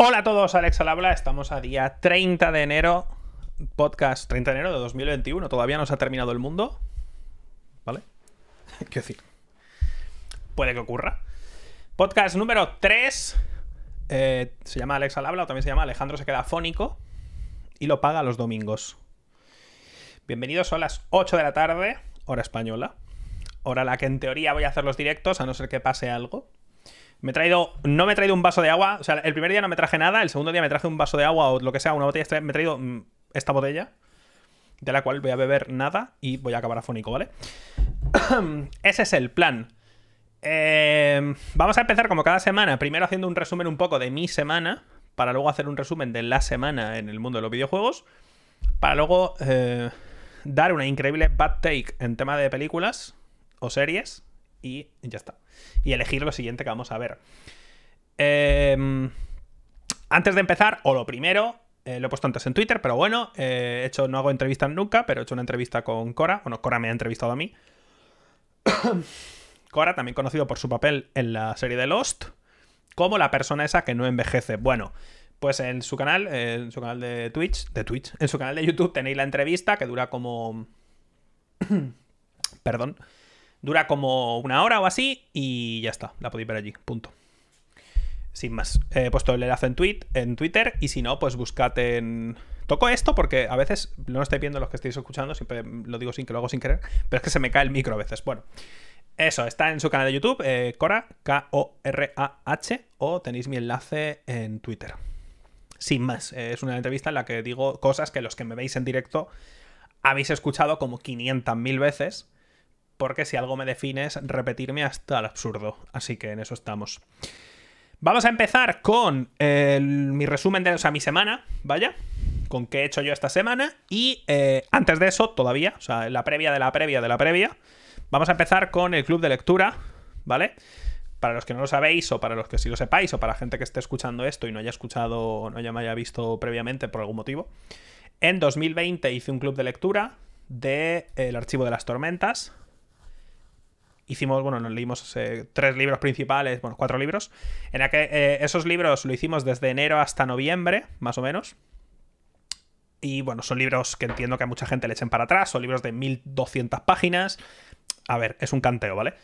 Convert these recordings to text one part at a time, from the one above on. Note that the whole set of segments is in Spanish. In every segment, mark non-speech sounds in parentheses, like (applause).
Hola a todos, Alex al habla. Estamos a día 30 de enero, podcast 30 de enero de 2021. Todavía no se ha terminado el mundo. ¿Vale? (laughs) ¿Qué decir, puede que ocurra. Podcast número 3. Eh, se llama Alex al habla o también se llama Alejandro se queda fónico y lo paga los domingos. Bienvenidos, son las 8 de la tarde, hora española. Hora la que en teoría voy a hacer los directos, a no ser que pase algo. Me he traído, no me he traído un vaso de agua. O sea, el primer día no me traje nada, el segundo día me traje un vaso de agua o lo que sea, una botella. Este, me he traído mm, esta botella, de la cual voy a beber nada y voy a acabar afónico, ¿vale? (clears throat) Ese es el plan. Eh, vamos a empezar como cada semana, primero haciendo un resumen un poco de mi semana, para luego hacer un resumen de la semana en el mundo de los videojuegos, para luego eh, dar una increíble bad take en tema de películas o series y ya está y elegir lo siguiente que vamos a ver. Em, antes de empezar, o lo primero, eh, lo he puesto antes en Twitter, pero bueno, eh, hecho, no hago entrevistas nunca, pero he hecho una entrevista con Cora. Bueno, Cora me ha entrevistado a mí. (coughs) Cora, también conocido por su papel en la serie de Lost, como la persona esa que no envejece. Bueno, pues en su canal, en su canal de Twitch, de Twitch, en su canal de YouTube tenéis la entrevista que dura como. (coughs) Perdón. Dura como una hora o así y ya está, la podéis ver allí, punto. Sin más, he puesto el enlace en, en Twitter y si no, pues buscad en... Toco esto porque a veces, no lo estáis viendo los que estáis escuchando, siempre lo digo sin que lo hago sin querer, pero es que se me cae el micro a veces. Bueno, eso, está en su canal de YouTube, eh, Cora, K-O-R-A-H, o tenéis mi enlace en Twitter. Sin más, eh, es una entrevista en la que digo cosas que los que me veis en directo habéis escuchado como 500.000 veces porque si algo me define es repetirme hasta el absurdo. Así que en eso estamos. Vamos a empezar con eh, mi resumen de mi semana, vaya, con qué he hecho yo esta semana. Y eh, antes de eso, todavía, o sea, la previa de la previa de la previa, vamos a empezar con el club de lectura, ¿vale? Para los que no lo sabéis, o para los que sí lo sepáis, o para la gente que esté escuchando esto y no haya escuchado, no ya me haya visto previamente por algún motivo. En 2020 hice un club de lectura del de, eh, el Archivo de las Tormentas, hicimos, bueno, nos leímos tres libros principales, bueno, cuatro libros. En aquel, eh, esos libros lo hicimos desde enero hasta noviembre, más o menos. Y bueno, son libros que entiendo que a mucha gente le echen para atrás, son libros de 1200 páginas. A ver, es un canteo, ¿vale?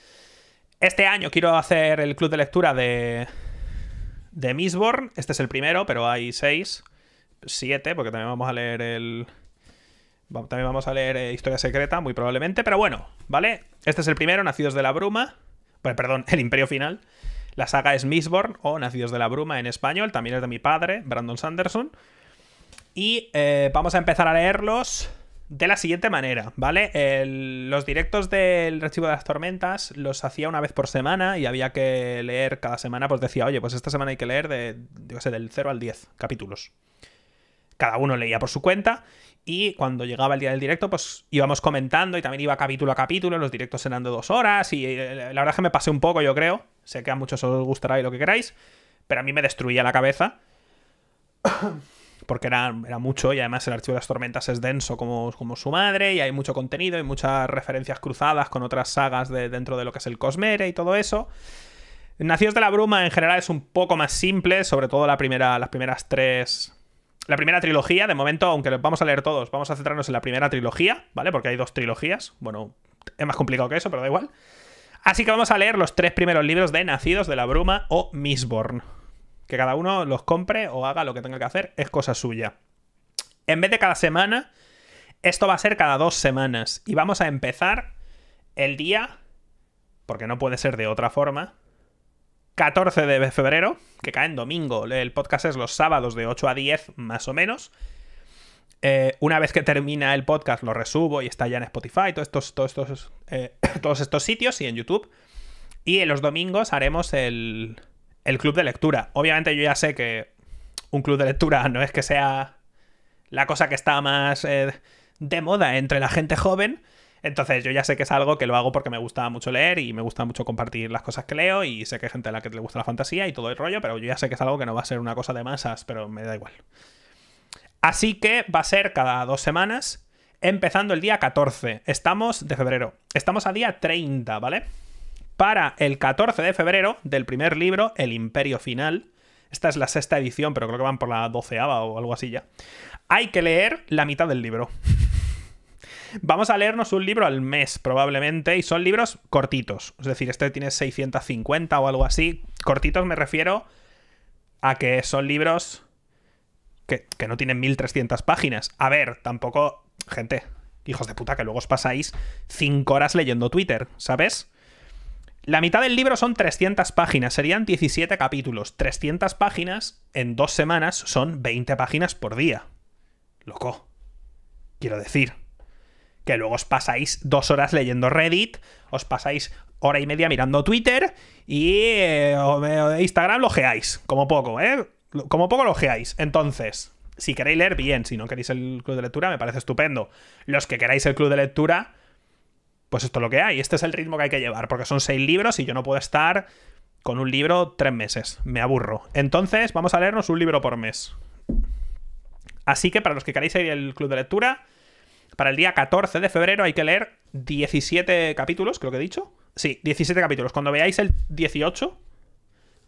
Este año quiero hacer el club de lectura de, de Misborn. Este es el primero, pero hay seis, siete, porque también vamos a leer el, también vamos a leer eh, Historia Secreta, muy probablemente, pero bueno, ¿vale? Este es el primero, Nacidos de la Bruma. Bueno, perdón, (laughs) El Imperio Final. La saga es misborn o Nacidos de la Bruma en español. También es de mi padre, Brandon Sanderson. Y eh, vamos a empezar a leerlos de la siguiente manera, ¿vale? los directos del Archivo de las Tormentas los hacía una vez por semana y había que leer cada semana, pues decía, oye, pues esta semana hay que leer de, del 0 al 10 capítulos. Cada uno leía por su cuenta y cuando llegaba el día del directo, pues íbamos comentando y también iba capítulo a capítulo. Los directos eran de dos horas y eh, la verdad es que me pasé un poco, yo creo. Sé que a muchos os gustará y lo que queráis, pero a mí me destruía la cabeza. (coughs) porque era, era, mucho y además el archivo de las tormentas es denso como, como su madre y hay mucho contenido y muchas referencias cruzadas con otras sagas de, dentro de lo que es el Cosmere y todo eso. Nacidos de la Bruma en general es un poco más simple, sobre todo la primera, las primeras tres la primera trilogía, de momento, aunque vamos a leer todos, vamos a centrarnos en la primera trilogía, ¿vale? Porque hay dos trilogías. Bueno, es más complicado que eso, pero da igual. Así que vamos a leer los tres primeros libros de Nacidos de la Bruma o Misborn. Que cada uno los compre o haga lo que tenga que hacer, es cosa suya. En vez de cada semana, esto va a ser cada dos semanas. Y vamos a empezar el día, porque no puede ser de otra forma, 14 de febrero, que cae en domingo. El podcast es los sábados de 8 a 10, más o menos. Eh, una vez que termina el podcast, lo resubo y está ya en Spotify, todos estos, todos estos, eh, (coughs) todos estos sitios y en YouTube. Y en los domingos haremos el, el club de lectura. Obviamente yo ya sé que un club de lectura no es que sea la cosa que está más eh, de moda entre la gente joven, entonces yo ya sé que es algo que lo hago porque me gusta mucho leer y me gusta mucho compartir las cosas que leo y sé que hay gente a la que le gusta la fantasía y todo el rollo, pero yo ya sé que es algo que no va a ser una cosa de masas, pero me da igual. Así que va a ser cada dos semanas, empezando el día 14. Estamos de febrero. Estamos a día 30, ¿vale? Para el 14 de febrero del primer libro, El Imperio Final, esta es la sexta edición, pero creo que van por la doceava o algo así ya. Hay que leer la mitad del libro. (laughs) Vamos a leernos un libro al mes, probablemente, y son libros cortitos. Es decir, este tiene 650 o algo así. Cortitos me refiero a que son libros que, no tienen 1300 páginas. A ver, tampoco, gente, hijos de puta, que luego os pasáis 5 horas leyendo Twitter, ¿sabes? La mitad del libro son 300 páginas, serían 17 capítulos. 300 páginas en dos semanas son 20 páginas por día. Loco. Quiero decir que luego os pasáis dos horas leyendo Reddit, os pasáis hora y media mirando Twitter y eh, eh, Instagram lo geáis, como poco, ¿eh? Como poco lo geáis. Entonces, si queréis leer, bien. Si no queréis el club de lectura, me parece estupendo. Los que queráis el club de lectura, pues esto es lo que hay. Este es el ritmo que hay que llevar, porque son seis libros y yo no puedo estar con un libro tres meses. Me aburro. Entonces, vamos a leernos un libro por mes. Así que para los que queráis ir club de lectura, para el día 14 de febrero hay que leer 17 capítulos, creo que he dicho. Sí, 17 capítulos. Cuando veáis el 18,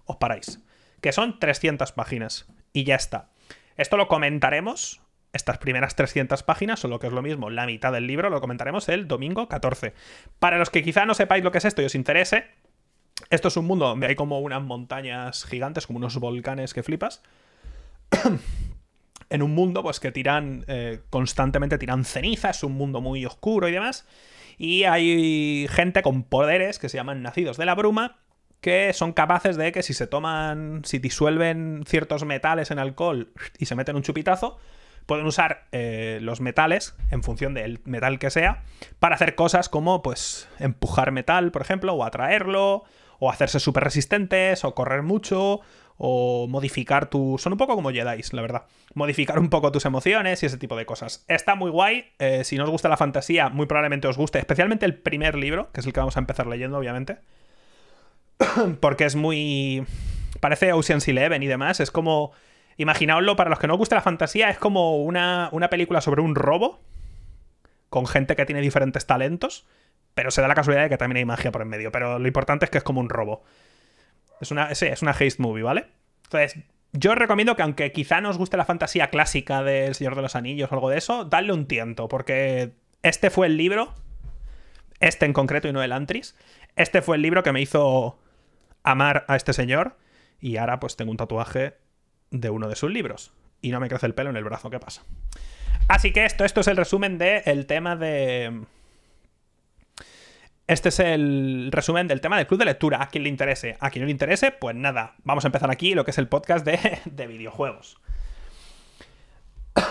os paráis. Que son 300 páginas. Y ya está. Esto lo comentaremos. Estas primeras 300 páginas, o lo que es lo mismo, la mitad del libro, lo comentaremos el domingo 14. Para los que quizá no sepáis lo que es esto y os interese, esto es un mundo donde hay como unas montañas gigantes, como unos volcanes que flipas en un mundo pues que tiran eh, constantemente tiran cenizas, un mundo muy oscuro y demás. Y hay gente con poderes que se llaman nacidos de la bruma que son capaces de que si se toman, si disuelven ciertos metales en alcohol y se meten un chupitazo, pueden usar eh, los metales en función del metal que sea para hacer cosas como pues empujar metal, por ejemplo, o atraerlo, o hacerse súper resistentes, o correr mucho, o modificar tu... Son un poco como Jedi, la verdad. Modificar un poco tus emociones y ese tipo de cosas. Está muy guay. Eh, si no os gusta la fantasía, muy probablemente os guste, especialmente el primer libro, que es el que vamos a empezar leyendo, obviamente. (coughs) Porque es muy... Parece Ocean's Eleven y demás. Es como... Imaginaoslo, para los que no os gusta la fantasía, es como una, una película sobre un robo con gente que tiene diferentes talentos, pero se da la casualidad de que también hay magia por en medio. Pero lo importante es que es como un robo. Es una, sí, es una haste movie, ¿vale? Entonces, yo os recomiendo que aunque quizá nos guste la fantasía clásica del Señor de los Anillos o algo de eso, dadle un tiento, porque este fue el libro, este en concreto y no el Antris, este fue el libro que me hizo amar a este señor y ahora pues tengo un tatuaje de uno de sus libros y no me crece el pelo en el brazo, ¿qué pasa? Así que esto, esto es el resumen del tema de este es el resumen del tema del club de lectura. A quien le interese, a quien no le interese, pues nada. Vamos a empezar aquí lo que es el podcast de, (laughs) videojuegos. (coughs)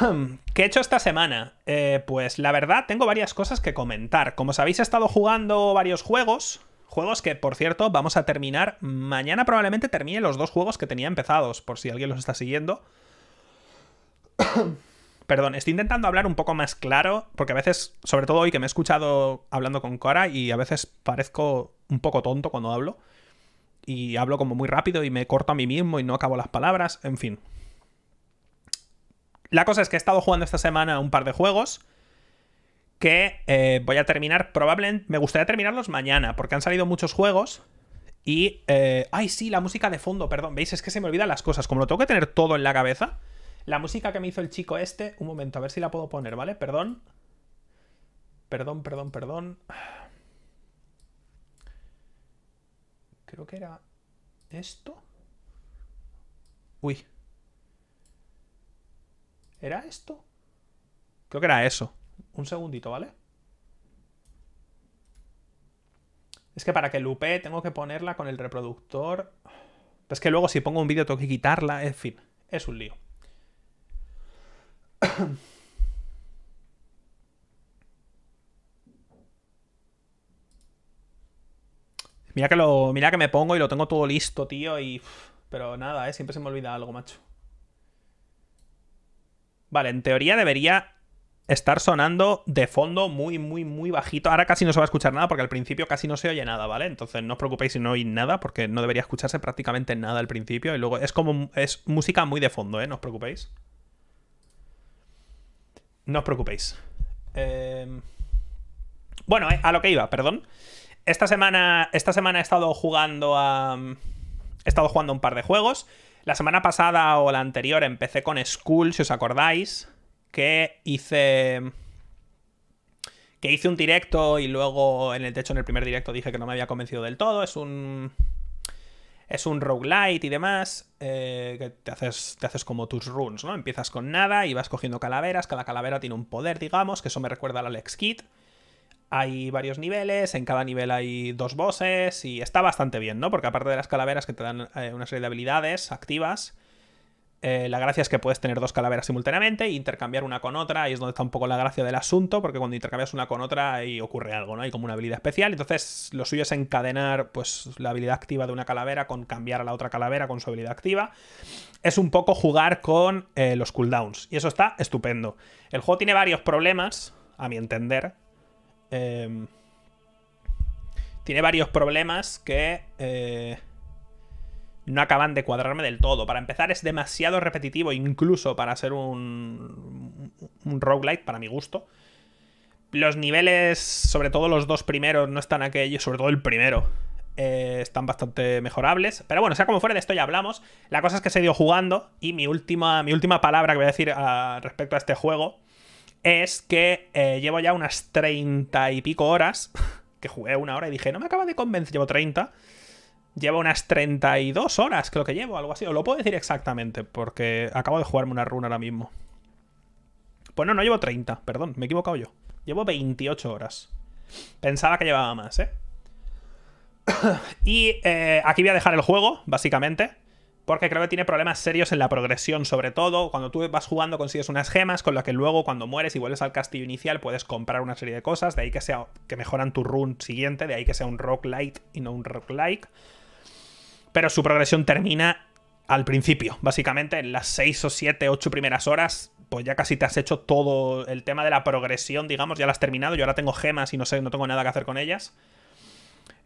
¿Qué he hecho esta semana? Eh, pues la verdad, tengo varias cosas que comentar. Como sabéis, he estado jugando varios juegos. Juegos que, por cierto, vamos a terminar. Mañana probablemente termine los dos juegos que tenía empezados, por si alguien los está siguiendo. (coughs) Perdón, estoy intentando hablar un poco más claro, porque a veces, sobre todo hoy que me he escuchado hablando con Cora y a veces parezco un poco tonto cuando hablo. Y hablo como muy rápido y me corto a mí mismo y no acabo las palabras, en fin. La cosa es que he estado jugando esta semana un par de juegos que eh, voy a terminar, probablemente, me gustaría terminarlos mañana, porque han salido muchos juegos y... Eh, ay, sí, la música de fondo, perdón, veis, es que se me olvidan las cosas, como lo tengo que tener todo en la cabeza la música que me hizo el chico este, un momento, a ver si la puedo poner, ¿vale? Perdón. Perdón, perdón, perdón. Creo que era esto. Uy. ¿Era esto? Creo que era eso. Un segundito, ¿vale? Es que para que lupe tengo que ponerla con el reproductor. Es que luego si pongo un vídeo tengo que quitarla, en fin, es un lío. (coughs) Mira que lo. Mira que me pongo y lo tengo todo listo, tío. Y. Pero nada, eh. Siempre se me olvida algo, macho. Vale, en teoría debería estar sonando de fondo muy, muy, muy bajito. Ahora casi no se va a escuchar nada porque al principio casi no se oye nada, ¿vale? Entonces no os preocupéis si no oís nada porque no debería escucharse prácticamente nada al principio. Y luego es como. Es música muy de fondo, ¿eh? No os preocupéis. No os preocupéis. Em, bueno, eh, a lo que iba, perdón. Esta semana, esta semana he estado jugando a. Mm, he estado jugando un par de juegos. La semana pasada o la anterior empecé con School, si os acordáis. Que hice. Que hice un directo y luego en el techo, en el primer directo, dije que no me había convencido del todo. Es un. Es un roguelite y demás, eh, que te haces, te haces como tus runes, ¿no? Empiezas con nada y vas cogiendo calaveras, cada calavera tiene un poder, digamos, que eso me recuerda al Alex kit Hay varios niveles, en cada nivel hay dos bosses y está bastante bien, ¿no? Porque aparte de las calaveras que te dan eh, una serie de habilidades activas, eh, la gracia es que puedes tener dos calaveras simultáneamente e intercambiar una con otra. y es donde está un poco la gracia del asunto, porque cuando intercambias una con otra ahí ocurre algo, ¿no? Hay como una habilidad especial. Entonces, lo suyo es encadenar pues, la habilidad activa de una calavera con cambiar a la otra calavera con su habilidad activa. Es un poco jugar con eh, los cooldowns. Y eso está estupendo. El juego tiene varios problemas, a mi entender. Em, tiene varios problemas que eh, no acaban de cuadrarme del todo. Para empezar, es demasiado repetitivo, incluso para ser un, un roguelite, para mi gusto. Los niveles, sobre todo los dos primeros, no están aquellos, sobre todo el primero, eh, están bastante mejorables. Pero bueno, sea como fuera, de esto ya hablamos. La cosa es que se dio jugando y mi última, mi última palabra que voy a decir ah, respecto a este juego es que eh, llevo ya unas treinta y pico horas, (laughs) que jugué una hora y dije, no me acaba de convencer, llevo 30. Llevo unas 32 horas, creo que llevo, algo así. O lo puedo decir exactamente, porque acabo de jugarme una runa ahora mismo. Pues no, no llevo 30, perdón, me he equivocado yo. Llevo 28 horas. Pensaba que llevaba más, ¿eh? (coughs) y eh, aquí voy a dejar el juego, básicamente. Porque creo que tiene problemas serios en la progresión, sobre todo. Cuando tú vas jugando consigues unas gemas con las que luego cuando mueres y vuelves al castillo inicial puedes comprar una serie de cosas. De ahí que sea que mejoran tu run siguiente, de ahí que sea un rock light y no un rock like pero su progresión termina al principio, básicamente en las 6 o 7, 8 primeras horas, pues ya casi te has hecho todo el tema de la progresión, digamos, ya la has terminado, yo ahora tengo gemas y no sé, no tengo nada que hacer con ellas.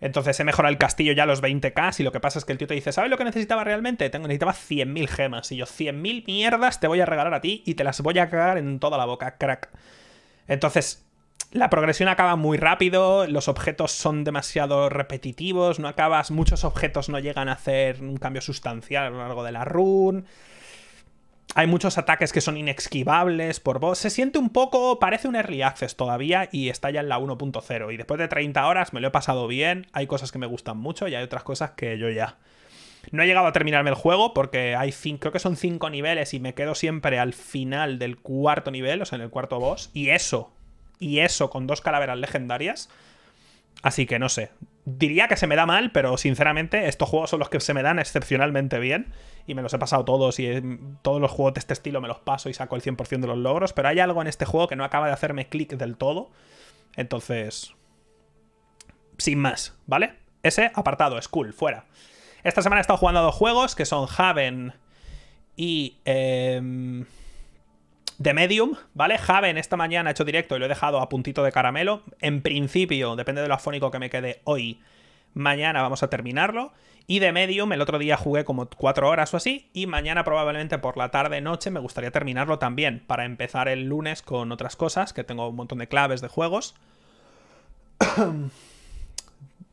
Entonces he mejorado el castillo ya a los 20k y lo que pasa es que el tío te dice, ¿sabes lo que necesitaba realmente? Tengo, necesitaba 100.000 gemas y yo 100.000 mierdas te voy a regalar a ti y te las voy a cagar en toda la boca, crack. Entonces la progresión acaba muy rápido, los objetos son demasiado repetitivos, no acabas, muchos objetos no llegan a hacer un cambio sustancial a lo largo de la run. Hay muchos ataques que son inexquivables por boss. Se siente un poco, parece un early access todavía y está ya en la 1.0. Y después de 30 horas me lo he pasado bien. Hay cosas que me gustan mucho y hay otras cosas que yo ya. No he llegado a terminarme el juego porque hay creo que son 5 niveles y me quedo siempre al final del cuarto nivel, o sea, en el cuarto boss. Y eso y eso con dos calaveras legendarias. Así que no sé. Diría que se me da mal, pero sinceramente estos juegos son los que se me dan excepcionalmente bien. Y me los he pasado todos y eh, todos los juegos de este estilo me los paso y saco el 100% de los logros. Pero hay algo en este juego que no acaba de hacerme clic del todo. Entonces... Sin más, ¿vale? Ese apartado, es cool, fuera. Esta semana he estado jugando a dos juegos que son Haven y... Em, de Medium, ¿vale? Javen esta mañana ha he hecho directo y lo he dejado a puntito de caramelo. En principio, depende de lo afónico que me quede hoy, mañana vamos a terminarlo. Y de Medium, el otro día jugué como cuatro horas o así, y mañana probablemente por la tarde, noche, me gustaría terminarlo también, para empezar el lunes con otras cosas, que tengo un montón de claves de juegos. (coughs)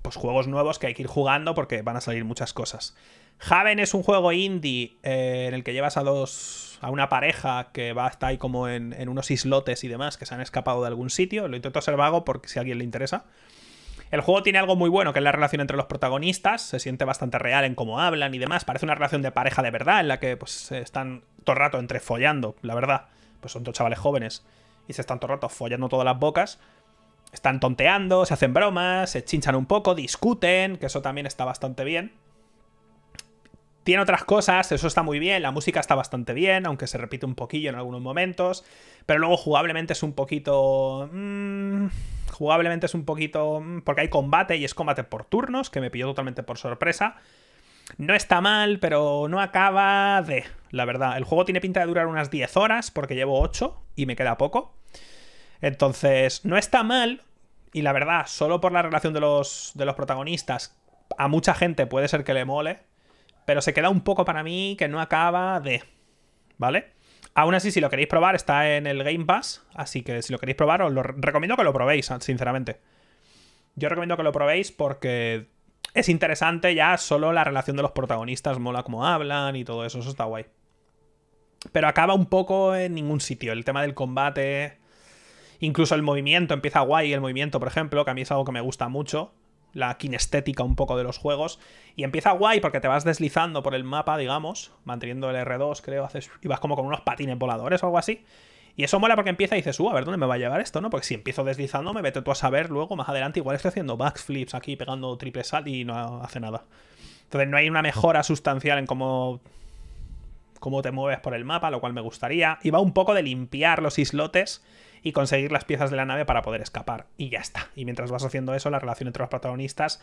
pues juegos nuevos que hay que ir jugando porque van a salir muchas cosas. Javen es un juego indie eh, en el que llevas a dos. a una pareja que va hasta ahí como en, unos islotes y demás que se han escapado de algún sitio. Lo intento ser vago porque si a alguien le interesa. El juego tiene algo muy bueno, que es la relación entre los protagonistas. Se siente bastante real en cómo hablan y demás. Parece una relación de pareja de verdad, en la que pues están todo el rato follando. la verdad. Pues son dos chavales jóvenes y se están todo el rato follando todas las bocas. Están tonteando, se hacen bromas, se chinchan un poco, discuten, que eso también está bastante bien. Tiene otras cosas, eso está muy bien, la música está bastante bien, aunque se repite un poquillo en algunos momentos, pero luego jugablemente es un poquito... Mm, jugablemente es un poquito... Mm, porque hay combate y es combate por turnos, que me pilló totalmente por sorpresa. No está mal, pero no acaba de, la verdad. El juego tiene pinta de durar unas 10 horas, porque llevo 8 y me queda poco. Entonces, no está mal, y la verdad, solo por la relación de los, de los protagonistas, a mucha gente puede ser que le mole, pero se queda un poco para mí que no acaba de... ¿Vale? Aún así, si lo queréis probar, está en el Game Pass, así que si lo queréis probar, os lo recomiendo que lo probéis, ah, sinceramente. Yo recomiendo que lo probéis porque es interesante ya solo la relación de los protagonistas, mola como hablan y todo eso, eso está guay. Pero acaba un poco en ningún sitio, el tema del combate, incluso el movimiento, empieza guay el movimiento, por ejemplo, que a mí es algo que me gusta mucho la kinestética un poco de los juegos. Y empieza guay porque te vas deslizando por el mapa, digamos, manteniendo el R2, creo, y vas como con unos patines voladores o algo así. Y eso mola porque empieza y dices, uh, a ver dónde me va a llevar esto, ¿no? Porque si empiezo deslizando, me vete tú a saber luego, más adelante, igual estoy haciendo backflips aquí, pegando triple salt y no hace nada. Entonces no hay una mejora sustancial en cómo, cómo te mueves por el mapa, lo cual me gustaría. Y va un poco de limpiar los islotes y conseguir las piezas de la nave para poder escapar. Y ya está. Y mientras vas haciendo eso, la relación entre los protagonistas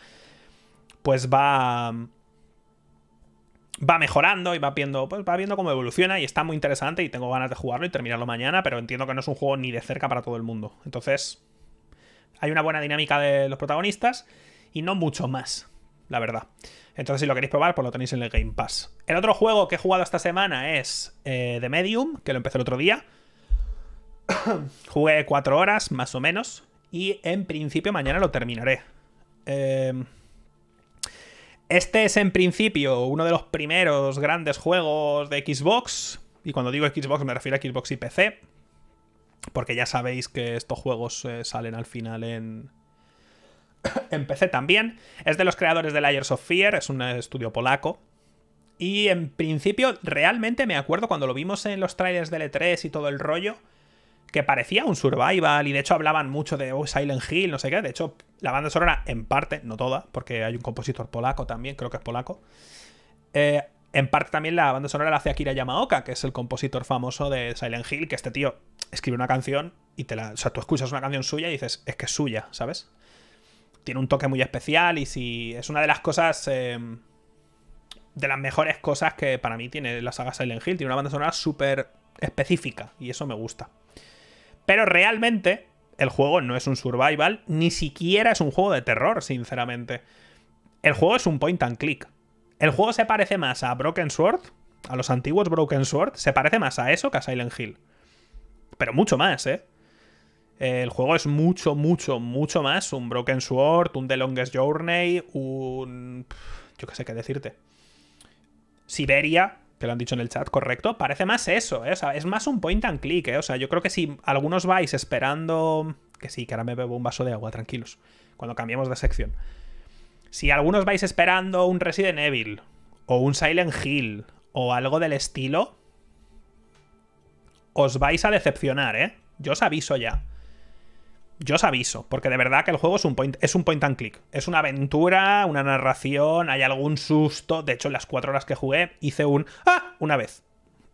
pues va va mejorando y va viendo, pues va viendo cómo evoluciona y está muy interesante y tengo ganas de jugarlo y terminarlo mañana, pero entiendo que no es un juego ni de cerca para todo el mundo. Entonces, hay una buena dinámica de los protagonistas y no mucho más, la verdad. Entonces, si lo queréis probar, pues lo tenéis en el Game Pass. El otro juego que he jugado esta semana es eh, The Medium, que lo empecé el otro día. (coughs) Jugué 4 horas, más o menos. Y en principio mañana lo terminaré. Em, este es en principio uno de los primeros grandes juegos de Xbox. Y cuando digo Xbox me refiero a Xbox y PC. Porque ya sabéis que estos juegos eh, salen al final en... (coughs) en PC también. Es de los creadores de Layers of Fear, es un estudio polaco. Y en principio, realmente me acuerdo cuando lo vimos en los trailers de l 3 y todo el rollo que parecía un survival y de hecho hablaban mucho de oh, Silent Hill, no sé qué. De hecho, la banda sonora, en parte, no toda, porque hay un compositor polaco también, creo que es polaco. Eh, en parte también la banda sonora la hace Akira Yamaoka, que es el compositor famoso de Silent Hill, que este tío escribe una canción y te la. O sea, tú escuchas una canción suya y dices, es que es suya, ¿sabes? Tiene un toque muy especial y si. Es una de las cosas. Em, de las mejores cosas que para mí tiene la saga Silent Hill. Tiene una banda sonora súper específica y eso me gusta. Pero realmente el juego no es un survival, ni siquiera es un juego de terror, sinceramente. El juego es un point and click. El juego se parece más a Broken Sword, a los antiguos Broken Sword, se parece más a eso que a Silent Hill. Pero mucho más, ¿eh? El juego es mucho, mucho, mucho más un Broken Sword, un The Longest Journey, un... yo qué sé qué decirte. Siberia, lo han dicho en el chat, correcto, parece más eso, ¿eh? o sea, es más un point and click, ¿eh? o sea, yo creo que si algunos vais esperando... Que sí, que ahora me bebo un vaso de agua, tranquilos, cuando cambiemos de sección. Si algunos vais esperando un Resident Evil, o un Silent Hill, o algo del estilo, os vais a decepcionar, ¿eh? Yo os aviso ya yo os aviso, porque de verdad que el juego es un point, es un point and click. Es una aventura, una narración, hay algún susto. De hecho, en las cuatro horas que jugué hice un ¡Ah! una vez.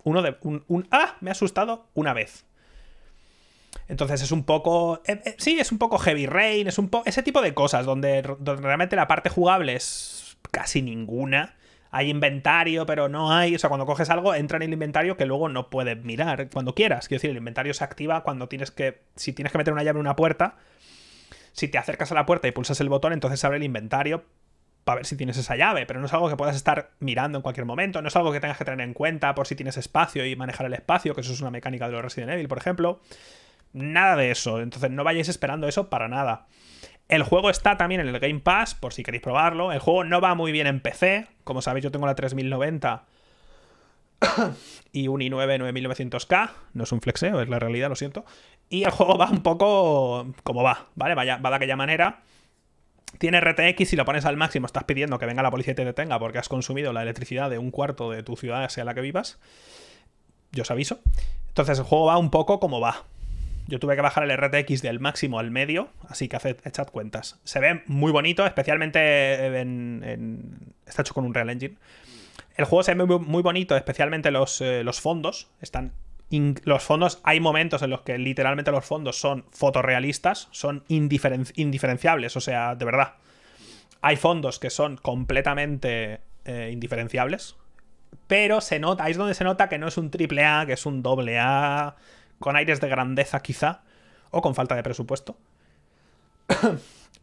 Uno de. Un, ¡Ah! Me ha asustado una vez. Entonces es un poco. Eh, eh, sí, es un poco heavy rain, es un poco. Ese tipo de cosas, donde realmente la parte jugable es casi ninguna hay inventario, pero no hay. O sea, cuando coges algo, entra en el inventario que luego no puedes mirar cuando quieras. Quiero decir, el inventario se activa cuando tienes que. Si tienes que meter una llave en una puerta, si te acercas a la puerta y pulsas el botón, entonces abre el inventario para ver si tienes esa llave, pero no es algo que puedas estar mirando en cualquier momento, no es algo que tengas que tener en cuenta por si tienes espacio y manejar el espacio, que eso es una mecánica de los Resident Evil, por ejemplo. Nada de eso, entonces no vayáis esperando eso para nada. El juego está también en el Game Pass, por si queréis probarlo. El juego no va muy bien en PC. Como sabéis, yo tengo la 3090 y un i9 9900K. No es un flexeo, es la realidad, lo siento. Y el juego va un poco como va, ¿vale? va de aquella manera. Tiene RTX, si lo pones al máximo, estás pidiendo que venga la policía y te detenga porque has consumido la electricidad de un cuarto de tu ciudad, sea la que vivas. Yo os aviso. Entonces el juego va un poco como va, yo tuve que bajar el RTX del máximo al medio, así que echad cuentas. Se ve muy bonito, especialmente en, Está hecho con un Real Engine. El juego se ve muy, bonito, especialmente los, eh, los fondos. Están los fondos, hay momentos en los que literalmente los fondos son fotorrealistas, son indiferenciables, o sea, de verdad. Hay fondos que son completamente eh, indiferenciables, pero se nota, ahí es donde se nota que no es un triple A, que es un doble A, con aires de grandeza quizá, o con falta de presupuesto. (coughs)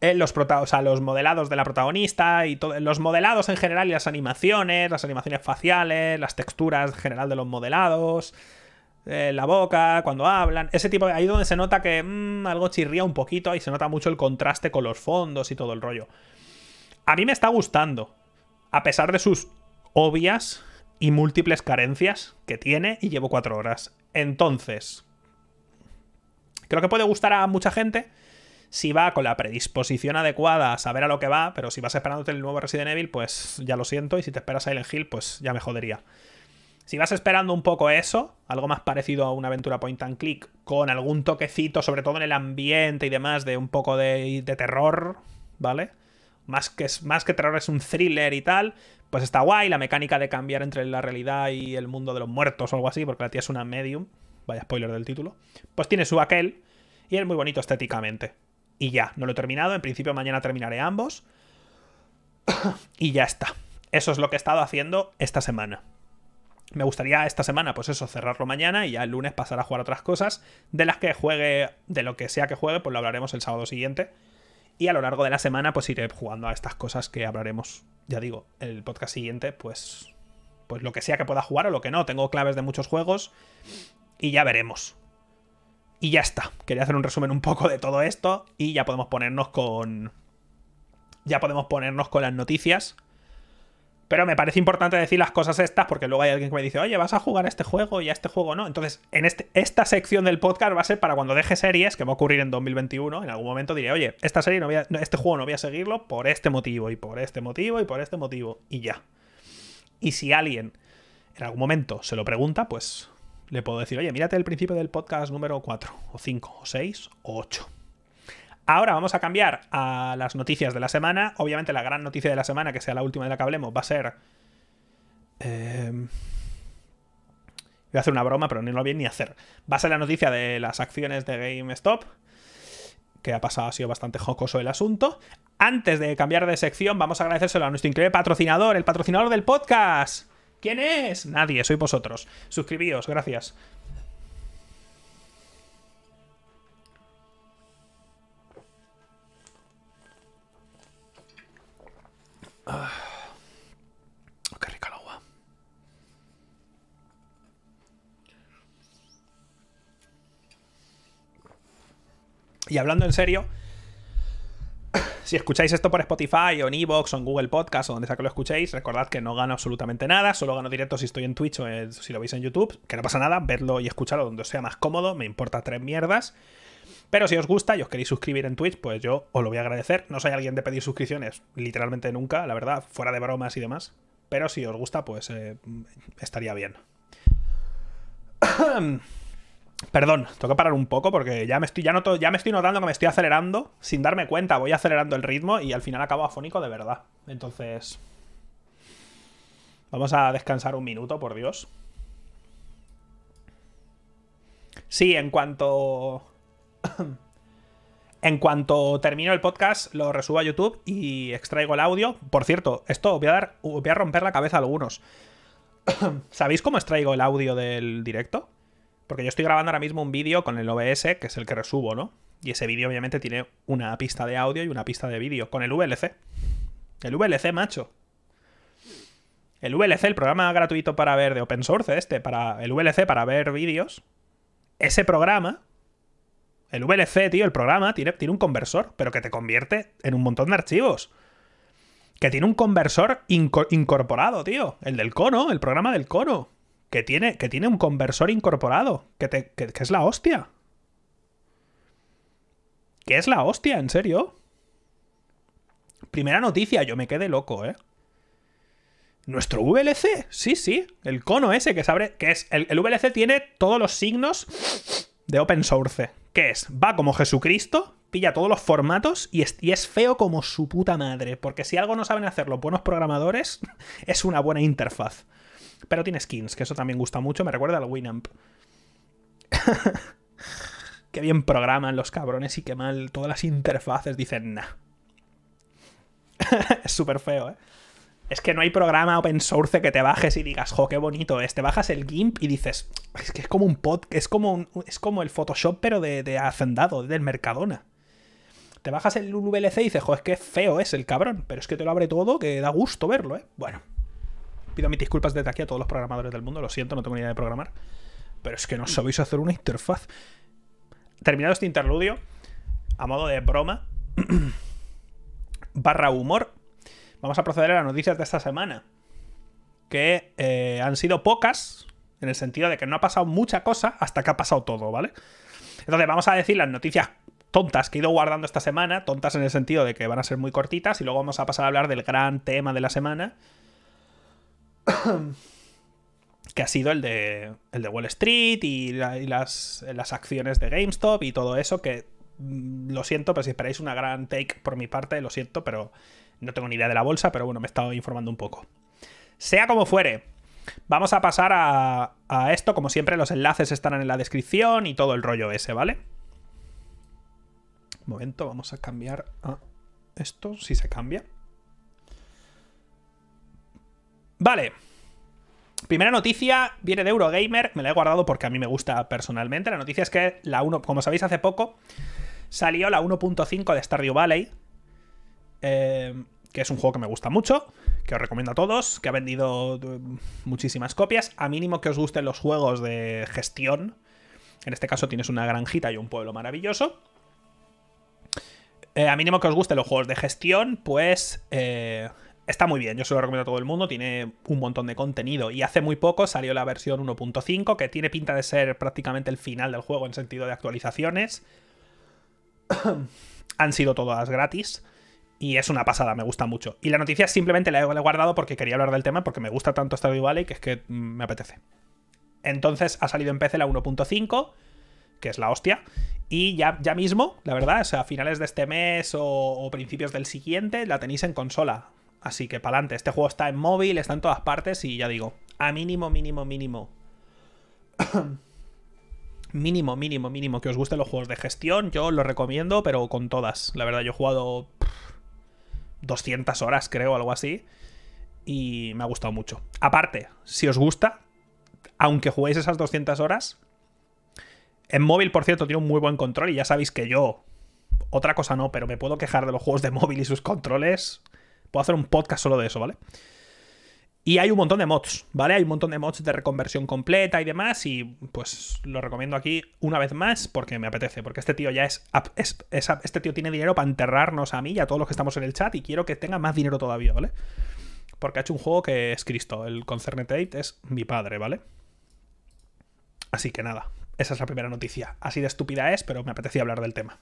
Eh, los, o sea, los modelados de la protagonista y los modelados en general y las animaciones, las animaciones faciales, las texturas en general de los modelados, eh, la boca, cuando hablan, ese tipo de... Ahí donde se nota que mm, algo chirría un poquito y se nota mucho el contraste con los fondos y todo el rollo. A mí me está gustando, a pesar de sus obvias y múltiples carencias que tiene y llevo cuatro horas. Entonces, Creo que puede gustar a mucha gente si va con la predisposición adecuada a saber a lo que va, pero si vas esperándote el nuevo Resident Evil, pues ya lo siento, y si te esperas a Silent Hill, pues ya me jodería. Si vas esperando un poco eso, algo más parecido a una aventura point and click, con algún toquecito, sobre todo en el ambiente y demás, de un poco de, terror, ¿vale? Más que, más que terror es un thriller y tal, pues está guay la mecánica de cambiar entre la realidad y el mundo de los muertos o algo así, porque la tía es una medium, vaya spoiler del título, pues tiene su aquel y es muy bonito estéticamente. Y ya, no lo he terminado, en principio mañana terminaré ambos. (coughs) y ya está. Eso es lo que he estado haciendo esta semana. Me gustaría esta semana, pues eso, cerrarlo mañana y ya el lunes pasar a jugar otras cosas. De las que juegue, de lo que sea que juegue, pues lo hablaremos el sábado siguiente. Y a lo largo de la semana, pues iré jugando a estas cosas que hablaremos. Ya digo, el podcast siguiente, pues. Pues lo que sea que pueda jugar o lo que no. Tengo claves de muchos juegos y ya veremos. Y ya está. Quería hacer un resumen un poco de todo esto y ya podemos ponernos con... Ya podemos ponernos con las noticias. Pero me parece importante decir las cosas estas porque luego hay alguien que me dice, oye, vas a jugar a este juego y a este juego no. Entonces, en este, esta sección del podcast va a ser para cuando deje series, que va a ocurrir en 2021, en algún momento diré, oye, esta serie este juego no voy a seguirlo por este motivo y por este motivo y por este motivo y ya. Y si alguien en algún momento se lo pregunta, pues le puedo decir, oye, mírate el principio del podcast número 4, o 5, o 6, o 8. Ahora vamos a cambiar a las noticias de la semana. Obviamente la gran noticia de la semana, que sea la última de la que hablemos, va a ser... Eh, voy a hacer una broma, pero no lo voy a ni hacer. Va a ser la noticia de las acciones de GameStop, que ha pasado, ha sido bastante jocoso el asunto. Antes de cambiar de sección, vamos a agradecérselo a nuestro increíble patrocinador, el patrocinador del podcast. ¿Quién es? Nadie, Soy vosotros. Suscribíos, gracias. Ah. Oh, qué rica el agua. Y hablando en serio, si escucháis esto por Spotify o en Evox o en Google Podcast o donde sea que lo escuchéis, recordad que no gano absolutamente nada, solo gano directo si estoy en Twitch o si lo veis en YouTube, que no pasa nada, verlo y escucharlo donde os sea más cómodo, me importa tres mierdas. Pero si os gusta y os queréis suscribir en Twitch, pues yo os lo voy a agradecer. No soy alguien de pedir suscripciones, literalmente nunca, la verdad, fuera de bromas y demás. Pero si os gusta, pues eh, estaría bien. (coughs) Perdón, tengo que parar un poco porque ya me estoy, ya ya me estoy notando que me estoy acelerando sin darme cuenta. Voy acelerando el ritmo y al final acabo afónico de verdad. Entonces. Vamos a descansar un minuto, por Dios. Sí, en cuanto. (coughs) en cuanto termino el podcast, lo resubo a YouTube y extraigo el audio. Por cierto, esto voy a dar. Voy a romper la cabeza a algunos. (coughs) ¿Sabéis cómo extraigo el audio del directo? Porque yo estoy grabando ahora mismo un vídeo con el OBS, que es el que resubo, ¿no? Y ese vídeo obviamente tiene una pista de audio y una pista de vídeo, con el VLC. El VLC, macho. El VLC, el programa gratuito para ver de open source, este, para el VLC para ver vídeos. Ese programa, el VLC, tío, el programa tiene, tiene un conversor, pero que te convierte en un montón de archivos que tiene un conversor incorporado, tío. El del cono, el programa del cono que tiene, que tiene un conversor incorporado, que, es la hostia. Que es la hostia, en serio. Primera noticia, yo me quedé loco, ¿eh? Nuestro VLC, sí, sí, el cono ese que se abre, que es, el, VLC tiene todos los signos de open source. ¿Qué es? Va como Jesucristo, pilla todos los formatos y y es, feo como su puta madre. Porque si algo no saben hacer los buenos programadores, (laughs) es una buena interfaz. Pero tiene skins, que eso también gusta mucho. Me recuerda al Winamp. (laughs) qué bien programan los cabrones y qué mal todas las interfaces dicen nah. (laughs) es súper feo, ¿eh? Es que no hay programa open source que te bajes y digas, jo, qué bonito es. Te bajas el GIMP y dices, es que es como un pod, es como, es como el Photoshop, pero de, de Hacendado, del Mercadona. Te bajas el VLC y dices, jo, es que feo es el cabrón, pero es que te lo abre todo, que da gusto verlo, ¿eh? Bueno pido mis disculpas desde aquí a todos los programadores del mundo, lo siento, no tengo ni idea de programar, pero es que no sabéis hacer una interfaz. Terminado este interludio, a modo de broma, (clears throat) barra humor, vamos a proceder a las noticias de esta semana, que eh, han sido pocas, en el sentido de que no ha pasado mucha cosa hasta que ha pasado todo, ¿vale? Entonces vamos a decir las noticias tontas que he ido guardando esta semana, tontas en el sentido de que van a ser muy cortitas, y luego vamos a pasar a hablar del gran tema de la semana, (coughs) que ha sido el de, el de Wall Street y, las, las, acciones de GameStop y todo eso, que mm, lo siento, pero si esperáis una gran take por mi parte, lo siento, pero no tengo ni idea de la bolsa, pero bueno, me he estado informando un poco. Sea como fuere, vamos a pasar a, a esto, como siempre los enlaces estarán en la descripción y todo el rollo ese, ¿vale? Un momento, vamos a cambiar a esto, si se cambia. Vale. Primera noticia viene de Eurogamer, me la he guardado porque a mí me gusta personalmente. La noticia es que la 1, como sabéis hace poco, salió la 1.5 de Stardew Valley, eh, que es un juego que me gusta mucho, que os recomiendo a todos, que ha vendido eh, muchísimas copias. A mínimo que os gusten los juegos de gestión. En este caso tienes una granjita y un pueblo maravilloso. Eh, a mínimo que os gusten los juegos de gestión, pues está muy bien, yo se lo recomiendo a todo el mundo, tiene un montón de contenido y hace muy poco salió la versión 1.5 que tiene pinta de ser prácticamente el final del juego en sentido de actualizaciones. (coughs) Han sido todas gratis y es una pasada, me gusta mucho. Y la noticia simplemente la he guardado porque quería hablar del tema porque me gusta tanto Stardew Valley que es que mm, me apetece. Entonces ha salido en PC la 1.5, que es la hostia, y ya, ya mismo, la verdad, sea, a finales de este mes o principios del siguiente la tenéis en consola Así que para adelante. Este juego está en móvil, está en todas partes y ya digo, a mínimo, mínimo, mínimo. (clears throat) mínimo, mínimo, mínimo que os gusten los juegos de gestión. Yo los recomiendo, pero con todas. La verdad, yo he jugado 200 horas, creo, algo así. Y me ha gustado mucho. Aparte, si os gusta, aunque juguéis esas 200 horas, en móvil, por cierto, tiene un muy buen control y ya sabéis que yo... Otra cosa no, pero me puedo quejar de los juegos de móvil y sus controles. Puedo hacer un podcast solo de eso, ¿vale? Y hay un montón de mods, ¿vale? Hay un montón de mods de reconversión completa y demás. Y pues lo recomiendo aquí una vez más porque me apetece. Porque este tío ya es. este tío tiene dinero para enterrarnos a mí y a todos los que estamos en el chat. Y quiero que tenga más dinero todavía, ¿vale? Porque ha hecho un juego que es Cristo. El Concerned 8 es mi padre, ¿vale? Así que nada. Esa es la primera noticia. Así de estúpida es, pero me apetecía hablar del tema.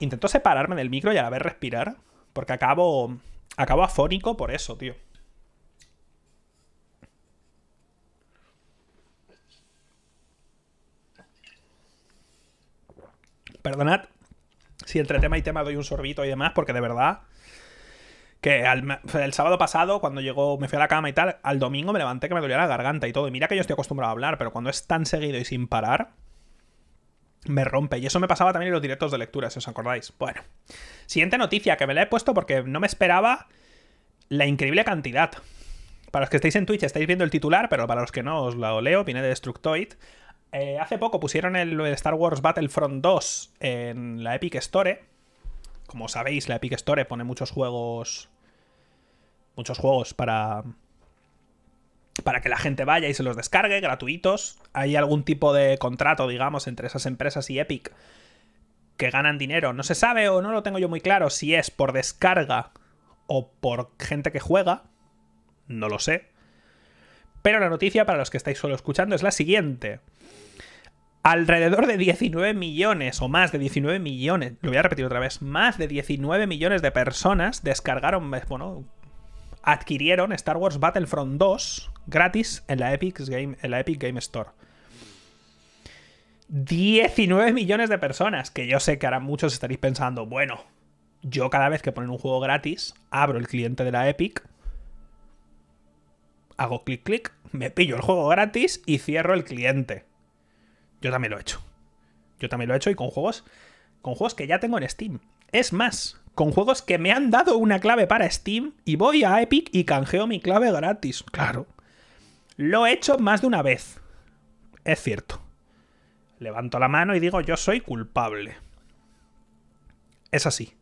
Intento separarme del micro y a la vez respirar, porque acabo, acabo afónico por eso, tío. Perdonad si entre tema y tema doy un sorbito y demás, porque de verdad que el sábado pasado, cuando llegó, me fui a la cama y tal, al domingo me levanté que me dolía la garganta y todo. Y mira que yo estoy acostumbrado a hablar, pero cuando es tan seguido y sin parar, me rompe. Y eso me pasaba también en los directos de lectura, si os acordáis. Bueno, siguiente noticia que me la he puesto porque no me esperaba la increíble cantidad. Para los que estáis en Twitch estáis viendo el titular, pero para los que no os lo leo, viene de Destructoid. Eh, hace poco pusieron el Star Wars Battlefront 2 en la Epic Store. Como sabéis, la Epic Store pone muchos juegos. Muchos juegos para, para que la gente vaya y se los descargue gratuitos. Hay algún tipo de contrato, digamos, entre esas empresas y Epic que ganan dinero. No se sabe o no lo tengo yo muy claro si es por descarga o por gente que juega. No lo sé. Pero la noticia para los que estáis solo escuchando es la siguiente. Alrededor de 19 millones o más de 19 millones, lo voy a repetir otra vez, más de 19 millones de personas descargaron, bueno, adquirieron Star Wars Battlefront 2 gratis en la Epic Game, en la Epic Store. 19 millones de personas, que yo sé que ahora muchos estaréis pensando, bueno, yo cada vez que ponen un juego gratis, abro el cliente de la Epic, hago clic clic, me pillo el juego gratis y cierro el cliente. Yo también lo he hecho. Yo también lo he hecho y con juegos con juegos que ya tengo en Steam. Es más, con juegos que me han dado una clave para Steam y voy a Epic y canjeo mi clave gratis. Claro. Lo he hecho más de una vez. Es cierto. Levanto la mano y digo yo soy culpable. Es así.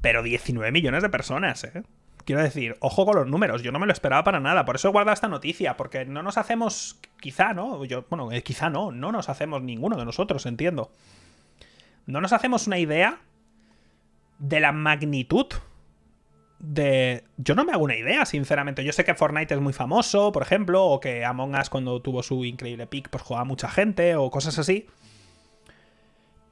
Pero 19 millones de personas, ¿eh? Quiero decir, ojo con los números, yo no me lo esperaba para nada, por eso he guardado esta noticia, porque no nos hacemos, quizá no, bueno, eh, quizá no, no nos hacemos ninguno de nosotros, entiendo. No nos hacemos una idea de la magnitud de... Yo no me hago una idea, sinceramente. Yo sé que Fortnite es muy famoso, por ejemplo, o que Among Us cuando tuvo su increíble pick, pues jugaba mucha gente, o cosas así.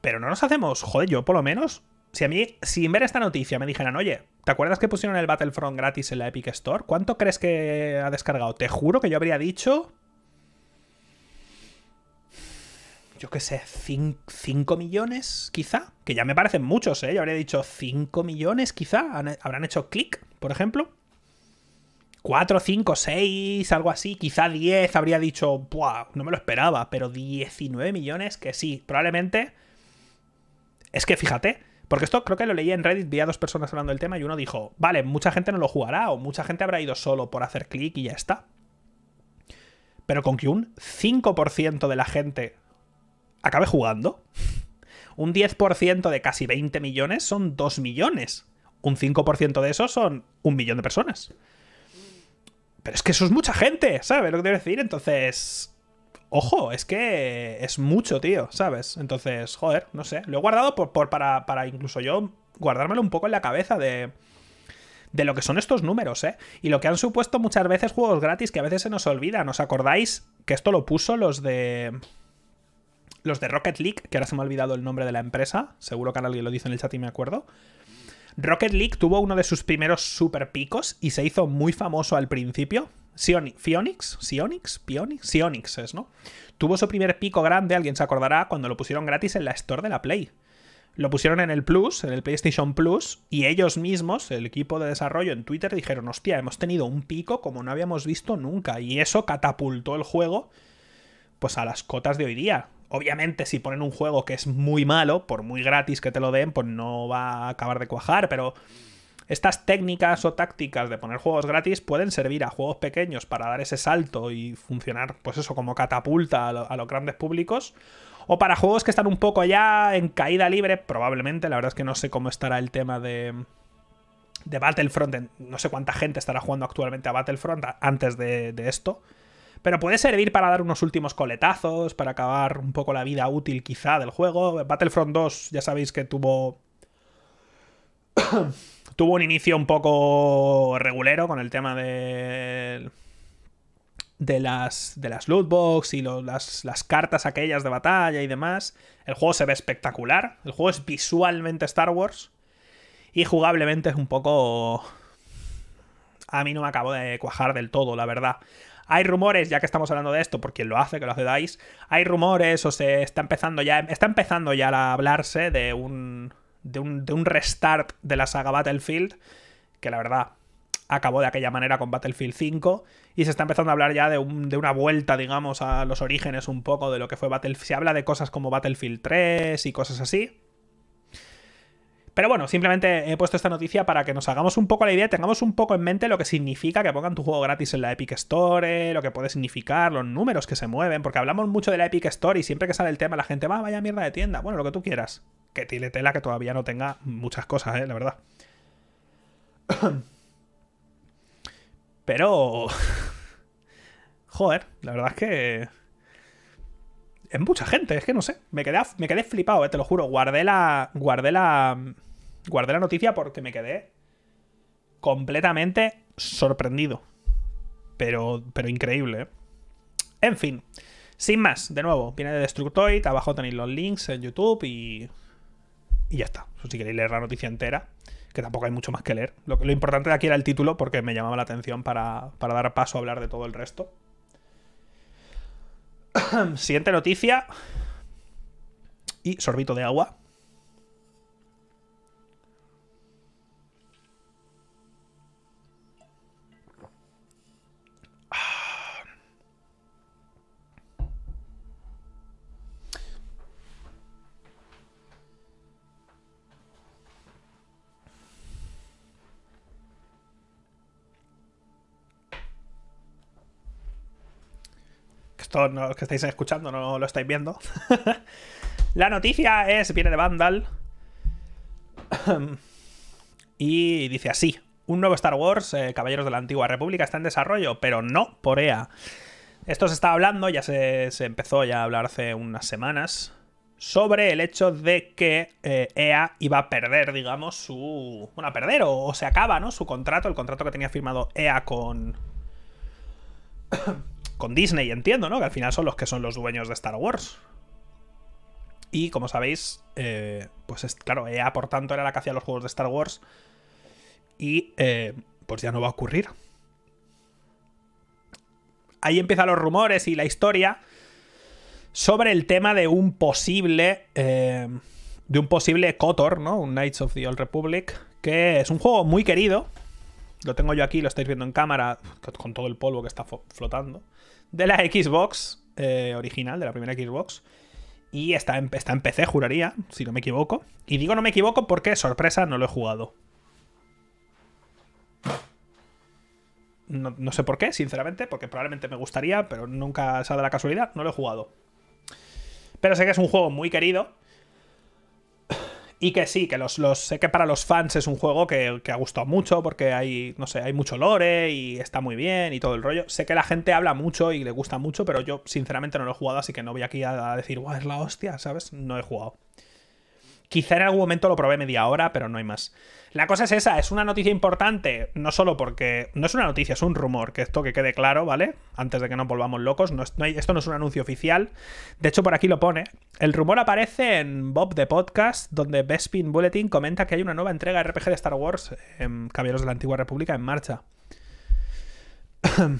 Pero no nos hacemos, joder, yo por lo menos... Si a mí, sin ver esta noticia, me dijeran, oye, ¿te acuerdas que pusieron el Battlefront gratis en la Epic Store? ¿Cuánto crees que ha descargado? Te juro que yo habría dicho yo qué sé, 5 millones quizá, que ya me parecen muchos, ¿eh? Yo habría dicho 5 millones quizá, habrán hecho clic, por ejemplo. 4, 5, 6, algo así, quizá 10, habría dicho, ¡buah! No me lo esperaba, pero 19 millones, que sí, probablemente... Es que fíjate, porque esto creo que lo leí en Reddit, vi a dos personas hablando del tema y uno dijo, vale, mucha gente no lo jugará o mucha gente habrá ido solo por hacer clic y ya está. Pero con que un 5% de la gente acabe jugando. Un 10% de casi 20 millones son 2 millones. Un 5% de esos son un millón de personas. Pero es que eso es mucha gente, ¿sabes? Lo que quiero decir. Entonces, ojo, es que es mucho, tío, ¿sabes? Entonces, joder, no sé. Lo he guardado por, para, para, incluso yo guardármelo un poco en la cabeza de, de lo que son estos números, ¿eh? Y lo que han supuesto muchas veces juegos gratis que a veces se nos olvida ¿Os acordáis que esto lo puso los de los de Rocket League, que ahora se me ha olvidado el nombre de la empresa, seguro que alguien lo dice en el chat y me acuerdo. Rocket League tuvo uno de sus primeros super picos y se hizo muy famoso al principio. Sionix, Sionix, Sionix, Sionix es, ¿no? Tuvo su primer pico grande, alguien se acordará, cuando lo pusieron gratis en la Store de la Play. Lo pusieron en el Plus, en el PlayStation Plus, y ellos mismos, el equipo de desarrollo en Twitter, dijeron, hostia, hemos tenido un pico como no habíamos visto nunca, y eso catapultó el juego pues a las cotas de hoy día. Obviamente, si ponen un juego que es muy malo, por muy gratis que te lo den, pues no va a acabar de cuajar, pero estas técnicas o tácticas de poner juegos gratis pueden servir a juegos pequeños para dar ese salto y funcionar, pues eso, como catapulta a, los grandes públicos. O para juegos que están un poco ya en caída libre, probablemente. La verdad es que no sé cómo estará el tema de, Battlefront. No sé cuánta gente estará jugando actualmente a Battlefront antes de esto pero puede servir para dar unos últimos coletazos, para acabar un poco la vida útil quizá del juego. Battlefront 2 ya sabéis que tuvo... (coughs) tuvo un inicio un poco regulero con el tema de... De las, de las loot y las, las cartas aquellas de batalla y demás. El juego se ve espectacular. El juego es visualmente Star Wars. Y jugablemente es un poco... A mí no me acabo de cuajar del todo, la verdad. Hay rumores, ya que estamos hablando de esto, por quien lo hace, que lo hace DICE, hay rumores o se está empezando ya, está empezando ya a hablarse de un, de un, de un restart de la saga Battlefield, que la verdad acabó de aquella manera con Battlefield 5 y se está empezando a hablar ya de, de, una vuelta, digamos, a los orígenes un poco de lo que fue Battlefield. Se habla de cosas como Battlefield 3 y cosas así. Pero bueno, simplemente he puesto esta noticia para que nos hagamos un poco la idea, tengamos un poco en mente lo que significa que pongan tu juego gratis en la Epic Store, lo que puede significar, los números que se mueven, porque hablamos mucho de la Epic Store y siempre que sale el tema la gente va, vaya mierda de tienda, bueno, lo que tú quieras. Que tiene tela que todavía no tenga muchas cosas, ¿eh? la verdad. (coughs) Pero... (laughs) Joder, la verdad es que es mucha gente, es que no sé. Me quedé, me quedé flipado, eh, te lo juro. Guardé la. Guardé la guardé la noticia porque me quedé completamente sorprendido. Pero, pero increíble. ¿eh? En fin, sin más, de nuevo, viene de Destructoid, abajo tenéis los links en YouTube y... Y ya está. Si queréis leer la noticia entera, que tampoco hay mucho más que leer. Lo, importante de aquí era el título porque me llamaba la atención para, para dar paso a hablar de todo el resto. (coughs) Siguiente noticia. Y sorbito de agua. los que estáis escuchando no lo estáis viendo. (laughs) la noticia es, viene de Vandal. (clears throat) y dice así. Un nuevo Star Wars, eh, Caballeros de la Antigua República, está en desarrollo, pero no por EA. Esto se está hablando, ya se, empezó ya a hablar hace unas semanas, sobre el hecho de que EA eh, e iba a perder, digamos, su... Bueno, a perder o se acaba, ¿no? Su contrato, el contrato que tenía firmado EA con con Disney, entiendo, ¿no? Que al final son los que son los dueños de Star Wars. Y como sabéis, eh, pues es, claro, EA por tanto era la que hacía los juegos de Star Wars. Y eh, pues ya no va a ocurrir. Ahí empiezan los rumores y la historia sobre el tema de un posible... Eh, de un posible Cotor, ¿no? Un Knights of the Old Republic, que es un juego muy querido. Lo tengo yo aquí, lo estáis viendo en cámara, con todo el polvo que está flotando de la Xbox eh, original, de la primera Xbox. Y está en, PC, juraría, si no me equivoco. Y digo no me equivoco porque, sorpresa, no lo he jugado. No, no, sé por qué, sinceramente, porque probablemente me gustaría, pero nunca se ha dado la casualidad, no lo he jugado. Pero sé que es un juego muy querido y que sí, que los, los, sé que para los fans es un juego que, que, ha gustado mucho porque hay, no sé, hay mucho lore y está muy bien y todo el rollo. Sé que la gente habla mucho y le gusta mucho, pero yo sinceramente no lo he jugado, así que no voy aquí a, a decir, guau, es la hostia, ¿sabes? No he jugado. Quizá en algún momento lo probé media hora, pero no hay más. La cosa es esa, es una noticia importante, no solo porque no es una noticia, es un rumor, que esto que quede claro, ¿vale? Antes de que nos volvamos locos, esto no es un anuncio oficial, de hecho por aquí lo pone. El rumor aparece en Bob the Podcast, donde Bespin Bulletin comenta que hay una nueva entrega RPG de Star Wars en Caballeros de la Antigua República en marcha. (clears throat)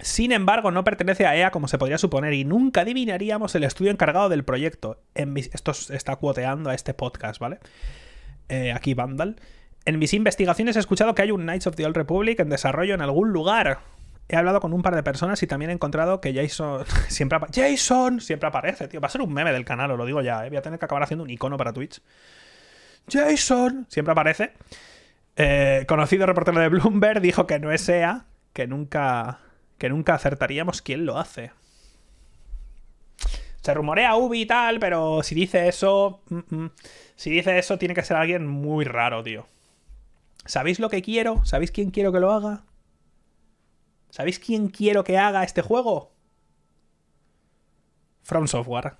Sin embargo, no pertenece a EA como se podría suponer y nunca adivinaríamos el estudio encargado del proyecto. En Esto está cuoteando a este podcast, ¿vale? Eh, aquí Vandal, en mis investigaciones he escuchado que hay un Knights of the Old Republic en desarrollo en algún lugar. He hablado con un par de personas y también he encontrado que Jason (laughs) siempre, Jason siempre aparece, tío. Va a ser un meme del canal, os lo digo ya. ¿eh? Voy a tener que acabar haciendo un icono para Twitch. Jason siempre aparece. Eh, conocido reportero de Bloomberg dijo que no es EA, que nunca, que nunca acertaríamos quién lo hace. Se rumorea Ubi y tal, pero si dice eso... Mm, mm. Si dice eso, tiene que ser alguien muy raro, tío. ¿Sabéis lo que quiero? ¿Sabéis quién quiero que lo haga? ¿Sabéis quién quiero que haga este juego? From Software.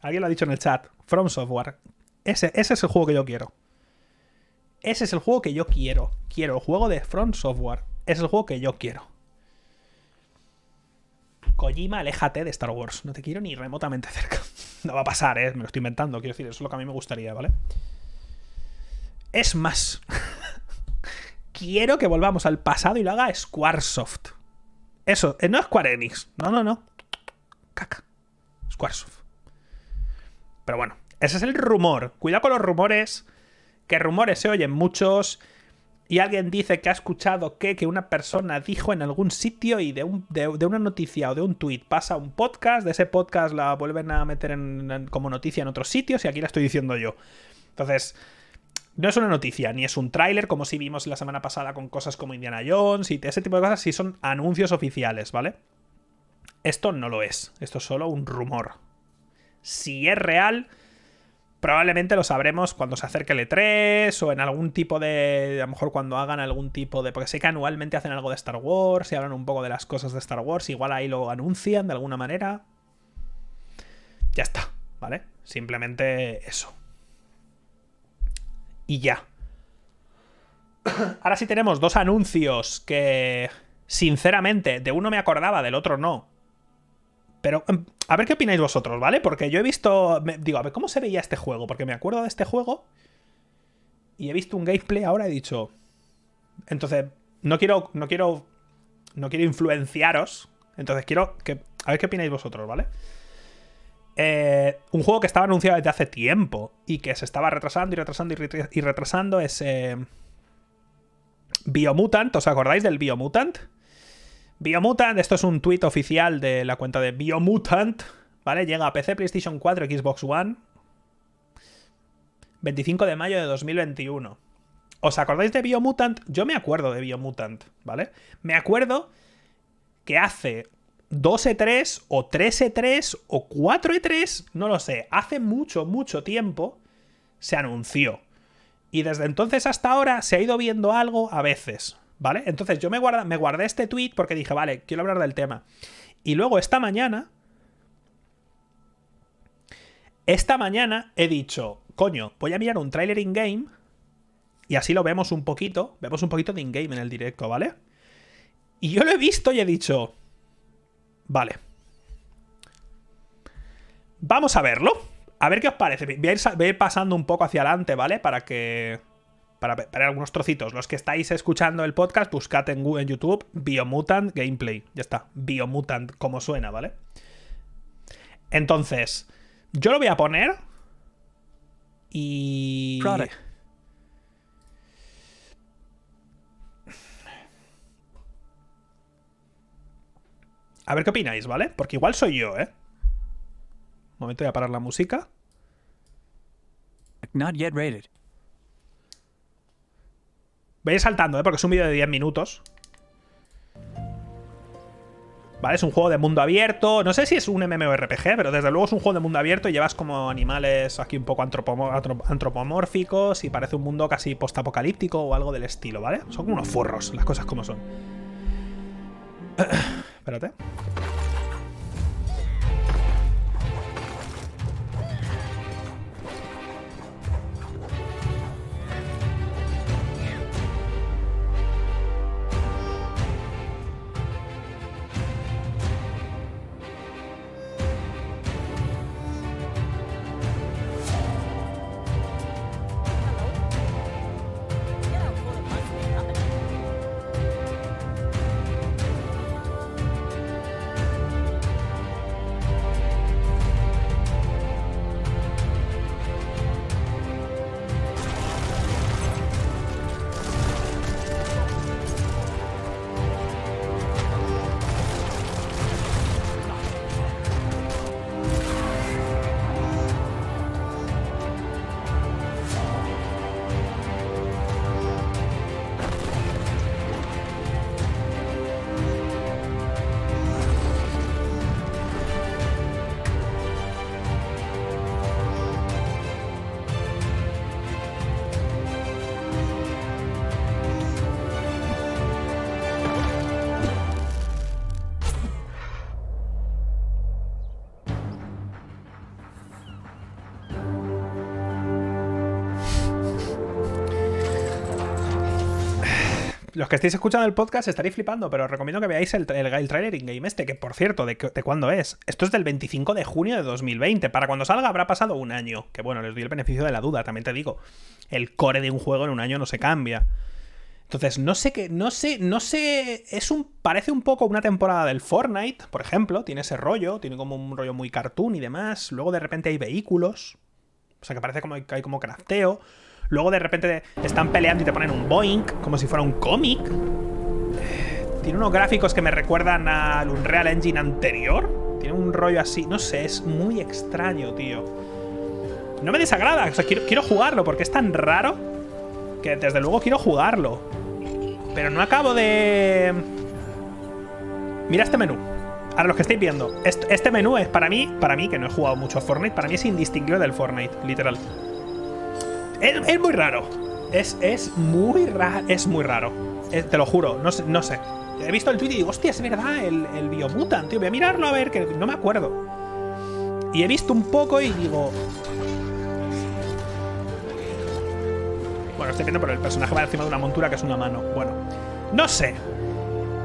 Alguien lo ha dicho en el chat. From Software. Ese, es el juego que yo quiero. Ese es el juego que yo quiero. Quiero el juego de From Software. Es el juego que yo quiero. Kojima, aléjate de Star Wars. No te quiero ni remotamente cerca. (laughs) No va a pasar, ¿eh? Me lo estoy inventando. Quiero decir, eso es lo que a mí me gustaría, ¿vale? Es más, (laughs) quiero que volvamos al pasado y lo haga Squaresoft. Eso, eh, no Square Enix. No, no, no. Caca. Squaresoft. Pero bueno, ese es el rumor. Cuidado con los rumores, que rumores se oyen muchos y alguien dice que ha escuchado que, que una persona dijo en algún sitio y de, una noticia o de un tweet pasa un podcast, de ese podcast la vuelven a meter como noticia en otros sitios y aquí la estoy diciendo yo. Entonces, no es una noticia, ni es un tráiler como si vimos la semana pasada con cosas como Indiana Jones y ese tipo de cosas, si son anuncios oficiales, ¿vale? Esto no lo es, esto es solo un rumor. Si es real, probablemente lo sabremos cuando se acerque el E3 o en algún tipo de... A lo mejor cuando hagan algún tipo de... Porque sé que anualmente hacen algo de Star Wars y hablan un poco de las cosas de Star Wars. Igual ahí lo anuncian de alguna manera. Ya está, ¿vale? Simplemente eso. Y ya. Ahora sí tenemos dos anuncios que, sinceramente, de uno me acordaba, del otro no. Pero em, a ver qué opináis vosotros, ¿vale? Porque yo he visto... digo, a ver, ¿cómo se veía este juego? Porque me acuerdo de este juego y he visto un gameplay ahora he dicho... Entonces, no quiero... No quiero... No quiero influenciaros. Entonces quiero que... A ver qué opináis vosotros, ¿vale? Eh, un juego que estaba anunciado desde hace tiempo y que se estaba retrasando y retrasando y, retrasando es... Eh, Biomutant, ¿os acordáis del Biomutant? Biomutant, esto es un tuit oficial de la cuenta de Biomutant, ¿vale? Llega a PC, PlayStation 4, Xbox One. 25 de mayo de 2021. ¿Os acordáis de Biomutant? Yo me acuerdo de Biomutant, ¿vale? Me acuerdo que hace 2 E3 o 3 E3 o 4 E3, no lo sé, hace mucho, mucho tiempo se anunció. Y desde entonces hasta ahora se ha ido viendo algo a veces, ¿Vale? Entonces yo me, me guardé este tweet porque dije, vale, quiero hablar del tema. Y luego esta mañana. Esta mañana he dicho, coño, voy a mirar un trailer in-game. Y así lo vemos un poquito. Vemos un poquito de in-game en el directo, ¿vale? Y yo lo he visto y he dicho. Vale. Vamos a verlo. A ver qué os parece. voy a ir pasando un poco hacia adelante, ¿vale? Para que para, algunos trocitos. Los que estáis escuchando el podcast, buscad en, Google, en YouTube Biomutant Gameplay. Ya está, Biomutant, como suena, ¿vale? Entonces, yo lo voy a poner y... A ver qué opináis, ¿vale? Porque igual soy yo, ¿eh? momento, voy a parar la música. Not yet rated. Voy a ir saltando, ¿eh? Porque es un vídeo de 10 minutos. ¿Vale? Es un juego de mundo abierto. No sé si es un MMORPG, pero desde luego es un juego de mundo abierto y llevas como animales aquí un poco antropomórficos y parece un mundo casi postapocalíptico o algo del estilo, ¿vale? Son como unos forros, las cosas como son. (coughs) Espérate. los que estáis escuchando el podcast estaréis flipando, pero os recomiendo que veáis el, el, trailer in-game este, que por cierto, ¿de, cuándo es? Esto es del 25 de junio de 2020. Para cuando salga habrá pasado un año. Que bueno, les doy el beneficio de la duda, también te digo. El core de un juego en un año no se cambia. Entonces, no sé qué, no sé, no sé, es un, parece un poco una temporada del Fortnite, por ejemplo, tiene ese rollo, tiene como un rollo muy cartoon y demás, luego de repente hay vehículos, o sea que parece como que hay como crafteo, Luego de repente están peleando y te ponen un Boeing, como si fuera un cómic. Tiene unos gráficos que me recuerdan al Unreal Engine anterior. Tiene un rollo así, no sé, es muy extraño, tío. No me desagrada, o sea, quiero, jugarlo porque es tan raro que desde luego quiero jugarlo. Pero no acabo de... Mira este menú. Ahora los que estáis viendo, este, menú es para mí, para mí que no he jugado mucho a Fortnite, para mí es indistinguible del Fortnite, literal. Es, muy raro. Es, es muy raro. Es muy raro. Eh, te lo juro, no sé, no sé. He visto el tweet y digo, hostia, es verdad, el, el tío. Voy a mirarlo a ver, que no me acuerdo. Y he visto un poco y digo. Bueno, estoy viendo, pero el personaje va encima de una montura que es una mano. Bueno, no sé.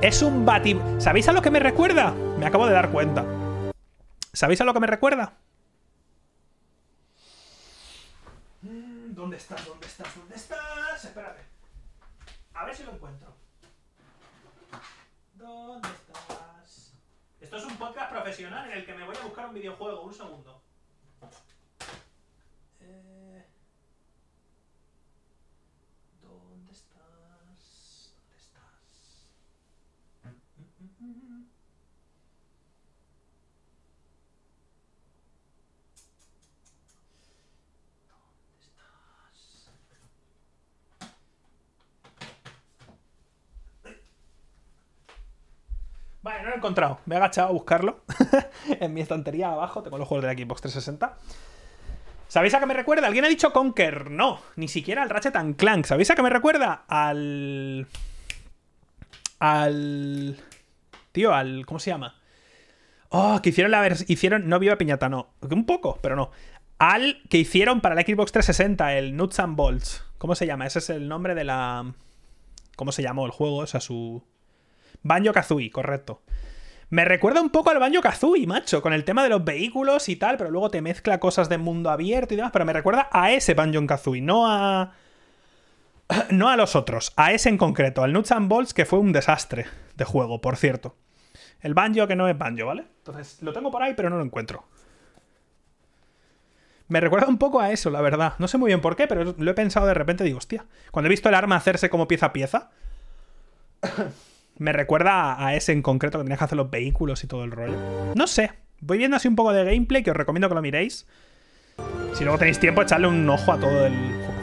Es un batim. ¿Sabéis a lo que me recuerda? Me acabo de dar cuenta. ¿Sabéis a lo que me recuerda? ¿Dónde estás? ¿Dónde estás? ¿Dónde estás? Espérate. A ver si lo encuentro. ¿Dónde estás? Esto es un podcast profesional en el que me voy a buscar un videojuego. Un segundo. Vale, no lo he encontrado. Me he agachado a buscarlo (laughs) en mi estantería abajo. Tengo los juegos de la Xbox 360. ¿Sabéis a qué me recuerda? ¿Alguien ha dicho Conker? No, ni siquiera al Ratchet and Clank. ¿Sabéis a qué me recuerda? Al. Al. Tío, al. ¿Cómo se llama? Oh, que hicieron la Hicieron. No Viva Piñata, no. Un poco, pero no. Al que hicieron para la Xbox 360, el Nuts and Bolts. ¿Cómo se llama? Ese es el nombre de la. ¿Cómo se llamó el juego? O sea, su. Banjo Kazooie, correcto. Me recuerda un poco al Banjo Kazooie, macho, con el tema de los vehículos y tal, pero luego te mezcla cosas de mundo abierto y demás, pero me recuerda a ese Banjo Kazooie, no a. (clears throat) No a los otros, a ese en concreto, al Nuts and Bolts, que fue un desastre de juego, por cierto. El banjo que no es banjo, ¿vale? Entonces, lo tengo por ahí, pero no lo encuentro. Me recuerda un poco a eso, la verdad. No sé muy bien por qué, pero lo he pensado de repente, y digo, hostia. Cuando he visto el arma hacerse como pieza a pieza. Me recuerda a ese en concreto que tenías que hacer los vehículos y todo el rollo. No sé. Voy viendo así un poco de gameplay que os recomiendo que lo miréis. Si luego tenéis tiempo, echarle un ojo a todo, el,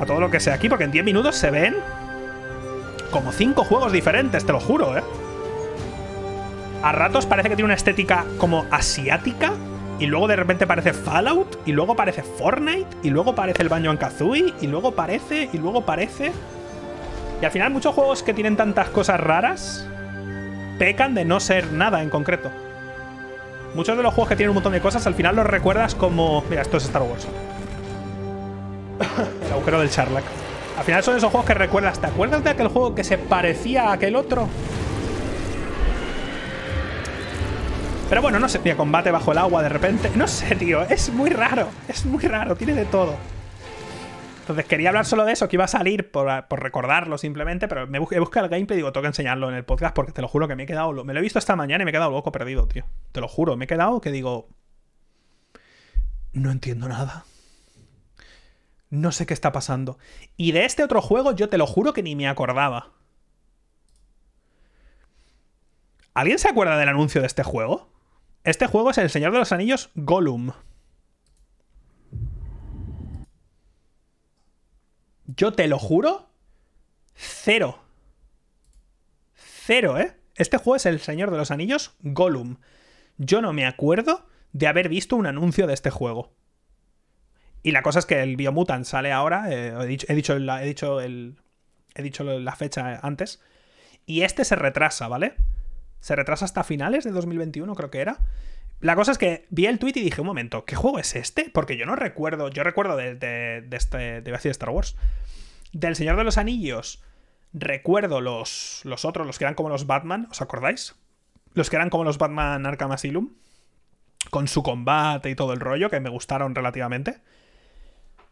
a todo lo que sea aquí, porque en 10 minutos se ven como 5 juegos diferentes, te lo juro, ¿eh? A ratos parece que tiene una estética como asiática, y luego de repente parece Fallout, y luego parece Fortnite, y luego parece el baño en Kazooie, y luego parece, y luego parece. Y al final, muchos juegos que tienen tantas cosas raras pecan de no ser nada en concreto. Muchos de los juegos que tienen un montón de cosas, al final los recuerdas como... Mira, esto es Star Wars. (laughs) El agujero del Charlac. Al final son esos juegos que recuerdas. ¿Te acuerdas de aquel juego que se parecía a aquel otro? Pero bueno, no sé, Mira, combate bajo el agua de repente. No sé, tío, es muy raro, es muy raro, tiene de todo. Entonces quería hablar solo de eso, que iba a salir por, recordarlo simplemente, pero me busqué, el gameplay y digo, tengo que enseñarlo en el podcast porque te lo juro que me he quedado. Me lo he visto esta mañana y me he quedado loco perdido, tío. Te lo juro, me he quedado que digo. No entiendo nada. No sé qué está pasando. Y de este otro juego, yo te lo juro que ni me acordaba. ¿Alguien se acuerda del anuncio de este juego? Este juego es El Señor de los Anillos Gollum. Yo te lo juro, cero. Cero, ¿eh? Este juego es El Señor de los Anillos, Gollum. Yo no me acuerdo de haber visto un anuncio de este juego. Y la cosa es que el Biomutant sale ahora, eh, he, dicho, he, dicho la, he, dicho el, he dicho la fecha antes, y este se retrasa, ¿vale? Se retrasa hasta finales de 2021, creo que era. La cosa es que vi el tweet y dije, un momento, ¿qué juego es este? Porque yo no recuerdo, yo recuerdo de, de, este, Star Wars, del Señor de los Anillos, recuerdo los, otros, los que eran como los Batman, ¿os acordáis? Los que eran como los Batman Arkham Asylum, con su combate y todo el rollo, que me gustaron relativamente.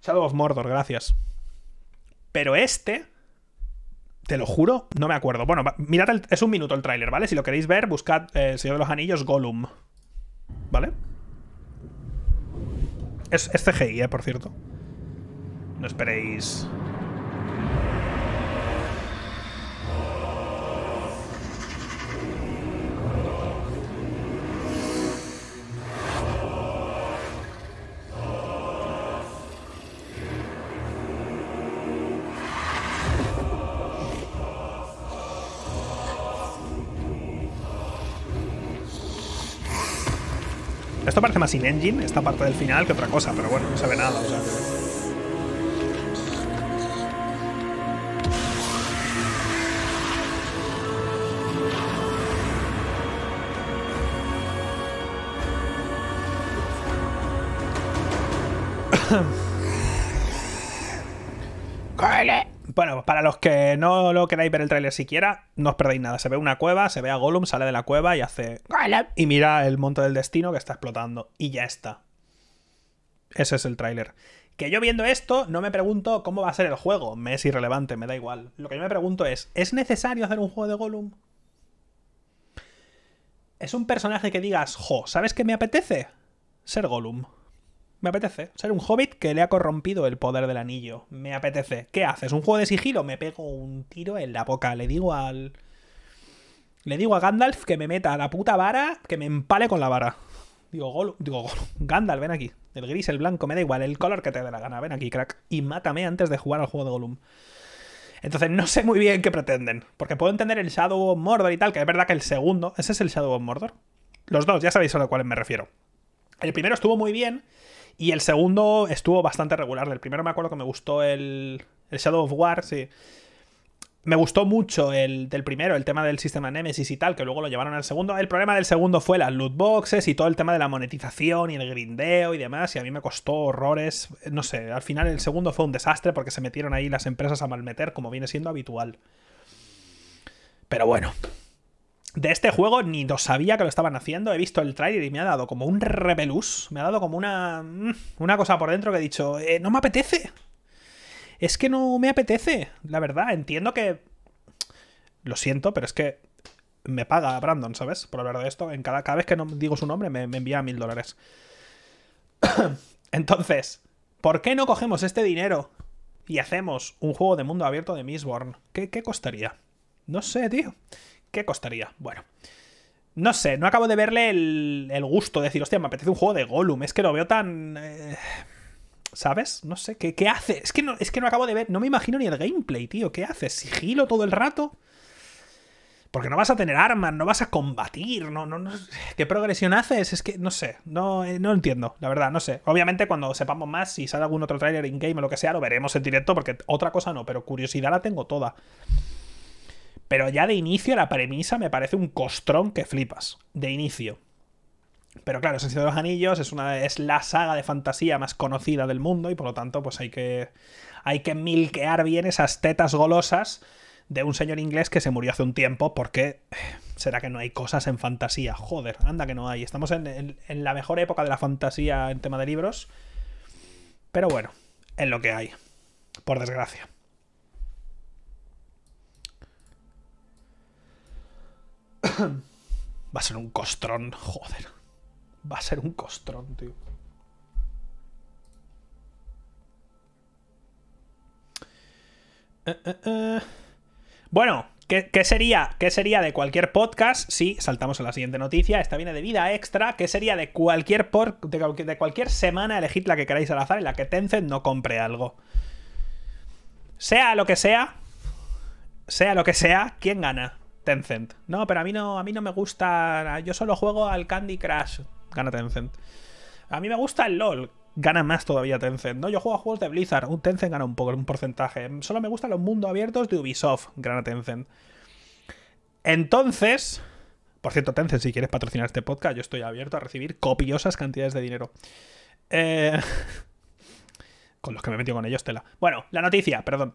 Shadow of Mordor, gracias. Pero este, te lo juro, no me acuerdo. Bueno, mirad, es un minuto el tráiler, ¿vale? Si lo queréis ver, buscad eh, El Señor de los Anillos Gollum. ¿Vale? Es, CGI, este eh, por cierto. No esperéis parece más in-engine esta parte del final que otra cosa, pero bueno, no se ve nada, (coughs) no lo queráis ver el tráiler siquiera, no os perdéis nada. Se ve una cueva, se ve a Gollum, sale de la cueva y hace... Y mira el monte del destino que está explotando. Y ya está. Ese es el tráiler. Que yo viendo esto no me pregunto cómo va a ser el juego. Me es irrelevante, me da igual. Lo que yo me pregunto es, ¿es necesario hacer un juego de Gollum? ¿Es un personaje que digas, jo, ¿sabes qué me apetece? Ser Gollum. Me apetece. Ser un hobbit que le ha corrompido el poder del anillo. Me apetece. ¿Qué haces? ¿Un juego de sigilo? Me pego un tiro en la boca. Le digo al. Le digo a Gandalf que me meta la puta vara, que me empale con la vara. Digo, Gol Digo, Gandalf, ven aquí. El gris, el blanco, me da igual. El color que te dé la gana. Ven aquí, crack. Y mátame antes de jugar al juego de Gollum. Entonces no sé muy bien qué pretenden. Porque puedo entender el Shadow of Mordor y tal, que es verdad que el segundo. Ese es el Shadow of Mordor. Los dos, ya sabéis a lo cual me refiero. El primero estuvo muy bien y el segundo estuvo bastante regular. Del primero me acuerdo que me gustó el, el Shadow of War, sí. Me gustó mucho el del primero, el tema del sistema Nemesis y tal, que luego lo llevaron al segundo. El problema del segundo fue las loot boxes y todo el tema de la monetización y el grindeo y demás, y a mí me costó horrores. No sé, al final el segundo fue un desastre porque se metieron ahí las empresas a malmeter, como viene siendo habitual. Pero bueno, de este juego ni lo sabía que lo estaban haciendo. He visto el trailer y me ha dado como un repelús Me ha dado como una. Mm, una cosa por dentro que he dicho. Eh, no me apetece. Es que no me apetece. La verdad, entiendo que. Lo siento, pero es que. Me paga Brandon, ¿sabes? Por hablar de esto. En cada, cada vez que no digo su nombre, me, envía mil dólares. (coughs) Entonces, ¿por qué no cogemos este dinero y hacemos un juego de mundo abierto de Misborn ¿Qué, qué costaría? No sé, tío. ¿Qué costaría? Bueno. No sé, no acabo de verle el, gusto, de decir, hostia, me apetece un juego de Gollum, es que lo veo tan... Eh, ¿Sabes? No sé, ¿qué, hace? Es que, no, es que no acabo de ver, no me imagino ni el gameplay, tío. ¿Qué haces? ¿Sigilo todo el rato? Porque no vas a tener armas, no vas a combatir, no, no, no. ¿Qué progresión haces? Es que no sé, no, eh, no entiendo, la verdad, no sé. Obviamente, cuando sepamos más, si sale algún otro trailer in-game o lo que sea, lo veremos en directo, porque otra cosa no, pero curiosidad la tengo toda. Pero ya de inicio la premisa me parece un costrón que flipas. De inicio. Pero claro, Sencillo de los Anillos es, una, es la saga de fantasía más conocida del mundo y por lo tanto pues hay que, hay que milquear bien esas tetas golosas de un señor inglés que se murió hace un tiempo porque... (sighs) ¿Será que no hay cosas en fantasía? Joder, anda que no hay. Estamos en, la mejor época de la fantasía en tema de libros. Pero bueno, en lo que hay. Por desgracia. (coughs) Va a ser un costrón, joder. Va a ser un costrón, tío. Eh, eh, eh. Bueno, ¿qué, sería? ¿Qué sería de cualquier podcast? Sí, saltamos a la siguiente noticia. Esta viene de vida extra. ¿Qué sería de cualquier por, de, cualquier semana? Elegid la que queráis al azar y la que Tencent no compre algo. Sea lo que sea. Sea lo que sea, ¿quién gana? Tencent. No, pero a mí no, a mí no me gusta. Yo solo juego al Candy Crush. Gana Tencent. A mí me gusta el LOL. Gana más todavía Tencent. No, yo juego a juegos de Blizzard. Un Tencent gana un poco, un porcentaje. Solo me gustan los mundos abiertos de Ubisoft. Gana Tencent. Entonces. Por cierto, Tencent, si quieres patrocinar este podcast, yo estoy abierto a recibir copiosas cantidades de dinero. Eh, (laughs) con los que me he metido con ellos, tela. Bueno, la noticia, perdón.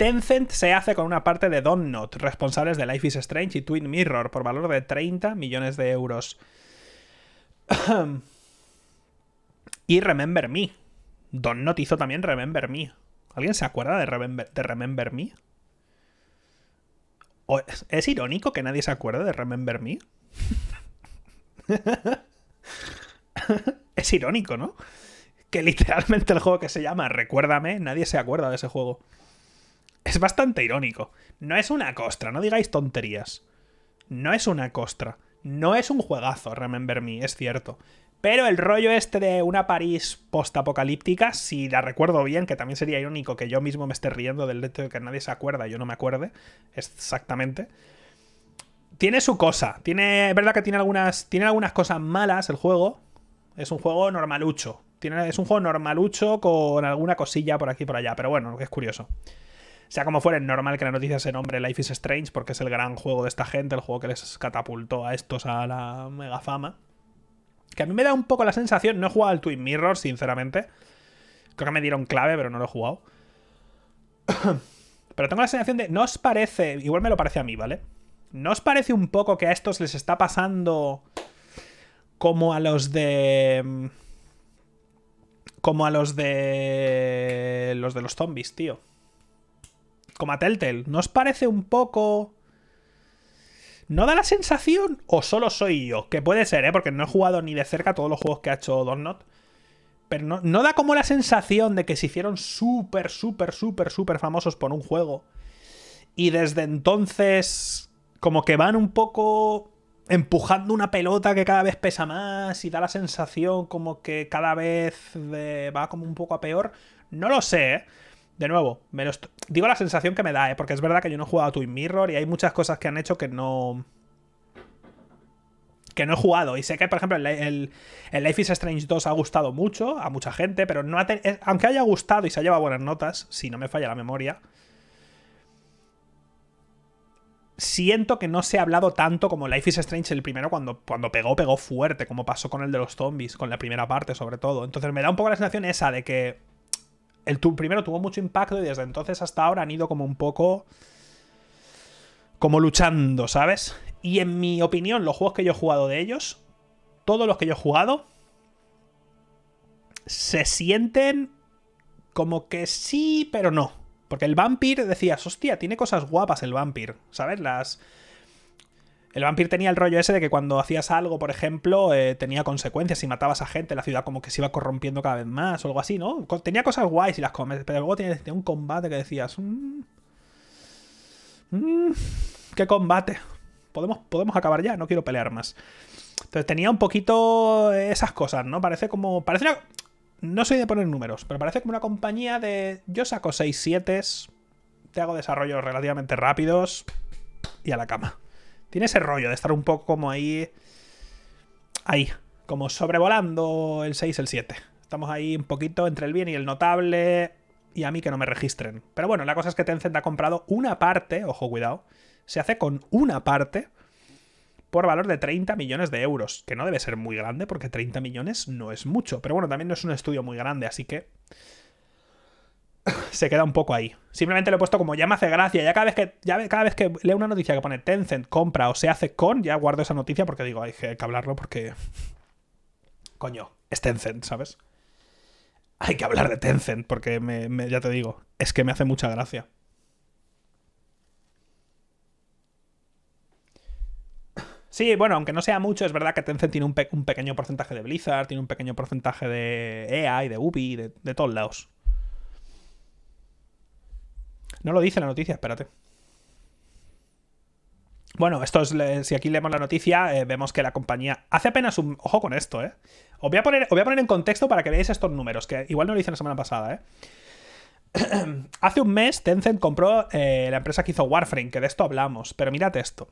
Tencent se hace con una parte de Donut, responsables de Life is Strange y Twin Mirror, por valor de 30 millones de euros. (clears throat) y Remember Me. Donut hizo también Remember Me. ¿Alguien se acuerda de Remember, Me? ¿Es irónico que nadie se acuerde de Remember Me? (laughs) es irónico, ¿no? Que literalmente el juego que se llama Recuérdame, nadie se acuerda de ese juego. Es bastante irónico. No es una costra, no digáis tonterías. No es una costra. No es un juegazo, Remember Me, es cierto. Pero el rollo este de una París postapocalíptica, si la recuerdo bien, que también sería irónico que yo mismo me esté riendo del hecho de que nadie se acuerda, yo no me acuerde exactamente. Tiene su cosa, tiene, es verdad que tiene algunas, tiene algunas cosas malas el juego. Es un juego normalucho. Tiene, es un juego normalucho con alguna cosilla por aquí y por allá, pero bueno, es curioso. Sea como fuera, es normal que la noticia se nombre Life is Strange porque es el gran juego de esta gente, el juego que les catapultó a estos a la mega fama. Que a mí me da un poco la sensación, no he jugado al Twin Mirror, sinceramente. Creo que me dieron clave, pero no lo he jugado. (coughs) pero tengo la sensación de, no os parece, igual me lo parece a mí, ¿vale? ¿No os parece un poco que a estos les está pasando como a los de... Como a los de... Los de los zombies, tío como a Telltale, ¿no os parece un poco... ¿No da la sensación? ¿O solo soy yo? Que puede ser, ¿eh? Porque no he jugado ni de cerca todos los juegos que ha hecho Donut. Pero no, da como la sensación de que se hicieron súper, súper, súper, súper famosos por un juego. Y desde entonces como que van un poco empujando una pelota que cada vez pesa más y da la sensación como que cada vez eh, va como un poco a peor. No lo sé, ¿eh? de nuevo, digo la sensación que me da, ¿eh? porque es verdad que yo no he jugado a Twin Mirror y hay muchas cosas que han hecho que no. que no he jugado. Y sé que, por ejemplo, el, Life is Strange 2 ha gustado mucho a mucha gente, pero aunque haya gustado y se ha llevado buenas notas, si no me falla la memoria, siento que no se ha hablado tanto como Life is Strange el primero cuando, cuando pegó, pegó fuerte, como pasó con el de los zombies, con la primera parte sobre todo. Entonces me da un poco la sensación esa de que el primero tuvo mucho impacto y desde entonces hasta ahora han ido como un poco... Como luchando, ¿sabes? Y en mi opinión, los juegos que yo he jugado de ellos, todos los que yo he jugado, se sienten como que sí, pero no. Porque el Vampir decías, hostia, tiene cosas guapas el Vampir, ¿sabes? Las, el vampiro tenía el rollo ese de que cuando hacías algo, por ejemplo, eh, tenía consecuencias. y matabas a gente, la ciudad como que se iba corrompiendo cada vez más o algo así, ¿no? Tenía cosas guays y las comes, pero luego tenía, un combate que decías... Mm, mm, ¡Qué combate! Podemos, podemos acabar ya, no quiero pelear más. Entonces tenía un poquito esas cosas, ¿no? Parece como... Parece no soy de poner números, pero parece como una compañía de... Yo saco 6-7, te hago desarrollos relativamente rápidos y a la cama. Tiene ese rollo de estar un poco como ahí. Ahí. Como sobrevolando el 6, el 7. Estamos ahí un poquito entre el bien y el notable. Y a mí que no me registren. Pero bueno, la cosa es que Tencent ha comprado una parte. Ojo, cuidado. Se hace con una parte. Por valor de 30 millones de euros. Que no debe ser muy grande, porque 30 millones no es mucho. Pero bueno, también no es un estudio muy grande, así que. (laughs) se queda un poco ahí. Simplemente lo he puesto como ya me hace gracia. Ya cada vez que, ya cada vez que leo una noticia que pone Tencent compra o se hace con, ya guardo esa noticia porque digo, hay que hablarlo porque. (laughs) Coño, es Tencent, ¿sabes? Hay que hablar de Tencent porque me, ya te digo, es que me hace mucha gracia. Sí, bueno, aunque no sea mucho, es verdad que Tencent tiene un, un, pequeño porcentaje de Blizzard, tiene un pequeño porcentaje de EA y de Ubi, de todos lados. No lo dice la noticia, espérate. Bueno, esto es, si aquí leemos la noticia, eh, vemos que la compañía hace apenas un... Ojo con esto, ¿eh? Os voy, a poner, voy a poner en contexto para que veáis estos números, que igual no lo hice la semana pasada, ¿eh? (clears throat) hace un mes Tencent compró eh, la empresa que hizo Warframe, que de esto hablamos, pero mirad esto.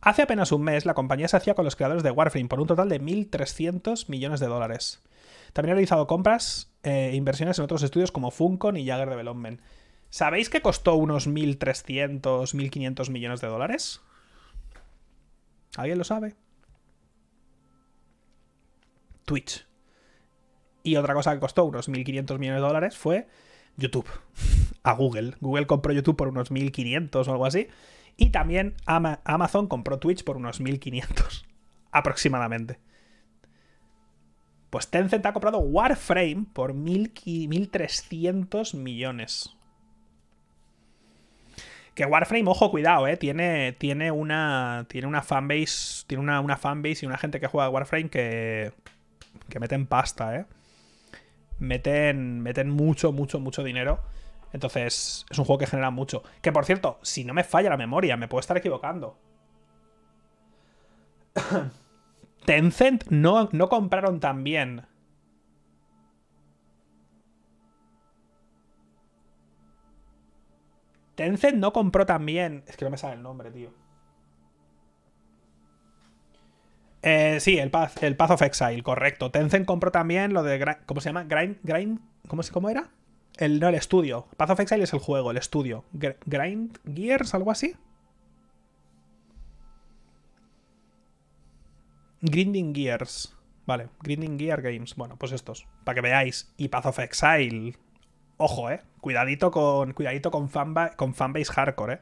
Hace apenas un mes la compañía se hacía con los creadores de Warframe por un total de 1.300 millones de dólares. También ha realizado compras eh, e inversiones en otros estudios como Funcon y Jagger Development. ¿Sabéis que costó unos 1.300, 1.500 millones de dólares? ¿Alguien lo sabe? Twitch. Y otra cosa que costó unos 1.500 millones de dólares fue YouTube. (laughs) A Google. Google compró YouTube por unos 1.500 o algo así. Y también Amazon compró Twitch por unos 1.500 (laughs) aproximadamente. Pues Tencent ha comprado Warframe por 1.300 millones. Que Warframe, ojo, cuidado, eh, tiene, tiene una. Tiene una fanbase. Tiene una, una fanbase y una gente que juega Warframe que. que meten pasta, eh. Meten. Meten mucho, mucho, mucho dinero. Entonces, es un juego que genera mucho. Que por cierto, si no me falla la memoria, me puedo estar equivocando. (coughs) Tencent no, no compraron tan bien Tencent no compró también. Es que no me sale el nombre, tío. Eh, sí, el Path, el of Exile, correcto. Tencent compró también lo de. ¿Cómo se llama? Grind. Grind ¿cómo, ¿Cómo era? El, no, el estudio. Path of Exile es el juego, el estudio. Grind Gears, algo así. Grinding Gears. Vale, Grinding Gear Games. Bueno, pues estos, para que veáis. Y Path of Exile, ojo, ¿eh? Cuidadito con, cuidadito con, con fanbase hardcore, ¿eh?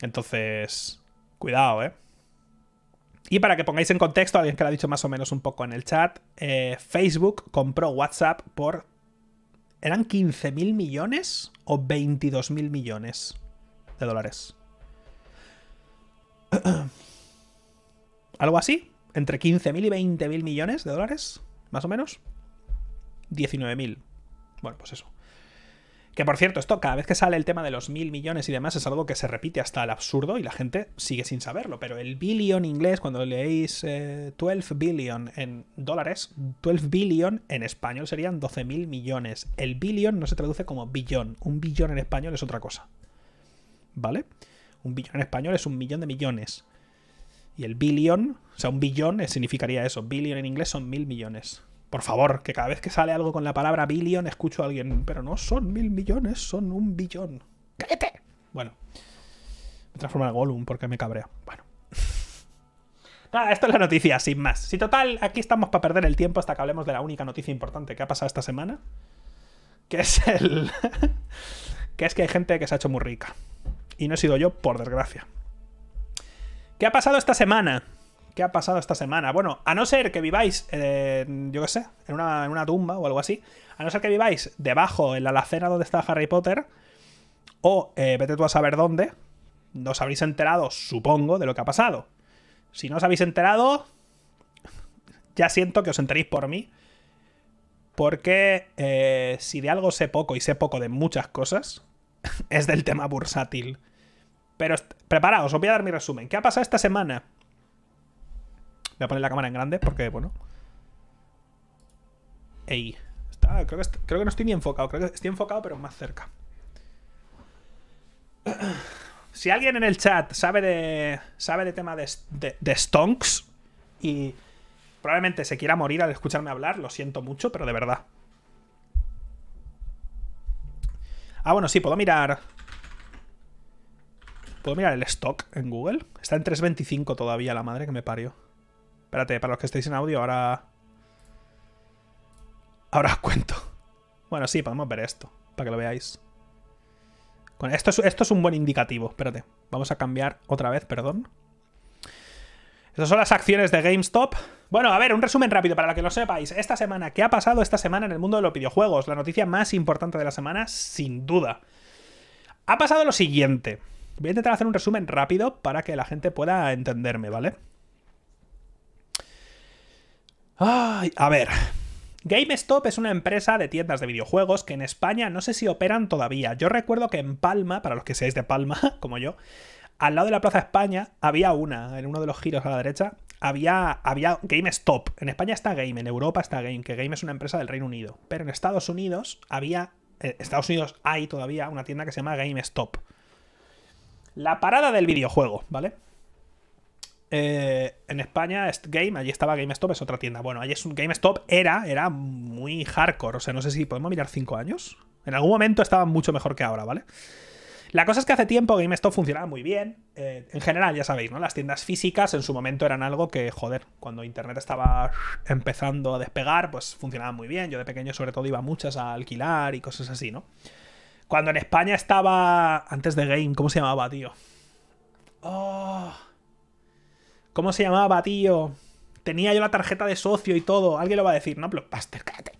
Entonces, cuidado, ¿eh? Y para que pongáis en contexto, alguien que lo ha dicho más o menos un poco en el chat, eh, Facebook compró WhatsApp por... ¿Eran 15.000 millones o 22.000 millones de dólares? (clears throat) ¿Algo así? ¿Entre 15.000 y 20.000 millones de dólares? ¿Más o menos? 19.000. Bueno, pues eso. Que por cierto, esto cada vez que sale el tema de los mil millones y demás es algo que se repite hasta el absurdo y la gente sigue sin saberlo. Pero el billion inglés, cuando leéis 12 eh, billion en dólares, 12 billion en español serían 12 mil millones. El billion no se traduce como billón. Un billón en español es otra cosa. ¿Vale? Un billón en español es un millón de millones. Y el billion, o sea, un billón significaría eso. Billion en inglés son mil millones. Por favor, que cada vez que sale algo con la palabra billion escucho a alguien, pero no son mil millones, son un billón. ¡Cállate! Bueno, me transformo en Gollum porque me cabrea. Bueno. (laughs) Nada, esto es la noticia, sin más. Si total, aquí estamos para perder el tiempo hasta que hablemos de la única noticia importante que ha pasado esta semana. Que es el. (laughs) que es que hay gente que se ha hecho muy rica. Y no he sido yo, por desgracia. ¿Qué ha pasado esta semana? ¿Qué ha pasado esta semana? Bueno, a no ser que viváis, eh, yo qué sé, en una, tumba o algo así, a no ser que viváis debajo, en la alacena donde está Harry Potter, o eh, vete tú a saber dónde, no os habréis enterado, supongo, de lo que ha pasado. Si no os habéis enterado, ya siento que os enteréis por mí. Porque eh, si de algo sé poco y sé poco de muchas cosas, (laughs) es del tema bursátil. Pero preparaos, os voy a dar mi resumen. ¿Qué ha pasado esta semana? Voy a poner la cámara en grande porque, bueno. Ey. Está, creo, que, no estoy ni enfocado. Creo que estoy enfocado, pero más cerca. (clears throat) Si alguien en el chat sabe de. sabe de tema de, de stonks y probablemente se quiera morir al escucharme hablar, lo siento mucho, pero de verdad. Ah, bueno, sí, puedo mirar. Puedo mirar el stock en Google. Está en 3.25 todavía la madre que me parió. Espérate, para los que estáis en audio, ahora... Ahora os cuento. Bueno, sí, podemos ver esto, para que lo veáis. esto es, esto es un buen indicativo, espérate. Vamos a cambiar otra vez, perdón. Estas son las acciones de GameStop. Bueno, a ver, un resumen rápido para que lo sepáis. Esta semana, ¿qué ha pasado esta semana en el mundo de los videojuegos? La noticia más importante de la semana, sin duda. Ha pasado lo siguiente. Voy a intentar hacer un resumen rápido para que la gente pueda entenderme, ¿vale? a ver. GameStop es una empresa de tiendas de videojuegos que en España no sé si operan todavía. Yo recuerdo que en Palma, para los que seáis de Palma, (laughs) como yo, al lado de la Plaza España había una, en uno de los giros a la derecha, había, había GameStop. En España está Game, en Europa está Game, que Game es una empresa del Reino Unido. Pero en Estados Unidos había, en eh, Estados Unidos hay todavía una tienda que se llama GameStop. La parada del videojuego, ¿vale? Eh, en España, Game, allí estaba GameStop, es otra tienda. Bueno, allí es un GameStop, era, era muy hardcore. O sea, no sé si podemos mirar 5 años. En algún momento estaba mucho mejor que ahora, ¿vale? La cosa es que hace tiempo GameStop funcionaba muy bien. Eh, en general, ya sabéis, ¿no? Las tiendas físicas en su momento eran algo que, joder, cuando Internet estaba empezando a despegar, pues funcionaba muy bien. Yo de pequeño sobre todo iba muchas a alquilar y cosas así, ¿no? Cuando en España estaba... Antes de Game, ¿cómo se llamaba, tío? Oh... ¿Cómo se llamaba, tío? Tenía yo la tarjeta de socio y todo. Alguien lo va a decir, ¿no? Blockbuster, cállate.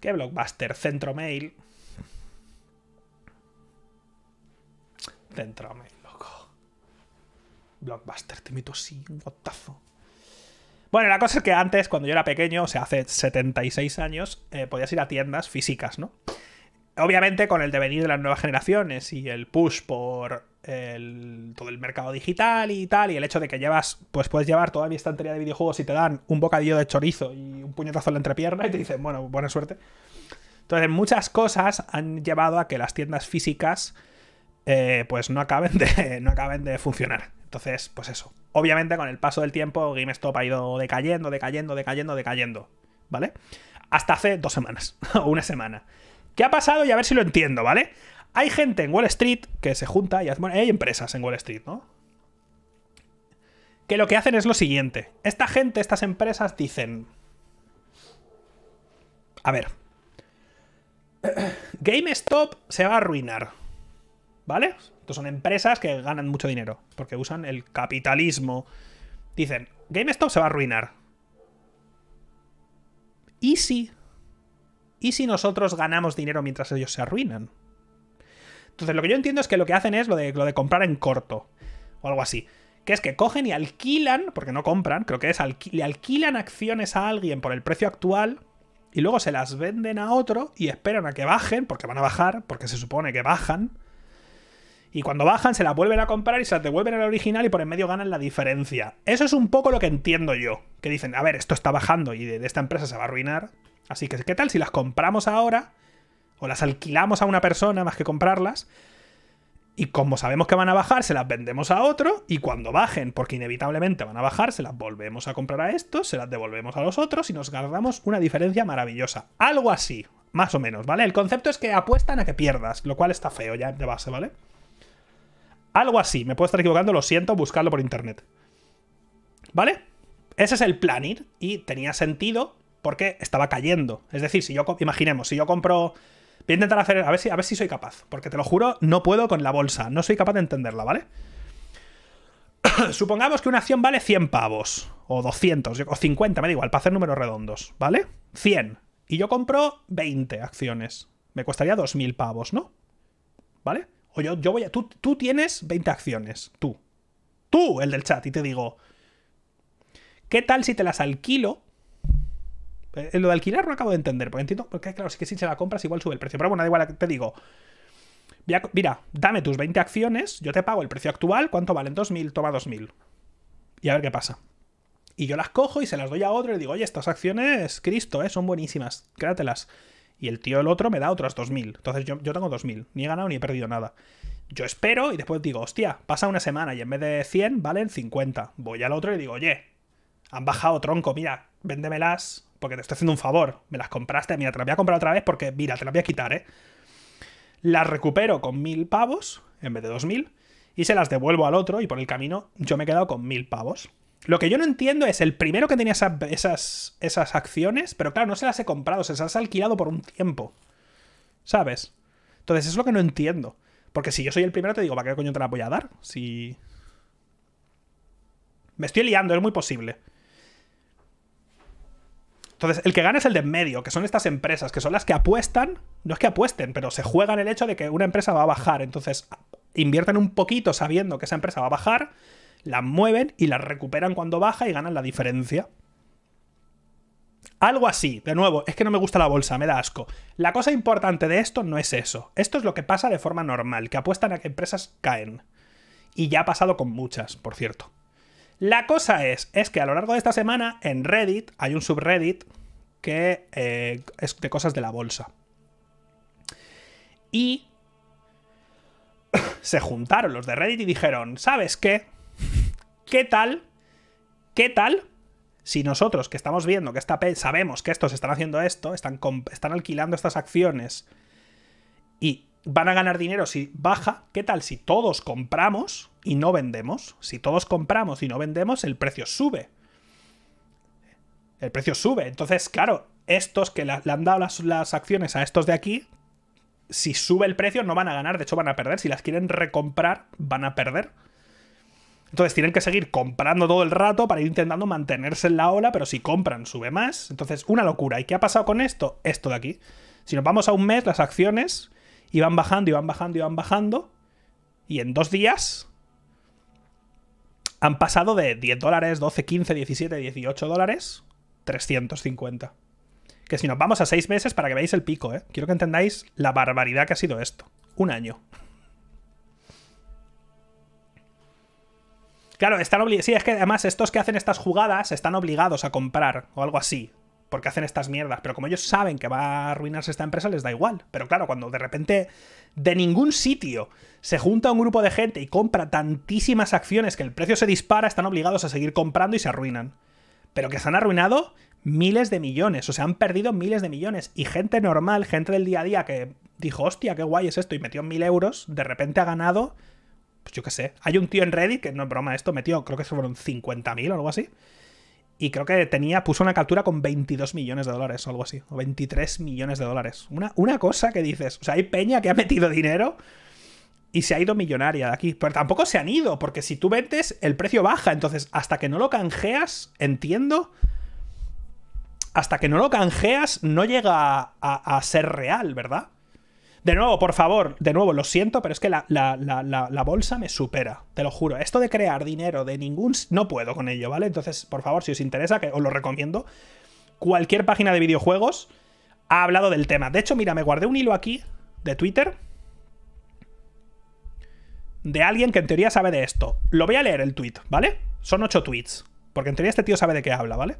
¿Qué Blockbuster? Centro Mail. Centro Mail, loco. Blockbuster, te meto así, un gotazo. Bueno, la cosa es que antes, cuando yo era pequeño, o sea, hace 76 años, eh, podías ir a tiendas físicas, ¿no? Obviamente, con el devenir de las nuevas generaciones y el push por todo el mercado digital y tal, y el hecho de que llevas, pues puedes llevar toda mi estantería de videojuegos y te dan un bocadillo de chorizo y un puñetazo en la entrepierna y te dicen, bueno, buena suerte. Entonces, muchas cosas han llevado a que las tiendas físicas eh, pues no acaben, de, (laughs) no acaben de funcionar. Entonces, pues eso. Obviamente, con el paso del tiempo, GameStop ha ido decayendo, decayendo, decayendo, decayendo. ¿Vale? Hasta hace dos semanas, (laughs) o una semana. ¿Qué ha pasado? Y a ver si lo entiendo, ¿vale? Hay gente en Wall Street que se junta y hace, hay empresas en Wall Street, ¿no? Que lo que hacen es lo siguiente. Esta gente, estas empresas dicen... A ver. (clears throat) GameStop se va a arruinar. ¿Vale? Entonces son empresas que ganan mucho dinero porque usan el capitalismo. Dicen, GameStop se va a arruinar. ¿Y si? ¿Y si nosotros ganamos dinero mientras ellos se arruinan? Entonces, lo que yo entiendo es que lo que hacen es lo de, lo de comprar en corto o algo así. Que es que cogen y alquilan, porque no compran, creo que es, le alquilan acciones a alguien por el precio actual y luego se las venden a otro y esperan a que bajen, porque van a bajar, porque se supone que bajan. Y cuando bajan se las vuelven a comprar y se las devuelven al original y por en medio ganan la diferencia. Eso es un poco lo que entiendo yo. Que dicen, a ver, esto está bajando y de esta empresa se va a arruinar. Así que, ¿qué tal si las compramos ahora? o las alquilamos a una persona más que comprarlas. Y como sabemos que van a bajar, se las vendemos a otro y cuando bajen, porque inevitablemente van a bajar, se las volvemos a comprar a estos, se las devolvemos a los otros y nos guardamos una diferencia maravillosa. Algo así, más o menos, ¿vale? El concepto es que apuestan a que pierdas, lo cual está feo ya de base, ¿vale? Algo así, me puedo estar equivocando, lo siento, buscarlo por internet. ¿Vale? Ese es el planning y tenía sentido porque estaba cayendo. Es decir, si yo, imaginemos, si yo compro Voy a intentar hacer, a ver, si, a ver si soy capaz, porque te lo juro, no puedo con la bolsa, no soy capaz de entenderla, ¿vale? (coughs) Supongamos que una acción vale 100 pavos, o 200, o 50, me da igual, para hacer números redondos, ¿vale? 100. Y yo compro 20 acciones. Me costaría 2.000 pavos, ¿no? ¿Vale? O yo, yo voy a... Tú, tú tienes 20 acciones, tú. Tú, el del chat, y te digo, ¿qué tal si te las alquilo eh, lo de alquilar no acabo de entender, porque entiendo, porque claro, sí que si se la compras igual sube el precio. Pero bueno, da igual, te digo. mira, dame tus 20 acciones, yo te pago el precio actual, ¿cuánto valen? 2.000, toma 2.000. Y a ver qué pasa. Y yo las cojo y se las doy a otro y le digo, oye, estas acciones, Cristo, eh, son buenísimas, créatelas Y el tío, el otro, me da otras 2.000. Entonces yo, yo tengo 2.000, ni he ganado ni he perdido nada. Yo espero y después digo, hostia, pasa una semana y en vez de 100 valen 50. Voy al otro y digo, oye, han bajado tronco, mira, véndemelas porque te estoy haciendo un favor. Me las compraste, mira, te las voy a comprar otra vez porque, mira, te las voy a quitar, ¿eh? Las recupero con mil pavos en vez de dos mil y se las devuelvo al otro y por el camino yo me he quedado con mil pavos. Lo que yo no entiendo es el primero que tenía esas, esas, acciones, pero claro, no se las he comprado, se las has alquilado por un tiempo. ¿Sabes? Entonces, es lo que no entiendo. Porque si yo soy el primero, te digo, ¿para qué coño te las voy a dar? Si. Me estoy liando, es muy posible. Entonces, el que gana es el de en medio, que son estas empresas, que son las que apuestan, no es que apuesten, pero se juegan el hecho de que una empresa va a bajar. Entonces, invierten un poquito sabiendo que esa empresa va a bajar, la mueven y la recuperan cuando baja y ganan la diferencia. Algo así, de nuevo, es que no me gusta la bolsa, me da asco. La cosa importante de esto no es eso. Esto es lo que pasa de forma normal, que apuestan a que empresas caen. Y ya ha pasado con muchas, por cierto. La cosa es, es que a lo largo de esta semana en Reddit hay un subreddit que eh, es de cosas de la bolsa. Y (coughs) se juntaron los de Reddit y dijeron, ¿sabes qué? ¿Qué tal? ¿Qué tal? Si nosotros que estamos viendo que esta sabemos que estos están haciendo esto, están, están alquilando estas acciones y van a ganar dinero si baja, ¿qué tal si todos compramos y no vendemos, si todos compramos y no vendemos, el precio sube. El precio sube. Entonces, claro, estos que le han dado las, acciones a estos de aquí, si sube el precio no van a ganar, de hecho van a perder. Si las quieren recomprar, van a perder. Entonces tienen que seguir comprando todo el rato para ir intentando mantenerse en la ola, pero si compran sube más. Entonces, una locura. ¿Y qué ha pasado con esto? Esto de aquí. Si nos vamos a un mes, las acciones iban bajando, iban bajando, iban bajando. Y en dos días han pasado de 10 dólares, 12, 15, 17, 18 dólares, 350. Que si nos vamos a 6 meses para que veáis el pico, ¿eh? Quiero que entendáis la barbaridad que ha sido esto. Un año. Claro, están obligados. Sí, es que además estos que hacen estas jugadas están obligados a comprar o algo así porque hacen estas mierdas. Pero como ellos saben que va a arruinarse esta empresa, les da igual. Pero claro, cuando de repente de ningún sitio se junta un grupo de gente y compra tantísimas acciones que el precio se dispara, están obligados a seguir comprando y se arruinan. Pero que se han arruinado miles de millones, o sea, han perdido miles de millones. Y gente normal, gente del día a día que dijo, hostia, qué guay es esto, y metió mil euros, de repente ha ganado, pues yo qué sé. Hay un tío en Reddit, que no es broma esto, metió, creo que fueron 50.000 o algo así y creo que tenía, puso una captura con 22 millones de dólares o algo así, o 23 millones de dólares. Una, una cosa que dices, o sea, hay peña que ha metido dinero y se ha ido millonaria de aquí. Pero tampoco se han ido, porque si tú vendes, el precio baja. Entonces, hasta que no lo canjeas, entiendo. Hasta que no lo canjeas, no llega a, a ser real, ¿verdad? De nuevo, por favor, de nuevo, lo siento, pero es que la, bolsa me supera, te lo juro. Esto de crear dinero de ningún... No puedo con ello, ¿vale? Entonces, por favor, si os interesa, que os lo recomiendo, cualquier página de videojuegos ha hablado del tema. De hecho, mira, me guardé un hilo aquí de Twitter de alguien que en teoría sabe de esto. Lo voy a leer el tweet, ¿vale? Son ocho tweets, porque en teoría este tío sabe de qué habla, ¿vale?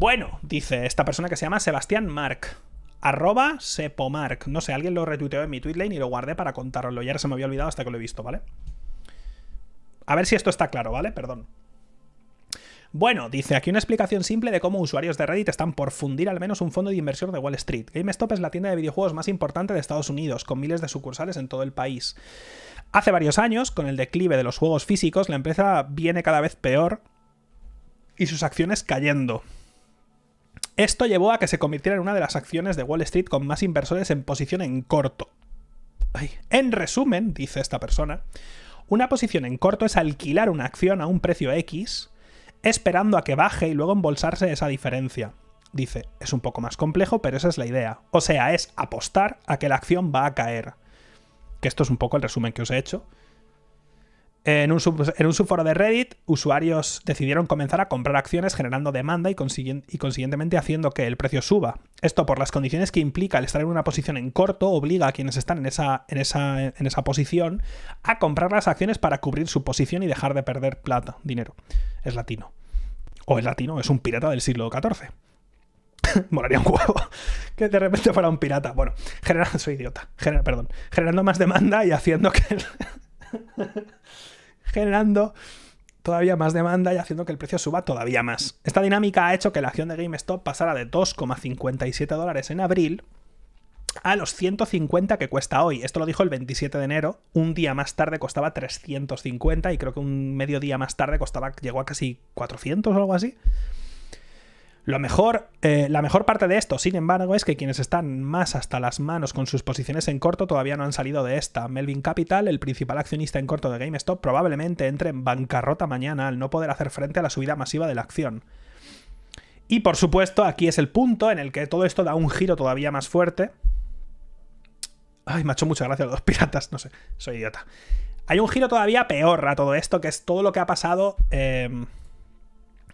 Bueno, dice esta persona que se llama Sebastián Mark, Arroba sepomark, No sé, alguien lo retuiteó en mi tweetlane y lo guardé para contarlo, ya se me había olvidado hasta que lo he visto, ¿vale? A ver si esto está claro, ¿vale? Perdón. Bueno, dice aquí una explicación simple de cómo usuarios de Reddit están por fundir al menos un fondo de inversión de Wall Street. GameStop es la tienda de videojuegos más importante de Estados Unidos, con miles de sucursales en todo el país. Hace varios años, con el declive de los juegos físicos, la empresa viene cada vez peor y sus acciones cayendo. Esto llevó a que se convirtiera en una de las acciones de Wall Street con más inversores en posición en corto. En resumen, dice esta persona, una posición en corto es alquilar una acción a un precio X, esperando a que baje y luego embolsarse esa diferencia. Dice, es un poco más complejo, pero esa es la idea. O sea, es apostar a que la acción va a caer. Que esto es un poco el resumen que os he hecho. En un, subforo de Reddit, usuarios decidieron comenzar a comprar acciones generando demanda y, y, consiguientemente haciendo que el precio suba. Esto por las condiciones que implica el estar en una posición en corto obliga a quienes están en esa, en en esa posición a comprar las acciones para cubrir su posición y dejar de perder plata, dinero. Es latino. O es latino, es un pirata del siglo XIV. (laughs) Moraría un juego. (laughs) que de repente fuera un pirata. Bueno, generando, (laughs) soy idiota, perdón, generando más demanda y haciendo que... (laughs) generando todavía más demanda y haciendo que el precio suba todavía más. Esta dinámica ha hecho que la acción de GameStop pasara de 2,57 dólares en abril a los 150 que cuesta hoy. Esto lo dijo el 27 de enero. Un día más tarde costaba 350 y creo que un medio día más tarde costaba, llegó a casi 400 o algo así. Lo mejor, eh, la mejor parte de esto, sin embargo, es que quienes están más hasta las manos con sus posiciones en corto todavía no han salido de esta. Melvin Capital, el principal accionista en corto de GameStop, probablemente entre en bancarrota mañana al no poder hacer frente a la subida masiva de la acción. Y por supuesto, aquí es el punto en el que todo esto da un giro todavía más fuerte. Ay, macho, muchas gracias a los (laughs) piratas, no sé, soy idiota. Hay un giro todavía peor a todo esto, que es todo lo que ha pasado... Eh,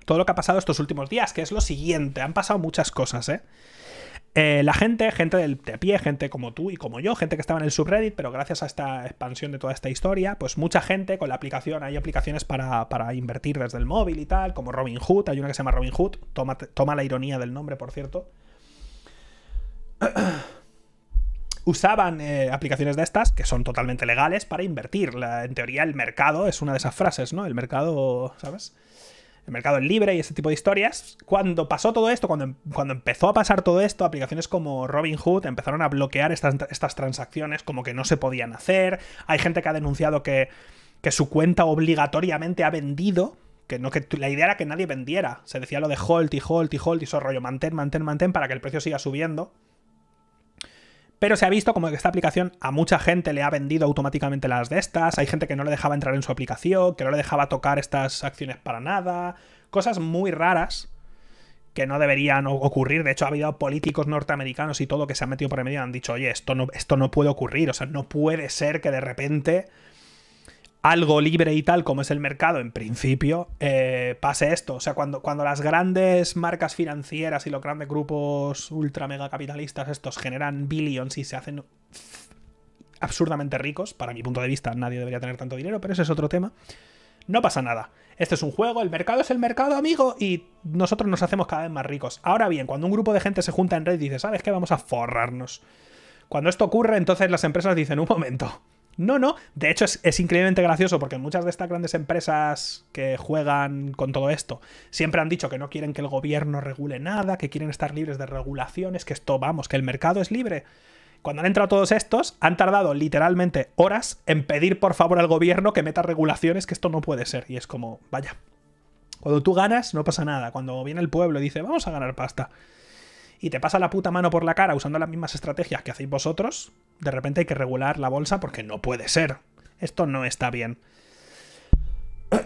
todo lo que ha pasado estos últimos días, que es lo siguiente. Han pasado muchas cosas, ¿eh? ¿eh? la gente, gente del, de pie, gente como tú y como yo, gente que estaba en el subreddit, pero gracias a esta expansión de toda esta historia, pues mucha gente con la aplicación, hay aplicaciones para, invertir desde el móvil y tal, como Robin Hood, hay una que se llama Robin Hood, toma, la ironía del nombre, por cierto. (clears throat) Usaban eh, aplicaciones de estas, que son totalmente legales, para invertir. en teoría, el mercado es una de esas frases, ¿no? El mercado, ¿sabes? el mercado es libre y ese tipo de historias. Cuando pasó todo esto, cuando, em, cuando empezó a pasar todo esto, aplicaciones como Hood empezaron a bloquear estas, transacciones como que no se podían hacer. Hay gente que ha denunciado que, que su cuenta obligatoriamente ha vendido que no que la idea era que nadie vendiera. Se decía lo de hold y hold y hold y eso rollo, mantén, mantén, mantén para que el precio siga subiendo. Pero se ha visto como que esta aplicación a mucha gente le ha vendido automáticamente las de estas. Hay gente que no le dejaba entrar en su aplicación, que no le dejaba tocar estas acciones para nada. Cosas muy raras que no deberían ocurrir. De hecho, ha habido políticos norteamericanos y todo que se han metido por el medio y han dicho, oye, esto no, esto no puede ocurrir. O sea, no puede ser que de repente algo libre y tal como es el mercado, en principio, eh, pase esto. O sea, cuando, cuando las grandes marcas financieras y los grandes grupos ultra mega capitalistas estos generan billions y se hacen absurdamente ricos, para mi punto de vista nadie debería tener tanto dinero, pero ese es otro tema, no pasa nada. Este es un juego, el mercado es el mercado, amigo, y nosotros nos hacemos cada vez más ricos. Ahora bien, cuando un grupo de gente se junta en red y dice, ¿sabes qué? Vamos a forrarnos. Cuando esto ocurre, entonces las empresas dicen, un momento, no, no. De hecho, es, increíblemente gracioso porque muchas de estas grandes empresas que juegan con todo esto siempre han dicho que no quieren que el gobierno regule nada, que quieren estar libres de regulaciones, que esto, vamos, que el mercado es libre. Cuando han entrado todos estos, han tardado literalmente horas en pedir por favor al gobierno que meta regulaciones, que esto no puede ser. Y es como, vaya. Cuando tú ganas, no pasa nada. Cuando viene el pueblo y dice, vamos a ganar pasta y te pasa la puta mano por la cara usando las mismas estrategias que hacéis vosotros, de repente hay que regular la bolsa porque no puede ser. Esto no está bien. (clears throat)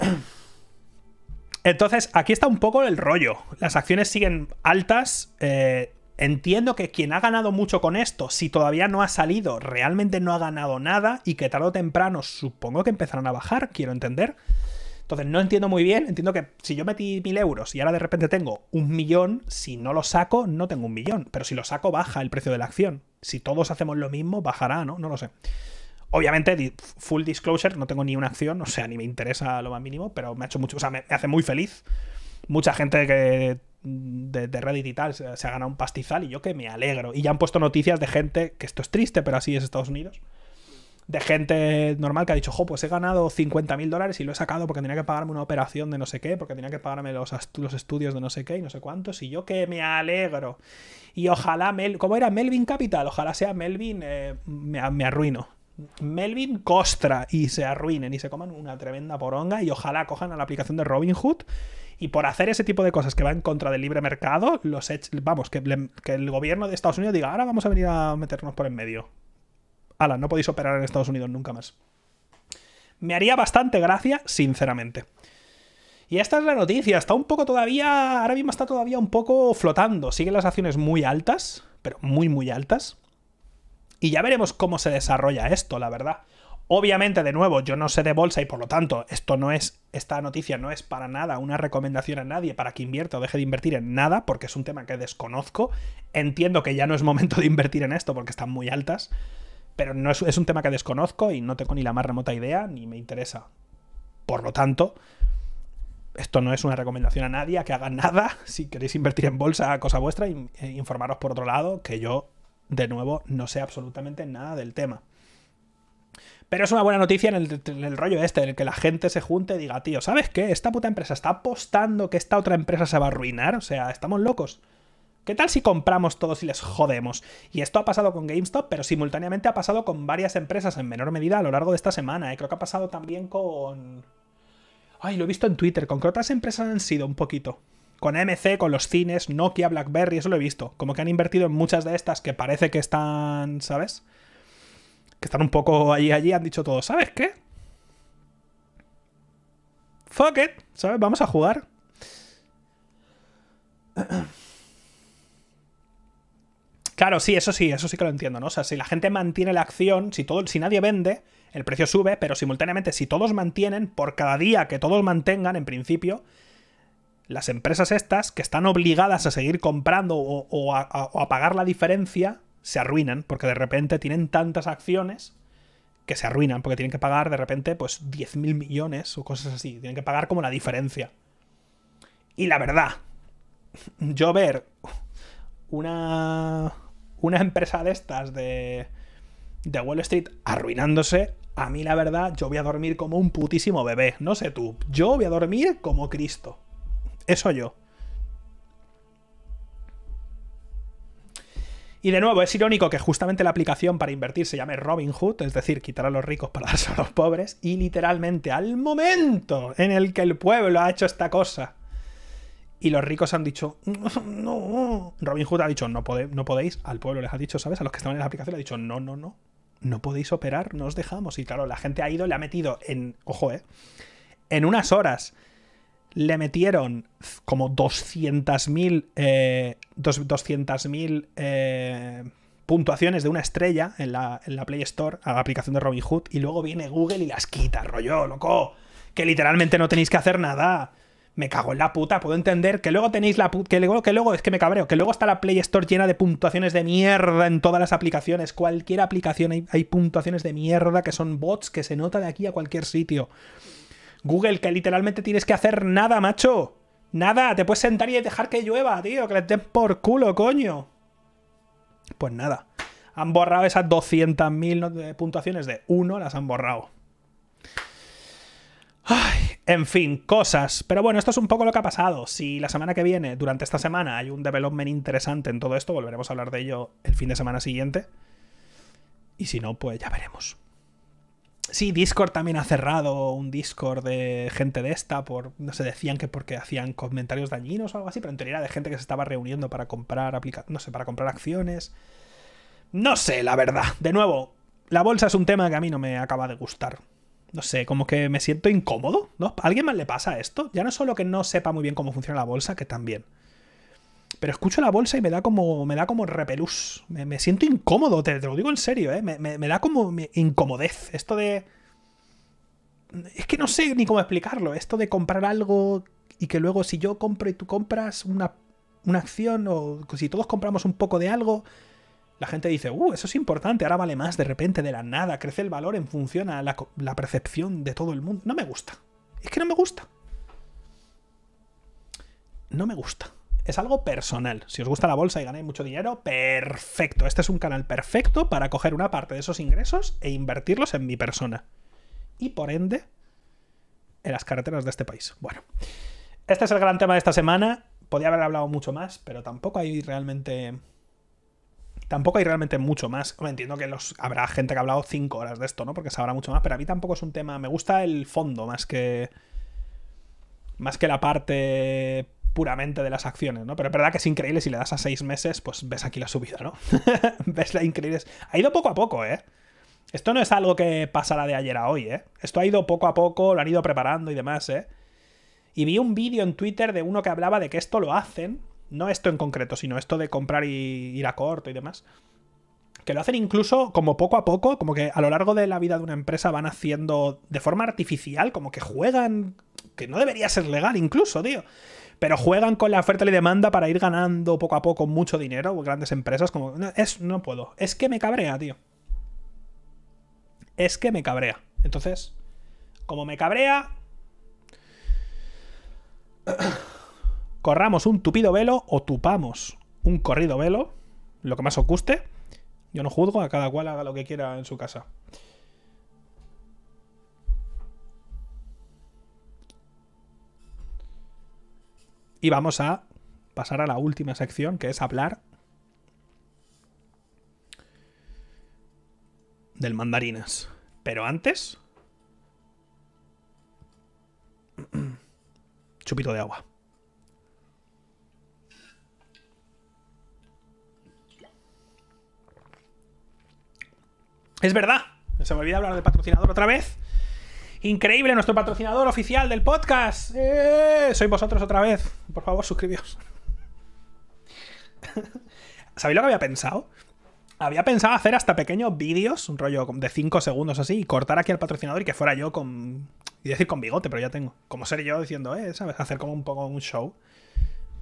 Entonces, aquí está un poco el rollo. Las acciones siguen altas. Eh, entiendo que quien ha ganado mucho con esto, si todavía no ha salido, realmente no ha ganado nada y que tarde o temprano supongo que empezarán a bajar, quiero entender. Entonces, no entiendo muy bien, entiendo que si yo metí mil euros y ahora de repente tengo un millón, si no lo saco, no tengo un millón, pero si lo saco, baja el precio de la acción. Si todos hacemos lo mismo, bajará, ¿no? No lo sé. Obviamente, full disclosure, no tengo ni una acción, o sea, ni me interesa lo más mínimo, pero me ha hecho mucho, o sea, me, hace muy feliz. Mucha gente que mm, de, Reddit y tal se, se ha ganado un pastizal y yo que me alegro. Y ya han puesto noticias de gente, que esto es triste, pero así es Estados Unidos, de gente normal que ha dicho, jo, pues he ganado 50.000 mil dólares y lo he sacado porque tenía que pagarme una operación de no sé qué, porque tenía que pagarme los, estudios de no sé qué y no sé cuántos, y yo que me alegro. Y ojalá, Mel ¿cómo era Melvin Capital? Ojalá sea Melvin, eh, me, arruino. Melvin Costra y se arruinen y se coman una tremenda poronga y ojalá cojan a la aplicación de Hood y por hacer ese tipo de cosas que va en contra del libre mercado, los vamos, que, que el gobierno de Estados Unidos diga, ahora vamos a venir a meternos por en medio ala, no podéis operar en Estados Unidos nunca más. Me haría bastante gracia, sinceramente. Y esta es la noticia, está un poco todavía, ahora mismo está todavía un poco flotando, siguen las acciones muy altas, pero muy, muy altas. Y ya veremos cómo se desarrolla esto, la verdad. Obviamente, de nuevo, yo no sé de bolsa y por lo tanto, esto no es, esta noticia no es para nada una recomendación a nadie para que invierta o deje de invertir en nada, porque es un tema que desconozco. Entiendo que ya no es momento de invertir en esto porque están muy altas. Pero no es, un tema que desconozco y no tengo ni la más remota idea, ni me interesa. Por lo tanto, esto no es una recomendación a nadie a que haga nada. (laughs) Si queréis invertir en bolsa, cosa vuestra, e informaros por otro lado, que yo, de nuevo, no sé absolutamente nada del tema. Pero es una buena noticia en el, en el rollo este, en el que la gente se junte y diga, tío, ¿sabes qué? Esta puta empresa está apostando que esta otra empresa se va a arruinar. O sea, estamos locos. ¿Qué tal si compramos todos y les jodemos? Y esto ha pasado con GameStop, pero simultáneamente ha pasado con varias empresas en menor medida a lo largo de esta semana. ¿eh? Creo que ha pasado también con... Ay, lo he visto en Twitter, con qué otras empresas han sido un poquito. Con AMC, con los cines, Nokia, BlackBerry, eso lo he visto. Como que han invertido en muchas de estas que parece que están, ¿sabes? Que están un poco allí, allí, han dicho todo, ¿sabes qué? Fuck it, ¿sabes? Vamos a jugar. Claro, sí, eso sí, eso sí que lo entiendo, ¿no? O sea, si la gente mantiene la acción, si, todo, si nadie vende, el precio sube, pero simultáneamente, si todos mantienen, por cada día que todos mantengan, en principio, las empresas estas, que están obligadas a seguir comprando o, a, a pagar la diferencia, se arruinan, porque de repente tienen tantas acciones que se arruinan, porque tienen que pagar de repente pues 10.000 millones o cosas así, tienen que pagar como la diferencia. Y la verdad, yo ver una una empresa de estas de, de Wall Street arruinándose, a mí la verdad, yo voy a dormir como un putísimo bebé. No sé tú, yo voy a dormir como Cristo. Eso yo. Y de nuevo, es irónico que justamente la aplicación para invertir se llame Hood es decir, quitar a los ricos para (laughs) darse a los pobres, y literalmente al momento en el que el pueblo ha hecho esta cosa, y los ricos han dicho, mm, (laughs) no, Robin Hood ha dicho, no, no podéis, al pueblo les ha dicho, ¿sabes? A los que estaban en la aplicación le ha dicho, no, no, no, no podéis operar, no os dejamos. Y claro, la gente ha ido, le ha metido en, ojo, ¿eh? En unas horas le metieron como 200.000 200.000 eh, eh, puntuaciones de una estrella en la, en la Play Store a la aplicación de Robin Hood y luego viene Google y las quita, rollo, loco. Que literalmente no tenéis que hacer nada me cago en la puta, puedo entender que luego tenéis la que luego, que luego, es que me cabreo, que luego está la Play Store llena de puntuaciones de mierda en todas las aplicaciones, cualquier aplicación hay, puntuaciones de mierda que son bots que se nota de aquí a cualquier sitio. Google, que literalmente tienes que hacer nada, macho. Nada, te puedes sentar y dejar que llueva, tío, que le den por culo, coño. Pues nada, han borrado esas 200.000 puntuaciones de uno, las han borrado. Ay, en fin, cosas. Pero bueno, esto es un poco lo que ha pasado. Si la semana que viene, durante esta semana, hay un development interesante en todo esto, volveremos a hablar de ello el fin de semana siguiente. Y si no, pues ya veremos. Sí, Discord también ha cerrado un Discord de gente de esta por. No sé, decían que porque hacían comentarios dañinos o algo así, pero en teoría era de gente que se estaba reuniendo para comprar no sé, para comprar acciones. No sé, la verdad. De nuevo, la bolsa es un tema que a mí no me acaba de gustar no sé, como que me siento incómodo, ¿no? ¿A alguien más le pasa esto? Ya no solo que no sepa muy bien cómo funciona la bolsa, que también. Pero escucho la bolsa y me da como, me da como repelús. Me, siento incómodo, te, lo digo en serio, ¿eh? Me, da como incomodez. Esto de... Es que no sé ni cómo explicarlo. Esto de comprar algo y que luego si yo compro y tú compras una, una acción o si todos compramos un poco de algo, la gente dice, uh, eso es importante, ahora vale más de repente, de la nada, crece el valor en función a la, percepción de todo el mundo. No me gusta. Es que no me gusta. No me gusta. Es algo personal. Si os gusta la bolsa y ganáis mucho dinero, perfecto. Este es un canal perfecto para coger una parte de esos ingresos e invertirlos en mi persona. Y por ende, en las carreteras de este país. Bueno, este es el gran tema de esta semana. Podría haber hablado mucho más, pero tampoco hay realmente Tampoco hay realmente mucho más. Me entiendo que los, habrá gente que ha hablado cinco horas de esto, ¿no? Porque sabrá mucho más, pero a mí tampoco es un tema. Me gusta el fondo más que. Más que la parte puramente de las acciones, ¿no? Pero es verdad que es increíble si le das a seis meses, pues ves aquí la subida, ¿no? (laughs) ves la increíble. Ha ido poco a poco, ¿eh? Esto no es algo que pasará de ayer a hoy, ¿eh? Esto ha ido poco a poco, lo han ido preparando y demás, ¿eh? Y vi un vídeo en Twitter de uno que hablaba de que esto lo hacen no esto en concreto, sino esto de comprar y ir a corto y demás, que lo hacen incluso como poco a poco, como que a lo largo de la vida de una empresa van haciendo de forma artificial, como que juegan, que no debería ser legal incluso, tío. Pero juegan con la oferta y la demanda para ir ganando poco a poco mucho dinero, grandes empresas, como... Es, no puedo. Es que me cabrea, tío. Es que me cabrea. Entonces, como me cabrea corramos un tupido velo o tupamos un corrido velo, lo que más os guste. Yo no juzgo, a cada cual haga lo que quiera en su casa. Y vamos a pasar a la última sección, que es hablar del mandarinas. Pero antes... (clears throat) Chupito de agua. Es verdad, se me olvida hablar del patrocinador otra vez. Increíble, nuestro patrocinador oficial del podcast. ¡Eh! Soy vosotros otra vez. Por favor, suscribíos. (laughs) ¿Sabéis lo que había pensado? Había pensado hacer hasta pequeños vídeos, un rollo de 5 segundos así, y cortar aquí al patrocinador y que fuera yo con. Y decir con bigote, pero ya tengo. Como ser yo diciendo, eh, ¿sabes? Hacer como un poco un show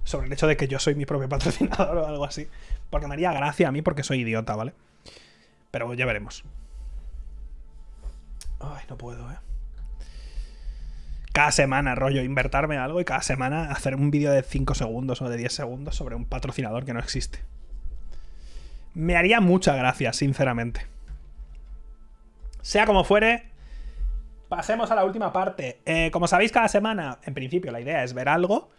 sobre el hecho de que yo soy mi propio (laughs) patrocinador o algo así. Porque me haría gracia a mí porque soy idiota, ¿vale? Pero ya veremos. Ay, no puedo, eh. Cada semana, rollo, invertarme algo y cada semana hacer un vídeo de 5 segundos o de 10 segundos sobre un patrocinador que no existe. Me haría mucha gracia, sinceramente. Sea como fuere, pasemos a la última parte. Eh, como sabéis, cada semana, en principio, la idea es ver algo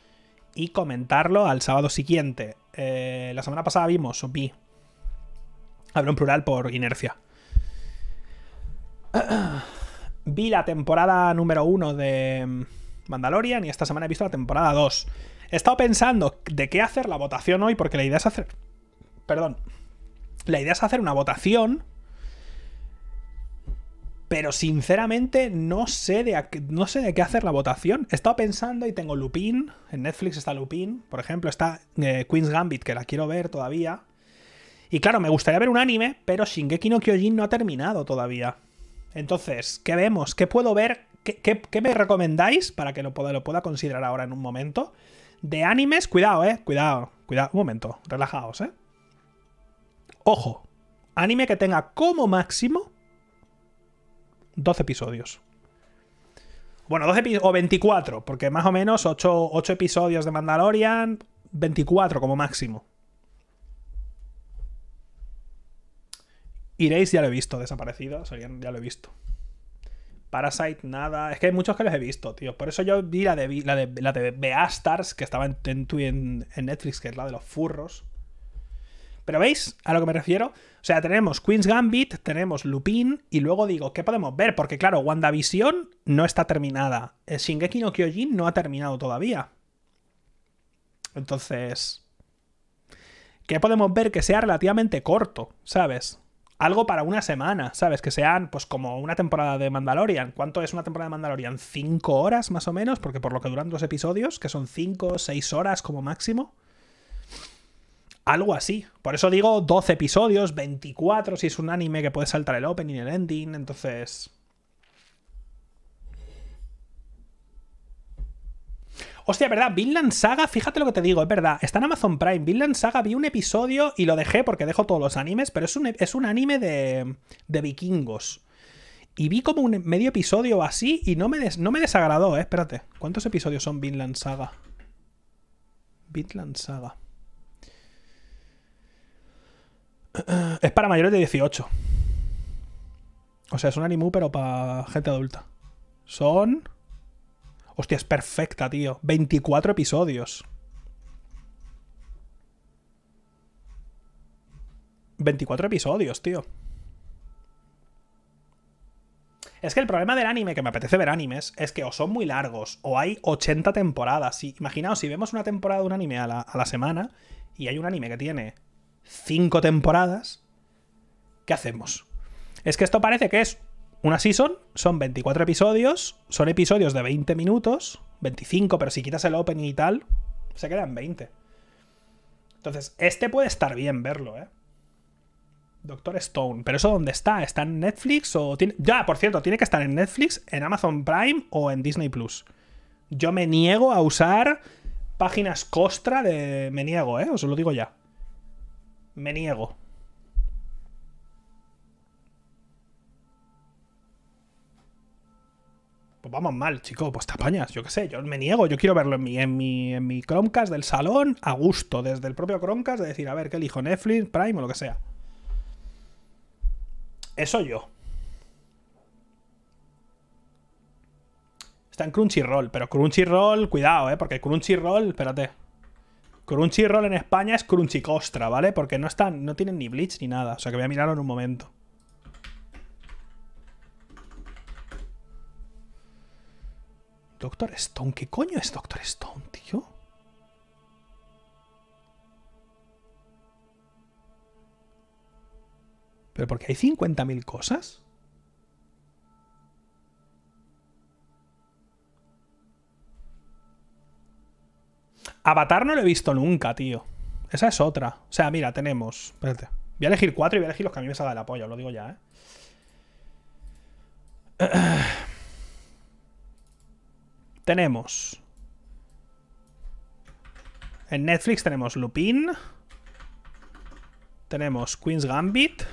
y comentarlo al sábado siguiente. Eh, la semana pasada vimos, vi Hablo en plural por inercia. (clears throat) Vi la temporada número uno de mm, Mandalorian y esta semana he visto la temporada 2. He estado pensando de qué hacer la votación hoy porque la idea es hacer... Perdón. La idea es hacer una votación pero sinceramente no sé, de no sé de qué hacer la votación. He estado pensando y tengo Lupin, en Netflix está Lupin, por ejemplo, está eh, Queen's Gambit, que la quiero ver todavía. Y claro, me gustaría ver un anime, pero Shingeki no Kyojin no ha terminado todavía. Entonces, ¿qué vemos? ¿Qué puedo ver? ¿Qué, me recomendáis para que lo pueda, lo pueda considerar ahora en un momento? De animes, cuidado, eh, cuidado, cuidado, un momento, relajaos, eh. Ojo, anime que tenga como máximo 12 episodios. Bueno, 12 o 24, porque más o menos 8 episodios de Mandalorian, 24 como máximo. Iréis ya lo he visto, desaparecido. ya lo he visto. Parasite, nada. Es que hay muchos que los he visto, tío. Por eso yo vi la de, la de, que estaba en, en, Netflix, que es la de los furros. Pero veis a lo que me refiero. O sea, tenemos Queen's Gambit, tenemos Lupin, y luego digo, ¿qué podemos ver? Porque claro, WandaVision no está terminada. Eh, Shingeki no Kyojin no ha terminado todavía. Entonces. ¿Qué podemos ver que sea relativamente corto? ¿Sabes? algo para una semana, ¿sabes? Que sean, pues, como una temporada de Mandalorian. ¿Cuánto es una temporada de Mandalorian? ¿Cinco horas más o menos? Porque por lo que duran dos episodios, que son cinco o seis horas como máximo. Algo así. Por eso digo 12 episodios, 24 si es un anime que puede saltar el opening, el ending. Entonces, Hostia, ¿verdad? Vinland Saga, fíjate lo que te digo, es verdad. Está en Amazon Prime. Vinland Saga vi un episodio y lo dejé porque dejo todos los animes, pero es un, anime de, de vikingos. Y vi como un medio episodio así y no me, no me desagradó, ¿eh? Espérate. ¿Cuántos episodios son Vinland Saga? Vinland Saga. (clears throat) es para mayores de 18. O sea, es un anime, pero para gente adulta. Son Hostia, es perfecta, tío. 24 episodios. 24 episodios, tío. Es que el problema del anime, que me apetece ver animes, es que o son muy largos o hay 80 temporadas. imaginaos, si vemos una temporada de un anime a la, a la semana y hay un anime que tiene 5 temporadas, ¿qué hacemos? Es que esto parece que es una season son 24 episodios, son episodios de 20 minutos, 25, pero si quitas el opening y tal, se quedan 20. Entonces, este puede estar bien verlo, ¿eh? Doctor Stone. Pero eso dónde está? ¿Está en Netflix o tiene... Ya, por cierto, tiene que estar en Netflix, en Amazon Prime o en Disney Plus. Yo me niego a usar páginas costra de... Me niego, ¿eh? Os lo digo ya. Me niego. Pues vamos mal, chico, pues te apañas, yo qué sé, yo me niego, yo quiero verlo en mi, en mi, en mi Chromecast del salón a gusto, desde el propio Chromecast, de decir, a ver, ¿qué elijo? Netflix, Prime o lo que sea. Eso yo. Está en Crunchyroll, pero Crunchyroll, cuidado, ¿eh? Porque Crunchyroll, espérate. Crunchyroll en España es Crunchycostra, ¿vale? Porque no están, no tienen ni Blitz ni nada, o sea que voy a mirarlo en un momento. Doctor Stone, ¿qué coño es Doctor Stone, tío? ¿Pero por qué hay 50.000 cosas? Avatar no lo he visto nunca, tío. Esa es otra. O sea, mira, tenemos... Espérate. Voy a elegir cuatro y voy a elegir los que a mí me salga la lo digo ya, ¿eh? (clears throat) Tenemos... En Netflix tenemos Lupin. Tenemos Queen's Gambit.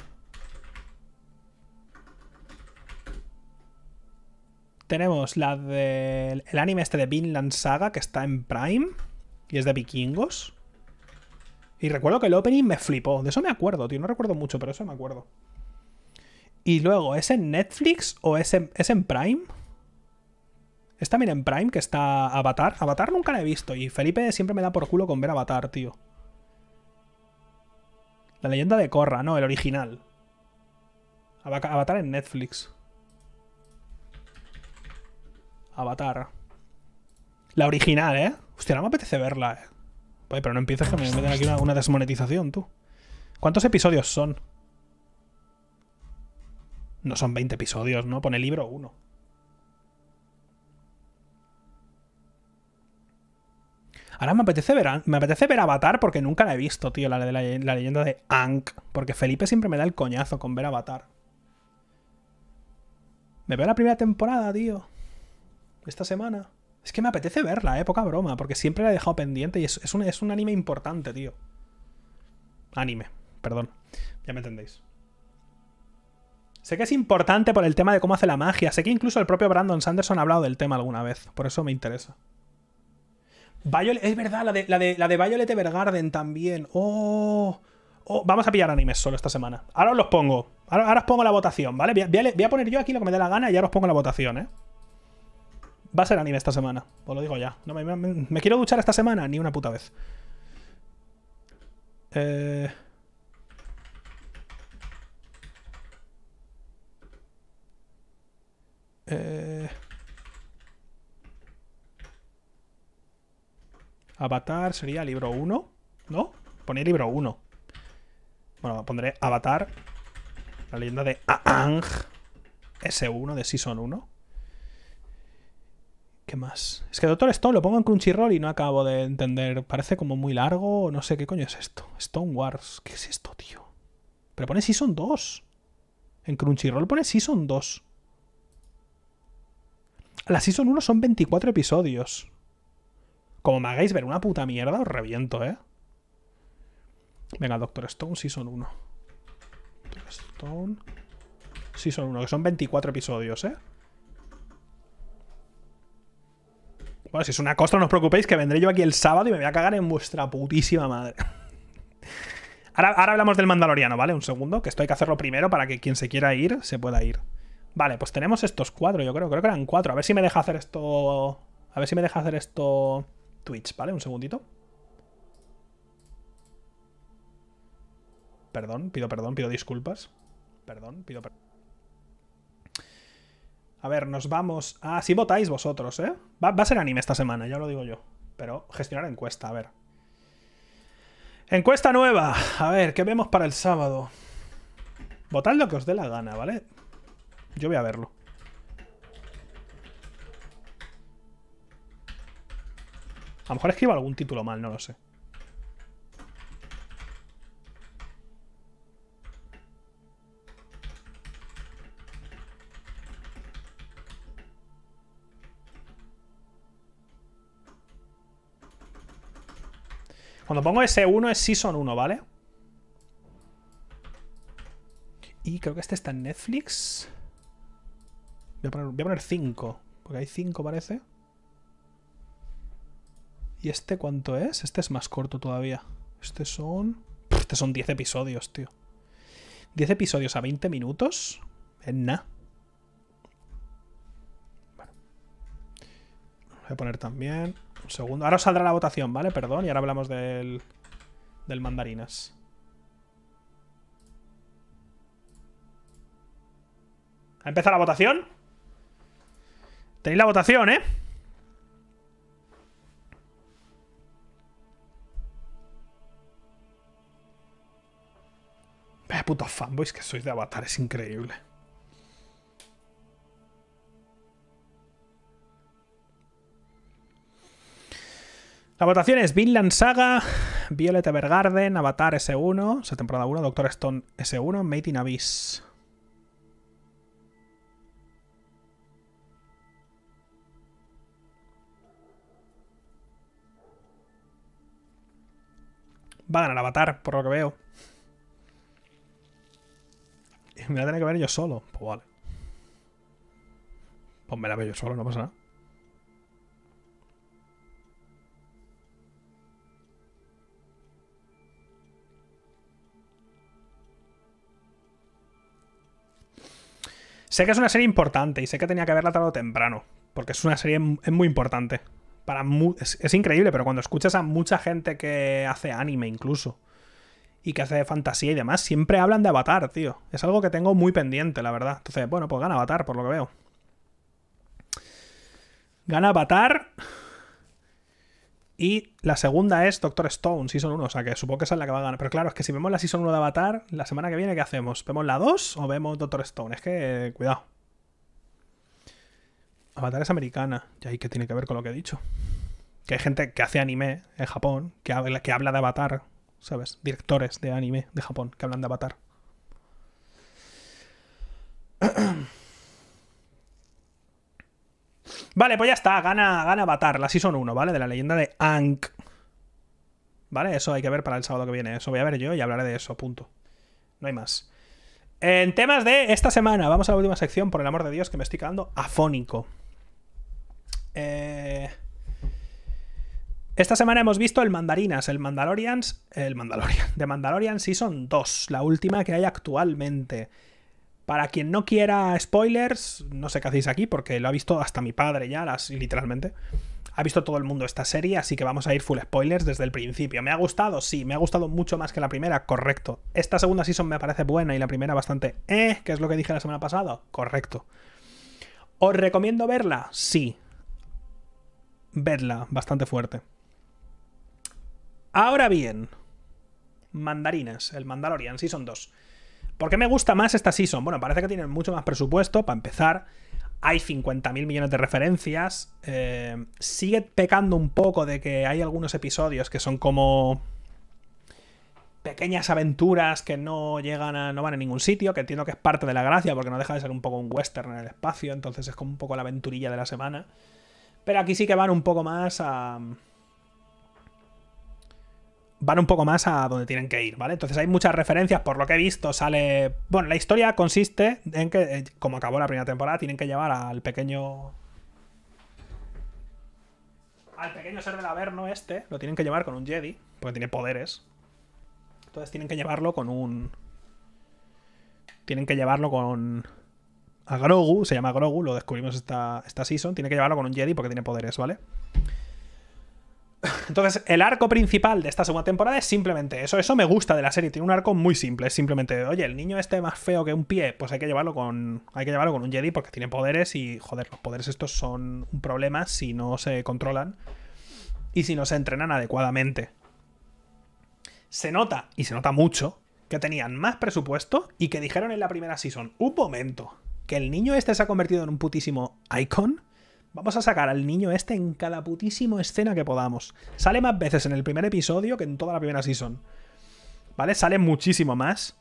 Tenemos la del el anime este de Vinland Saga que está en Prime y es de vikingos. Y recuerdo que el opening me flipó. De eso me acuerdo, tío. No recuerdo mucho, pero eso me acuerdo. Y luego, ¿es en Netflix o es en, ¿es en Prime? Esta también en Prime que está Avatar. Avatar nunca la he visto y Felipe siempre me da por culo con ver Avatar, tío. La leyenda de Korra, no, el original. Avatar en Netflix. Avatar. La original, ¿eh? Hostia, no me apetece verla, ¿eh? Oye, pero no empieces que me meten aquí una, desmonetización, tú. ¿Cuántos episodios son? No son 20 episodios, ¿no? Pone libro 1. Ahora me apetece ver, me apetece ver Avatar porque nunca la he visto, tío, la leyenda de Ankh. Porque Felipe siempre me da el coñazo con ver Avatar. Me veo la primera temporada, tío. Esta semana. Es que me apetece verla, eh, poca broma, porque siempre la he dejado pendiente y es un anime importante, tío. Anime, perdón. Ya me entendéis. Sé que es importante por el tema de cómo hace la magia. Sé que incluso el propio Brandon Sanderson ha hablado del tema alguna vez. Por eso me interesa es verdad, la de, la de, de también. Oh, oh, Vamos a pillar animes solo esta semana. Ahora os los pongo. Ahora, os pongo la votación, ¿vale? Voy a, poner yo aquí lo que me dé la gana y ahora os pongo la votación, ¿eh? Va a ser anime esta semana. Os lo digo ya. No, me, me quiero duchar esta semana? Ni una puta vez. Eh... Eh... Avatar sería libro 1, ¿no? Pone libro 1. Bueno, pondré Avatar, la leyenda de Aang, S1 de Season 1. ¿Qué más? Es que Doctor Stone lo pongo en Crunchyroll y no acabo de entender. Parece como muy largo, no sé qué coño es esto. Stone Wars, ¿qué es esto, tío? Pero pone Season 2. En Crunchyroll pone Season 2. La Season 1 son 24 episodios. Como me hagáis ver una puta mierda, os reviento, ¿eh? Venga, Doctor Stone Season 1. Doctor Stone son 1, que son 24 episodios, ¿eh? Bueno, si es una costa, no os preocupéis, que vendré yo aquí el sábado y me voy a cagar en vuestra putísima madre. Ahora, ahora hablamos del Mandaloriano, ¿vale? Un segundo, que esto hay que hacerlo primero para que quien se quiera ir, se pueda ir. Vale, pues tenemos estos cuatro, yo creo. Creo que eran cuatro. A ver si me deja hacer esto... A ver si me deja hacer esto... Twitch, ¿vale? Un segundito. Perdón, pido perdón, pido disculpas. Perdón, pido perdón. A ver, nos vamos Ah, si votáis vosotros, ¿eh? Va, va, a ser anime esta semana, ya lo digo yo. Pero gestionar encuesta, a ver. Encuesta nueva. A ver, ¿qué vemos para el sábado? Votad lo que os dé la gana, ¿vale? Yo voy a verlo. A lo mejor escribo algún título mal, no lo sé. Cuando pongo S1 es Season 1, ¿vale? Y creo que este está en Netflix. Voy a poner, 5, porque hay 5 parece. ¿Y este cuánto es? Este es más corto todavía. Este son... Este son 10 episodios, tío. 10 episodios a 20 minutos. En nada. Bueno. Voy a poner también... Un segundo. Ahora os saldrá la votación, ¿vale? Perdón. Y ahora hablamos del... Del mandarinas. ¿Ha empezado la votación? Tenéis la votación, ¿eh? Puta fanboys que sois de Avatar, es increíble. La votación es Vinland Saga, Violet Evergarden, Avatar S1, o temporada 1, Doctor Stone S1, Made in Abyss. Va a ganar Avatar, por lo que veo. (laughs) me la tenía que ver yo solo. Pues vale. Pues me la veo yo solo, no pasa nada. Sé que es una serie importante y sé que tenía que verla tarde o temprano, porque es una serie es muy importante. Para es, increíble, pero cuando escuchas a mucha gente que hace anime incluso, y que hace de fantasía y demás, siempre hablan de Avatar, tío. Es algo que tengo muy pendiente, la verdad. Entonces, bueno, pues gana Avatar, por lo que veo. Gana Avatar. Y la segunda es Doctor Stone, Season 1, o sea que supongo que esa es la que va a ganar. Pero claro, es que si vemos la Season 1 de Avatar, la semana que viene, ¿qué hacemos? ¿Vemos la 2 o vemos Doctor Stone? Es que, cuidado. Avatar es americana, y ahí que tiene que ver con lo que he dicho. Que hay gente que hace anime en Japón, que, que habla de Avatar, ¿sabes? Directores de anime de Japón que hablan de Avatar. (clears throat) Vale, pues ya está, gana, gana Avatar, la Season 1, ¿vale? De la leyenda de Ankh. ¿Vale? Eso hay que ver para el sábado que viene. Eso voy a ver yo y hablaré de eso, punto. No hay más. En temas de esta semana, vamos a la última sección, por el amor de Dios, que me estoy quedando afónico. Eh... Esta semana hemos visto el Mandarinas, el Mandalorians, el Mandalorian, de Mandalorian Season 2, la última que hay actualmente. Para quien no quiera spoilers, no sé qué hacéis aquí porque lo ha visto hasta mi padre ya, literalmente. Ha visto todo el mundo esta serie, así que vamos a ir full spoilers desde el principio. ¿Me ha gustado? Sí, me ha gustado mucho más que la primera, correcto. Esta segunda season me parece buena y la primera bastante... ¿Eh? ¿Qué es lo que dije la semana pasada? Correcto. ¿Os recomiendo verla? Sí. Verla, bastante fuerte. Ahora bien, mandarinas, el Mandalorian, Season 2. ¿Por qué me gusta más esta Season? Bueno, parece que tienen mucho más presupuesto, para empezar. Hay 50.000 millones de referencias. Eh, sigue pecando un poco de que hay algunos episodios que son como pequeñas aventuras que no llegan a, no van a ningún sitio, que entiendo que es parte de la gracia, porque no deja de ser un poco un western en el espacio, entonces es como un poco la aventurilla de la semana. Pero aquí sí que van un poco más a, van un poco más a donde tienen que ir, ¿vale? Entonces hay muchas referencias, por lo que he visto, sale... Bueno, la historia consiste en que, eh, como acabó la primera temporada, tienen que llevar al pequeño... Al pequeño ser del Averno este, lo tienen que llevar con un Jedi, porque tiene poderes. Entonces tienen que llevarlo con un... Tienen que llevarlo con... A Grogu, se llama Grogu, lo descubrimos esta, esta season, tiene que llevarlo con un Jedi porque tiene poderes, ¿vale? vale entonces, el arco principal de esta segunda temporada es simplemente eso. Eso me gusta de la serie. Tiene un arco muy simple. Es simplemente, oye, el niño este más feo que un pie, pues hay que llevarlo con. Hay que llevarlo con un Jedi porque tiene poderes. Y, joder, los poderes estos son un problema si no se controlan. Y si no se entrenan adecuadamente. Se nota, y se nota mucho, que tenían más presupuesto y que dijeron en la primera season: un momento, que el niño este se ha convertido en un putísimo icon Vamos a sacar al niño este en cada putísimo escena que podamos. Sale más veces en el primer episodio que en toda la primera season. ¿Vale? Sale muchísimo más.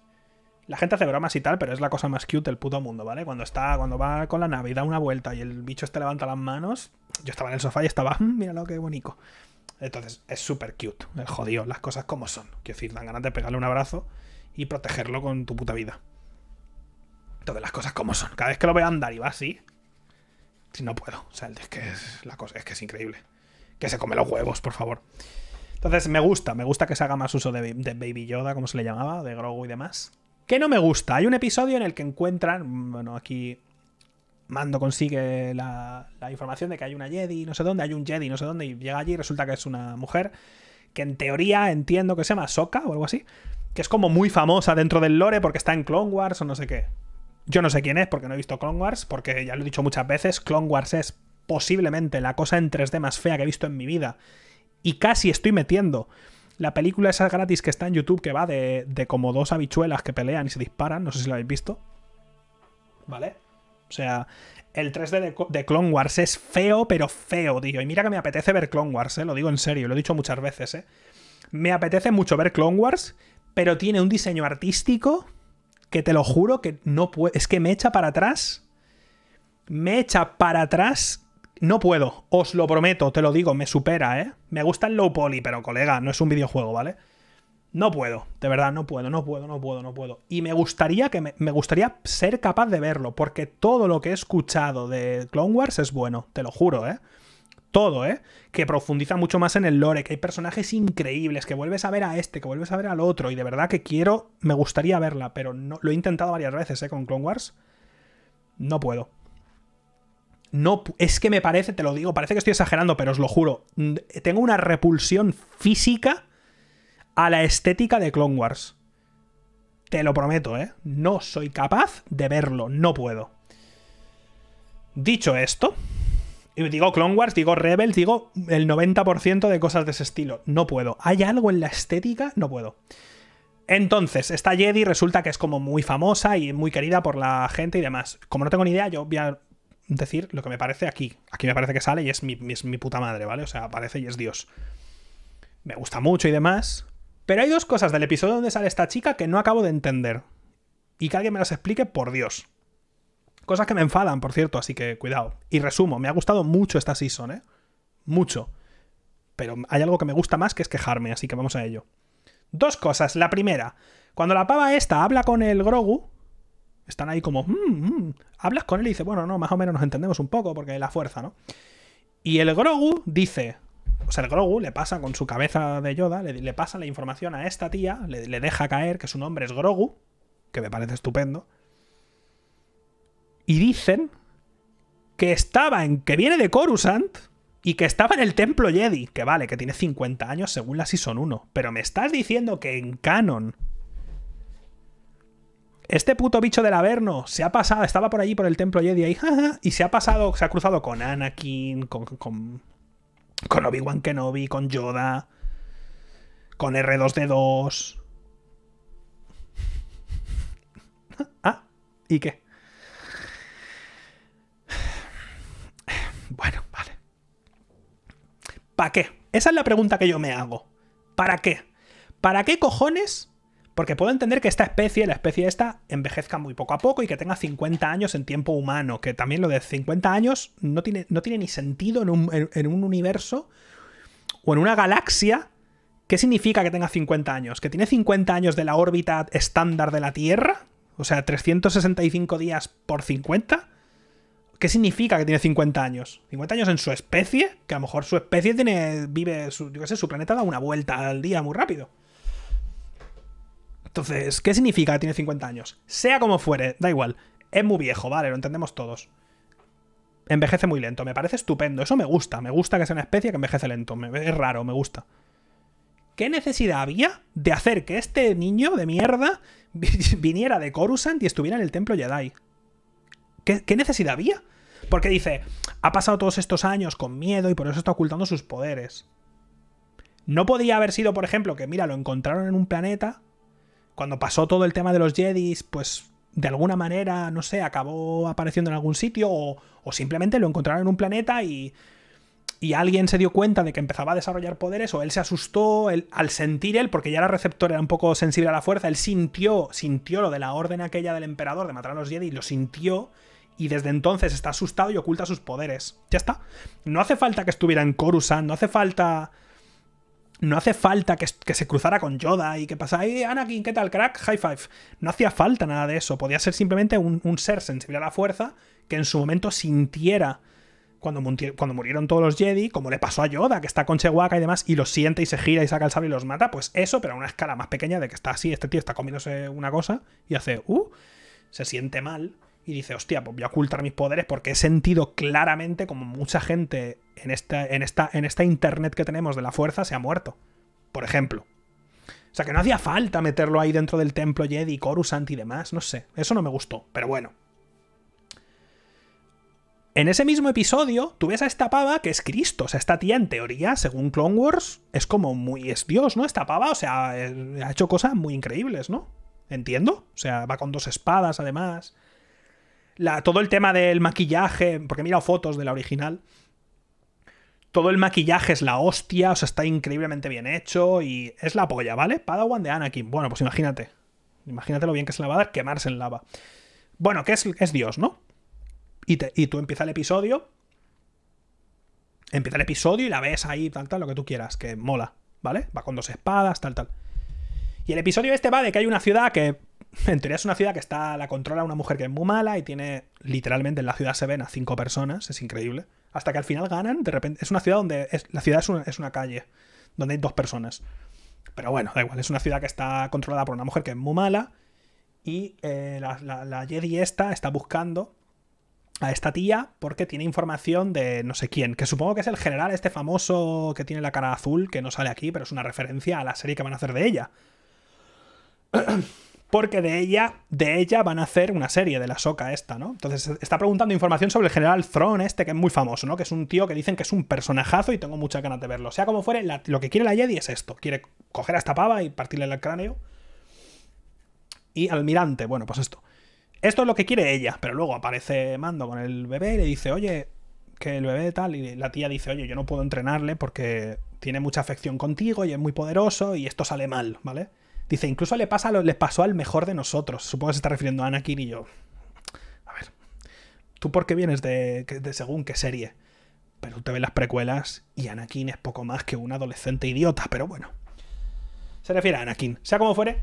La gente hace bromas y tal, pero es la cosa más cute del puto mundo, ¿vale? Cuando está, cuando va con la nave y da una vuelta y el bicho este levanta las manos. Yo estaba en el sofá y estaba, mm, mira lo qué bonito. Entonces, es súper cute, el jodido, las cosas como son. Quiero decir, dan ganas de pegarle un abrazo y protegerlo con tu puta vida. Entonces, las cosas como son. Cada vez que lo veo andar y va así, no puedo. O sea, es que es la cosa, es que es increíble. Que se come los huevos, por favor. Entonces, me gusta, me gusta que se haga más uso de, Baby Yoda, como se le llamaba, de Grogu y demás. Que no me gusta? Hay un episodio en el que encuentran, bueno, aquí Mando consigue la, la, información de que hay una Jedi, no sé dónde, hay un Jedi, no sé dónde, y llega allí y resulta que es una mujer que en teoría entiendo que se llama Soka o algo así, que es como muy famosa dentro del lore porque está en Clone Wars o no sé qué. Yo no sé quién es porque no he visto Clone Wars, porque ya lo he dicho muchas veces, Clone Wars es posiblemente la cosa en 3D más fea que he visto en mi vida. Y casi estoy metiendo la película esa gratis que está en YouTube, que va de, como dos habichuelas que pelean y se disparan, no sé si lo habéis visto. ¿Vale? O sea, el 3D de, Clone Wars es feo, pero feo, tío. Y mira que me apetece ver Clone Wars, eh, lo digo en serio, lo he dicho muchas veces, ¿eh? Me apetece mucho ver Clone Wars, pero tiene un diseño artístico que te lo juro que no puedo. Es que me echa para atrás. Me echa para atrás. No puedo, os lo prometo, te lo digo, me supera, ¿eh? Me gusta el low poly, pero colega, no es un videojuego, ¿vale? No puedo, de verdad, no puedo, no puedo, no puedo, no puedo. Y me gustaría que me, me gustaría ser capaz de verlo, porque todo lo que he escuchado de Clone Wars es bueno, te lo juro, ¿eh? todo, ¿eh? Que profundiza mucho más en el lore, que hay personajes increíbles, que vuelves a ver a este, que vuelves a ver al otro, y de verdad que quiero, me gustaría verla, pero no, lo he intentado varias veces, ¿eh? Con Clone Wars. No puedo. No, es que me parece, te lo digo, parece que estoy exagerando, pero os lo juro, tengo una repulsión física a la estética de Clone Wars. Te lo prometo, ¿eh? No soy capaz de verlo, no puedo. Dicho esto, Digo Clone Wars, digo Rebels, digo el 90% de cosas de ese estilo. No puedo. ¿Hay algo en la estética? No puedo. Entonces, esta Jedi resulta que es como muy famosa y muy querida por la gente y demás. Como no tengo ni idea, yo voy a decir lo que me parece aquí. Aquí me parece que sale y es mi, puta madre, ¿vale? O sea, aparece y es Dios. Me gusta mucho y demás. Pero hay dos cosas del episodio donde sale esta chica que no acabo de entender. Y que alguien me las explique, por Dios. Cosas que me enfadan, por cierto, así que cuidado. Y resumo, me ha gustado mucho esta season, ¿eh? Mucho. Pero hay algo que me gusta más que es quejarme, así que vamos a ello. Dos cosas. La primera, cuando la pava esta habla con el Grogu, están ahí como, mm, mm", hablas con él y dice, bueno, no, más o menos nos entendemos un poco porque hay la fuerza, ¿no? Y el Grogu dice, o sea, el Grogu le pasa con su cabeza de Yoda, le, pasa la información a esta tía, le, deja caer que su nombre es Grogu, que me parece estupendo, y dicen que estaba en. que viene de Coruscant y que estaba en el templo Jedi. Que vale, que tiene 50 años según la Season 1. Pero me estás diciendo que en Canon. Este puto bicho del Averno se ha pasado, estaba por allí por el templo Jedi ahí, (laughs) y se ha pasado, se ha cruzado con Anakin, con, con, con Obi-Wan Kenobi, con Yoda, con R2D2. (laughs) ah, ¿y qué? ¿Para qué? Esa es la pregunta que yo me hago. ¿Para qué? ¿Para qué cojones? Porque puedo entender que esta especie, la especie esta, envejezca muy poco a poco y que tenga 50 años en tiempo humano, que también lo de 50 años no tiene, no tiene ni sentido en un, un universo o en una galaxia. ¿Qué significa que tenga 50 años? ¿Que tiene 50 años de la órbita estándar de la Tierra? O sea, 365 días por 50. ¿Qué significa que tiene 50 años? 50 años en su especie, que a lo mejor su especie tiene, vive, su, yo qué sé, su planeta da una vuelta al día muy rápido. Entonces, ¿qué significa que tiene 50 años? Sea como fuere, da igual. Es muy viejo, vale, lo entendemos todos. Envejece muy lento, me parece estupendo, eso me gusta, me gusta que sea una especie que envejece lento, es raro, me gusta. ¿Qué necesidad había de hacer que este niño de mierda (laughs) viniera de Coruscant y estuviera en el templo Jedi? ¿Qué, necesidad había? Porque dice, ha pasado todos estos años con miedo y por eso está ocultando sus poderes. No podía haber sido, por ejemplo, que mira, lo encontraron en un planeta, cuando pasó todo el tema de los Jedis, pues de alguna manera, no sé, acabó apareciendo en algún sitio o, simplemente lo encontraron en un planeta y, y alguien se dio cuenta de que empezaba a desarrollar poderes o él se asustó al sentir él, porque ya era receptor, era un poco sensible a la fuerza, él sintió, sintió lo de la orden aquella del emperador de matar a los Jedi, lo sintió y desde entonces está asustado y oculta sus poderes. Ya está. No hace falta que estuviera en Coruscant, no hace falta... No hace falta que, se cruzara con Yoda y que pasara, ¡Ay, Anakin, qué tal, crack! High five. No hacía falta nada de eso. Podía ser simplemente un, ser sensible a la fuerza que en su momento sintiera cuando, cuando, murieron todos los Jedi, como le pasó a Yoda, que está con Chewbacca y demás, y los siente y se gira y saca el sable y los mata, pues eso, pero a una escala más pequeña de que está así, este tío está comiéndose una cosa y hace, uh, se siente mal, y dice, hostia, pues voy a ocultar mis poderes porque he sentido claramente como mucha gente en esta, en esta, en esta internet que tenemos de la fuerza se ha muerto. Por ejemplo. O sea, que no hacía falta meterlo ahí dentro del templo Jedi, Coruscant y demás, no sé. Eso no me gustó, pero bueno. En ese mismo episodio, tú ves a esta pava que es Cristo. O sea, esta tía, en teoría, según Clone Wars, es como muy. es Dios, ¿no? Esta pava, o sea, ha hecho cosas muy increíbles, ¿no? Entiendo. O sea, va con dos espadas, además todo el tema del maquillaje, porque he mirado fotos de la original. Todo el maquillaje es la hostia, o sea, está increíblemente bien hecho y es la polla, ¿vale? Padawan de Anakin. Bueno, pues imagínate. Imagínate lo bien que se la va a dar quemarse en lava. Bueno, que es, Dios, ¿no? Y, y, tú empieza el episodio. Empieza el episodio y la ves ahí, tal, tal, lo que tú quieras, que mola, ¿vale? Va con dos espadas, tal, tal. Y el episodio este va de que hay una ciudad que (laughs) en teoría es una ciudad que está la controla una mujer que es muy mala y tiene literalmente en la ciudad se ven a cinco personas, es increíble. Hasta que al final ganan, de repente es una ciudad donde la ciudad es una, calle donde hay dos personas. Pero bueno, da igual, es una ciudad que está controlada por una mujer que es muy mala y eh, la, Jedi esta está buscando a esta tía porque tiene información de no sé quién, que supongo que es el general este famoso que tiene la cara azul, que no sale aquí, pero es una referencia a la serie que van a hacer de ella. (clears throat) porque de ella, de ella van a hacer una serie de la soca esta, ¿no? Entonces está preguntando información sobre el general Throne este que es muy famoso, ¿no? Que es un tío que dicen que es un personajazo y tengo muchas ganas de verlo. sea como fuere, lo que quiere la Jedi es esto, quiere coger a esta pava y partirle el cráneo. Y almirante, bueno, pues esto. Esto es lo que quiere ella, pero luego aparece Mando con el bebé y le dice, oye, que el bebé tal, y la tía dice, oye, yo no puedo entrenarle porque tiene mucha afección contigo y es muy poderoso y esto sale mal, ¿vale? Dice, incluso le, pasa, le pasó al mejor de nosotros. Supongo que se está refiriendo a Anakin y yo. A ver, ¿tú por qué vienes de, de según qué serie? Pero tú te ves las precuelas y Anakin es poco más que un adolescente idiota, pero bueno. Se refiere a Anakin. Sea como fuere,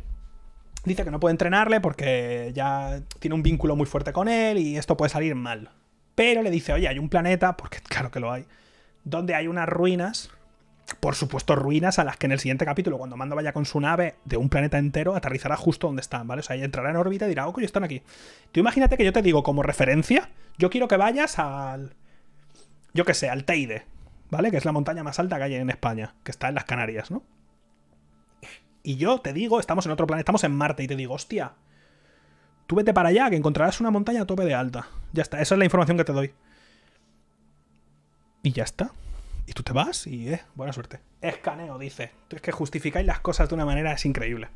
dice que no puede entrenarle porque ya tiene un vínculo muy fuerte con él y esto puede salir mal. Pero le dice, oye, hay un planeta, porque claro que lo hay, donde hay unas ruinas por supuesto, ruinas a las que en el siguiente capítulo, cuando Mando vaya con su nave de un planeta entero, aterrizará justo donde están, ¿vale? O sea, entrará en órbita y dirá, ok, oh, están aquí. Tú imagínate que yo te digo como referencia, yo quiero que vayas al. Yo qué sé, al Teide, ¿vale? Que es la montaña más alta que hay en España, que está en las Canarias, ¿no? Y yo te digo, estamos en otro planeta, estamos en Marte, y te digo, hostia, tú vete para allá, que encontrarás una montaña a tope de alta. Ya está, esa es la información que te doy. Y ya está. Y tú te vas y, eh, buena suerte. Escaneo, dice. Es que justificáis las cosas de una manera es increíble.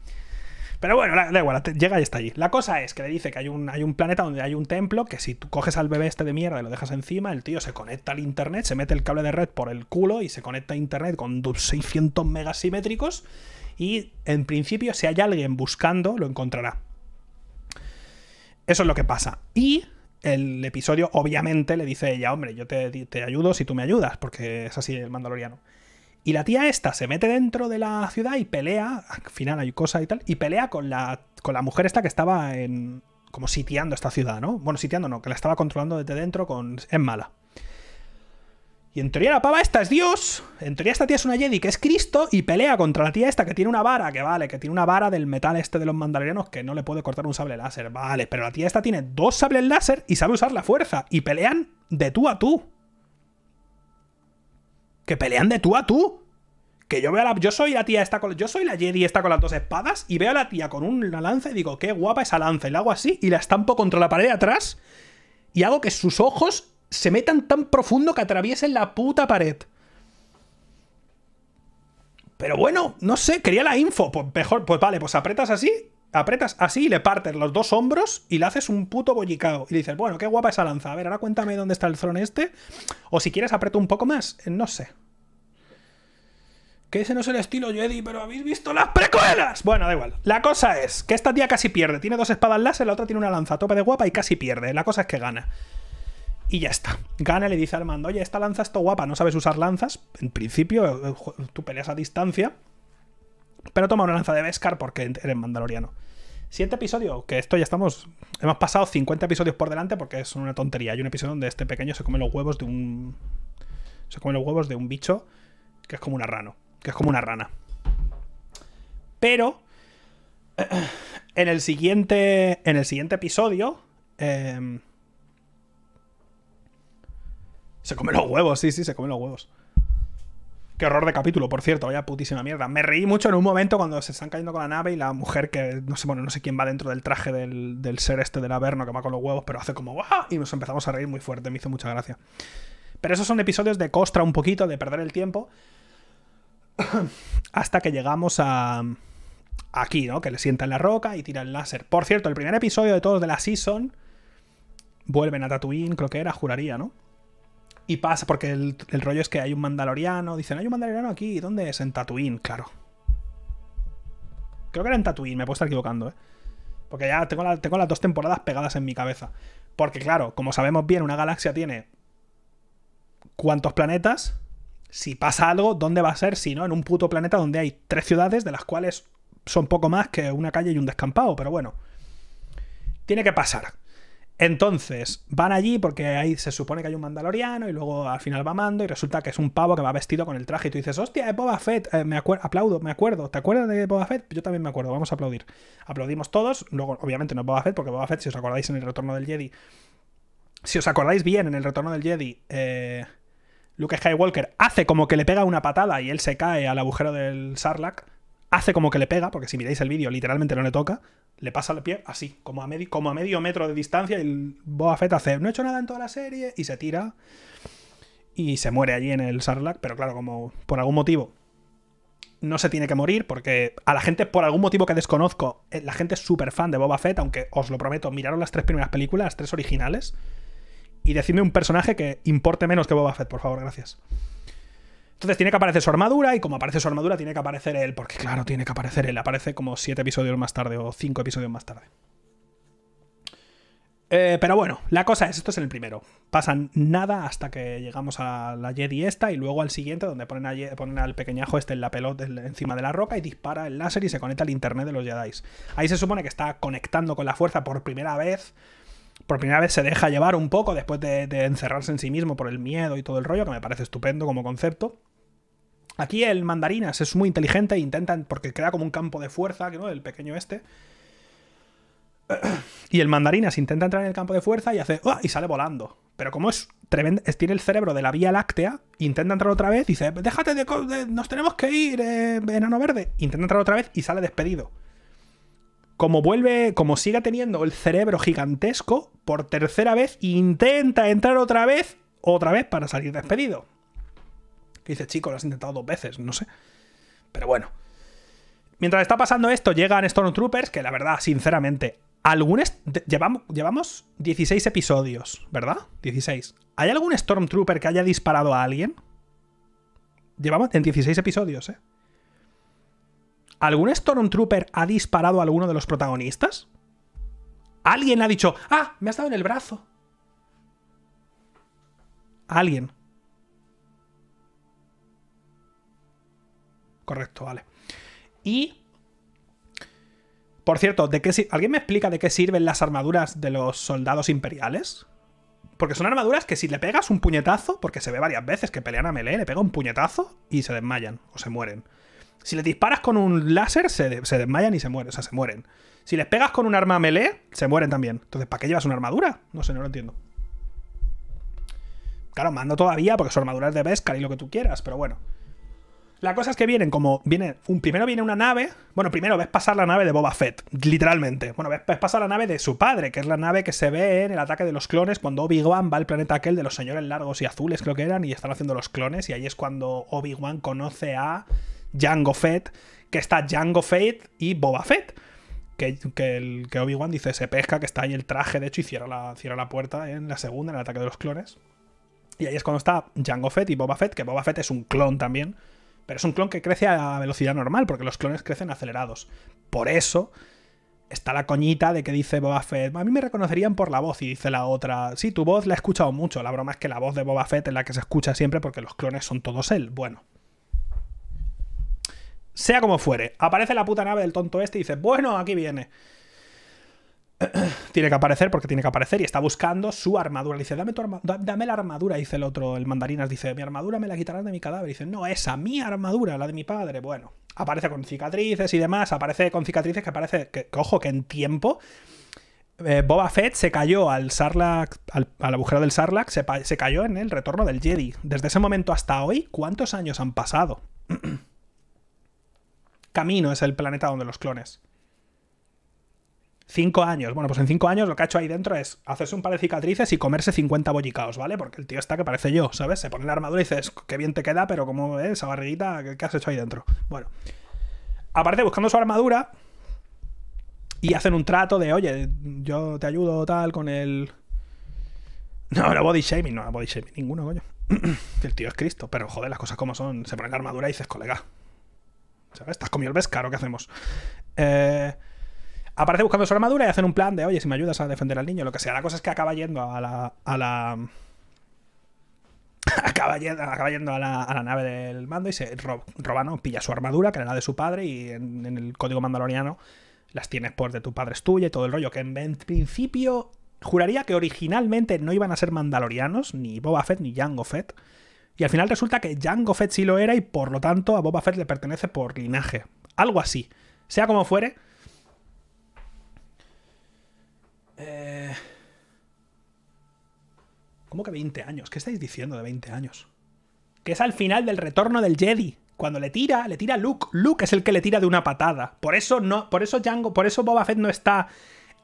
Pero bueno, da igual, llega y está allí. La cosa es que le dice que hay un, hay un planeta donde hay un templo, que si tú coges al bebé este de mierda y lo dejas encima, el tío se conecta al internet, se mete el cable de red por el culo y se conecta a internet con 600 megas simétricos. Y en principio, si hay alguien buscando, lo encontrará. Eso es lo que pasa. Y el episodio, obviamente, le dice ella, hombre, yo te, te, ayudo si tú me ayudas, porque es así el mandaloriano. Y la tía esta se mete dentro de la ciudad y pelea, al final hay cosa y tal, y pelea con la, con la mujer esta que estaba en, como sitiando esta ciudad, ¿no? Bueno, sitiando no, que la estaba controlando desde dentro con... Es mala. Y en teoría la pava esta es Dios, en teoría esta tía es una Jedi que es Cristo y pelea contra la tía esta que tiene una vara, que vale, que tiene una vara del metal este de los mandalorianos que no le puede cortar un sable láser, vale, pero la tía esta tiene dos sables láser y sabe usar la fuerza y pelean de tú a tú. Que pelean de tú a tú. Que yo veo a la. Yo soy la tía esta con. Yo soy la Jedi esta con las dos espadas. Y veo a la tía con una lanza y digo, qué guapa esa lanza. Y la hago así y la estampo contra la pared de atrás. Y hago que sus ojos se metan tan profundo que atraviesen la puta pared. Pero bueno, no sé, quería la info. Pues mejor, pues vale, pues apretas así, apretas así y le partes los dos hombros y le haces un puto bollicao. Y dices, bueno, qué guapa esa lanza. A ver, ahora cuéntame dónde está el throne este. O si quieres, aprieto un poco más. Eh, no sé. Que ese no es el estilo Jedi, pero habéis visto las precuelas. Bueno, da igual. La cosa es que esta tía casi pierde. Tiene dos espadas láser, la otra tiene una lanza tope de guapa y casi pierde. La cosa es que gana y ya está. Gana le dice al mando oye, esta lanza está guapa, no sabes usar lanzas. En principio, eh, eh, tú peleas a distancia. Pero toma una lanza de Beskar porque eres mandaloriano. Siguiente episodio, que esto ya estamos... Hemos pasado 50 episodios por delante porque es una tontería. Hay un episodio donde este pequeño se come los huevos de un... Se come los huevos de un bicho que es como una rana. Que es como una rana. Pero... (clears throat) En el siguiente... En el siguiente episodio... Eh, se come los huevos, sí, sí, se come los huevos. Qué horror de capítulo, por cierto, vaya putísima mierda. Me reí mucho en un momento cuando se están cayendo con la nave y la mujer que, no sé, bueno, no sé quién va dentro del traje del, ser este del Averno que va con los huevos, pero hace como ¡guau! Y nos empezamos a reír muy fuerte, me hizo mucha gracia. Pero esos son episodios de costra un poquito, de perder el tiempo, (coughs) hasta que llegamos a... Aquí, ¿no? Que le sientan la roca y tira el láser. Por cierto, el primer episodio de todos de la season... Vuelven a Tatooine, creo que era, juraría, ¿no? Y pasa, porque el, rollo es que hay un mandaloriano. Dicen, hay un mandaloriano aquí. ¿Dónde es? En Tatooine, claro. Creo que era en Tatooine, me puedo estar equivocando, ¿eh? Porque ya tengo, tengo las dos temporadas pegadas en mi cabeza. Porque claro, como sabemos bien, una galaxia tiene cuántos planetas. Si pasa algo, ¿dónde va a ser? Si no, en un puto planeta donde hay tres ciudades, de las cuales son poco más que una calle y un descampado. Pero bueno, tiene que pasar. Entonces, van allí porque ahí se supone que hay un mandaloriano y luego al final va Mando y resulta que es un pavo que va vestido con el traje y tú dices, hostia, es Boba Fett, eh, Me me aplaudo, me acuerdo, ¿te acuerdas de Boba Fett? Yo también me acuerdo, vamos a aplaudir. Aplaudimos todos, luego obviamente no es Boba Fett porque Boba Fett, si os acordáis en el retorno del Jedi, si os acordáis bien en el retorno del Jedi, eh, Luke Skywalker hace como que le pega una patada y él se cae al agujero del Sarlacc hace como que le pega, porque si miráis el vídeo literalmente no le toca, le pasa el pie así, como a, medio, como a medio metro de distancia y el Boba Fett hace, no he hecho nada en toda la serie, y se tira y se muere allí en el Sarlacc, pero claro, como por algún motivo no se tiene que morir, porque a la gente, por algún motivo que desconozco, eh, la gente es súper fan de Boba Fett, aunque os lo prometo, miraron las tres primeras películas, las tres originales, y decidme un personaje que importe menos que Boba Fett, por favor, gracias. Entonces tiene que aparecer su armadura y como aparece su armadura tiene que aparecer él, porque claro, tiene que aparecer él. Aparece como siete episodios más tarde o cinco episodios más tarde. Eh, pero bueno, la cosa es, esto es en el primero. Pasan nada hasta que llegamos a la Jedi esta y luego al siguiente donde ponen, ponen al pequeñajo este en la pelota encima de la roca y dispara el láser y se conecta al internet de los Jedi. Ahí se supone que está conectando con la fuerza por primera vez. Por primera vez se deja llevar un poco después de, de encerrarse en sí mismo por el miedo y todo el rollo, que me parece estupendo como concepto. Aquí el mandarinas es muy inteligente, intentan, porque crea como un campo de fuerza, ¿no? El pequeño este. (clears throat) Y el mandarinas intenta entrar en el campo de fuerza y hace. ¡ah! y sale volando. Pero como es tremendo, tiene el cerebro de la vía láctea, intenta entrar otra vez, dice, déjate de, nos tenemos que ir, eh, enano verde. Intenta entrar otra vez y sale despedido. Como vuelve, como sigue teniendo el cerebro gigantesco, por tercera vez intenta entrar otra vez, otra vez para salir despedido. Que dice, chico, lo has intentado dos veces, no sé. Pero bueno. Mientras está pasando esto, llegan Stormtroopers, que la verdad, sinceramente, algún llevamos, llevamos 16 episodios, ¿verdad? 16. ¿Hay algún Stormtrooper que haya disparado a alguien? Llevamos en 16 episodios, ¿eh? ¿Algún Stormtrooper ha disparado a alguno de los protagonistas? Alguien ha dicho, ah, me ha estado en el brazo. Alguien. correcto, vale. Y... Por cierto, ¿de qué ¿alguien me explica de qué sirven las armaduras de los soldados imperiales? Porque son armaduras que si le pegas un puñetazo, porque se ve varias veces que pelean a melee, le pega un puñetazo y se desmayan o se mueren. Si le disparas con un láser, se, desmayan y se mueren, o sea, se mueren. Si les pegas con un arma melee, se mueren también. Entonces, ¿para qué llevas una armadura? No sé, no lo entiendo. Claro, mando todavía porque son armaduras de Beskar y lo que tú quieras, pero bueno. La cosa es que vienen como. Viene, un, primero viene una nave. Bueno, primero ves pasar la nave de Boba Fett, literalmente. Bueno, ves, pasar la nave de su padre, que es la nave que se ve en el ataque de los clones cuando Obi-Wan va al planeta aquel de los señores largos y azules, creo que eran, y están haciendo los clones. Y ahí es cuando Obi-Wan conoce a Jango Fett, que está Jango Fett y Boba Fett. Que, que Obi-Wan dice, se pesca, que está ahí el traje, de hecho, y cierra la, cierra la puerta en la segunda, en el ataque de los clones. Y ahí es cuando está Jango Fett y Boba Fett, que Boba Fett es un clon también pero es un clon que crece a velocidad normal, porque los clones crecen acelerados. Por eso está la coñita de que dice Boba Fett, a mí me reconocerían por la voz, y dice la otra, sí, tu voz la he escuchado mucho, la broma es que la voz de Boba Fett es la que se escucha siempre porque los clones son todos él. Bueno. Sea como fuere, aparece la puta nave del tonto este y dice, bueno, aquí viene. (clears throat) tiene que aparecer porque tiene que aparecer y está buscando su armadura. dice, dame, tu dame la armadura, dice el otro, el mandarinas, dice, mi armadura me la quitarán de mi cadáver. Dice, no, esa, mi armadura, la de mi padre. Bueno, aparece con cicatrices y demás, aparece con cicatrices que aparece, que, ojo, que en tiempo... Eh, Boba Fett se cayó al Sarlac, al, agujero del Sarlac, se, se cayó en el retorno del Jedi. Desde ese momento hasta hoy, ¿cuántos años han pasado? (clears throat) Camino es el planeta donde los clones. Cinco años. Bueno, pues en cinco años lo que ha hecho ahí dentro es hacerse un par de cicatrices y comerse 50 bollicaos, ¿vale? Porque el tío está que parece yo, ¿sabes? Se pone la armadura y dices, qué bien te queda, pero como esa barriguita, ¿qué has hecho ahí dentro? Bueno. Aparte, buscando su armadura y hacen un trato de, oye, yo te ayudo tal con el... No, no body shaming, no, body shaming ninguno, coño. (clears throat) el tío es Cristo, pero joder, las cosas como son. Se pone la armadura y dices, colega. ¿Sabes? Estás comiendo el vescaro ¿qué hacemos? Eh... Aparece buscando su armadura y hacen un plan de, oye, si me ayudas a defender al niño, lo que sea. La cosa es que acaba yendo a la. A la (laughs) acaba yendo, a, la, nave del mando y se roba, pilla su armadura, que era la de su padre, y en, el código mandaloriano las tienes por de tu padre es tuya y todo el rollo. Que en, en principio juraría que originalmente no iban a ser mandalorianos, ni Boba Fett ni Jango Fett. Y al final resulta que Jango Fett sí lo era y por lo tanto a Boba Fett le pertenece por linaje. Algo así. Sea como fuere, eh, ¿Cómo que 20 años? ¿Qué estáis diciendo de 20 años? Que es al final del retorno del Jedi. Cuando le tira, le tira Luke. Luke es el que le tira de una patada. Por eso no, por eso Django, por eso Boba Fett no está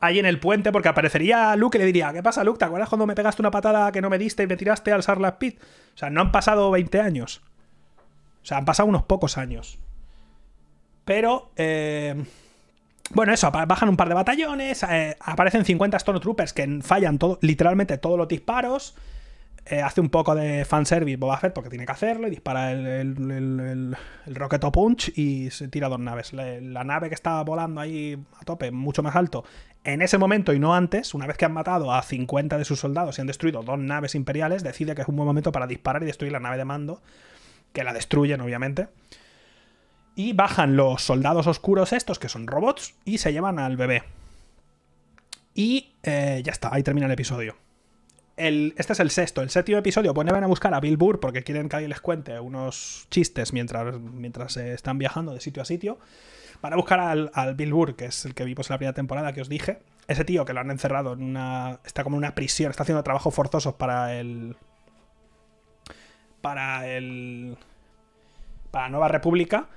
ahí en el puente, porque aparecería Luke y le diría, ¿qué pasa, Luke? ¿Te acuerdas cuando me pegaste una patada que no me diste y me tiraste al Sarlacc Pit? O sea, no han pasado 20 años. O sea, han pasado unos pocos años. Pero. Eh... Bueno, eso, bajan un par de batallones, eh, aparecen 50 Stormtroopers que fallan todo, literalmente todos los disparos. Eh, hace un poco de fanservice Boba Fett porque tiene que hacerlo y dispara el, el, Rocket Punch y se tira dos naves. La, nave que estaba volando ahí a tope, mucho más alto, en ese momento y no antes, una vez que han matado a 50 de sus soldados y han destruido dos naves imperiales, decide que es un buen momento para disparar y destruir la nave de mando, que la destruyen obviamente. Y bajan los soldados oscuros estos, que son robots, y se llevan al bebé. Y eh, ya está, ahí termina el episodio. este es el sexto. El séptimo episodio Bueno, pues van a buscar a Bill porque quieren que alguien les cuente unos chistes mientras, mientras eh, están viajando de sitio a sitio. Van a buscar al, al Bill que es el que vimos pues, en la primera temporada que os dije. Ese tío que lo han encerrado en una. Está como en una prisión, está haciendo trabajos forzosos para el. Para el. Para Nueva República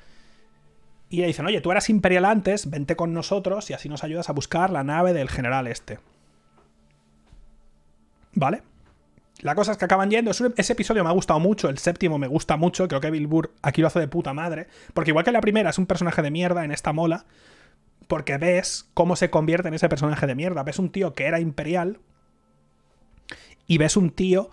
y le dicen, oye, tú eras imperial antes, vente con nosotros y así nos ayudas a buscar la nave del general este. ¿Vale? La cosa es que acaban yendo. ese episodio me ha gustado mucho, el séptimo me gusta mucho. Creo que Bill aquí lo hace de puta madre. Porque igual que la primera es un personaje de mierda, en esta mola. Porque ves cómo se convierte en ese personaje de mierda. Ves un tío que era imperial. Y ves un tío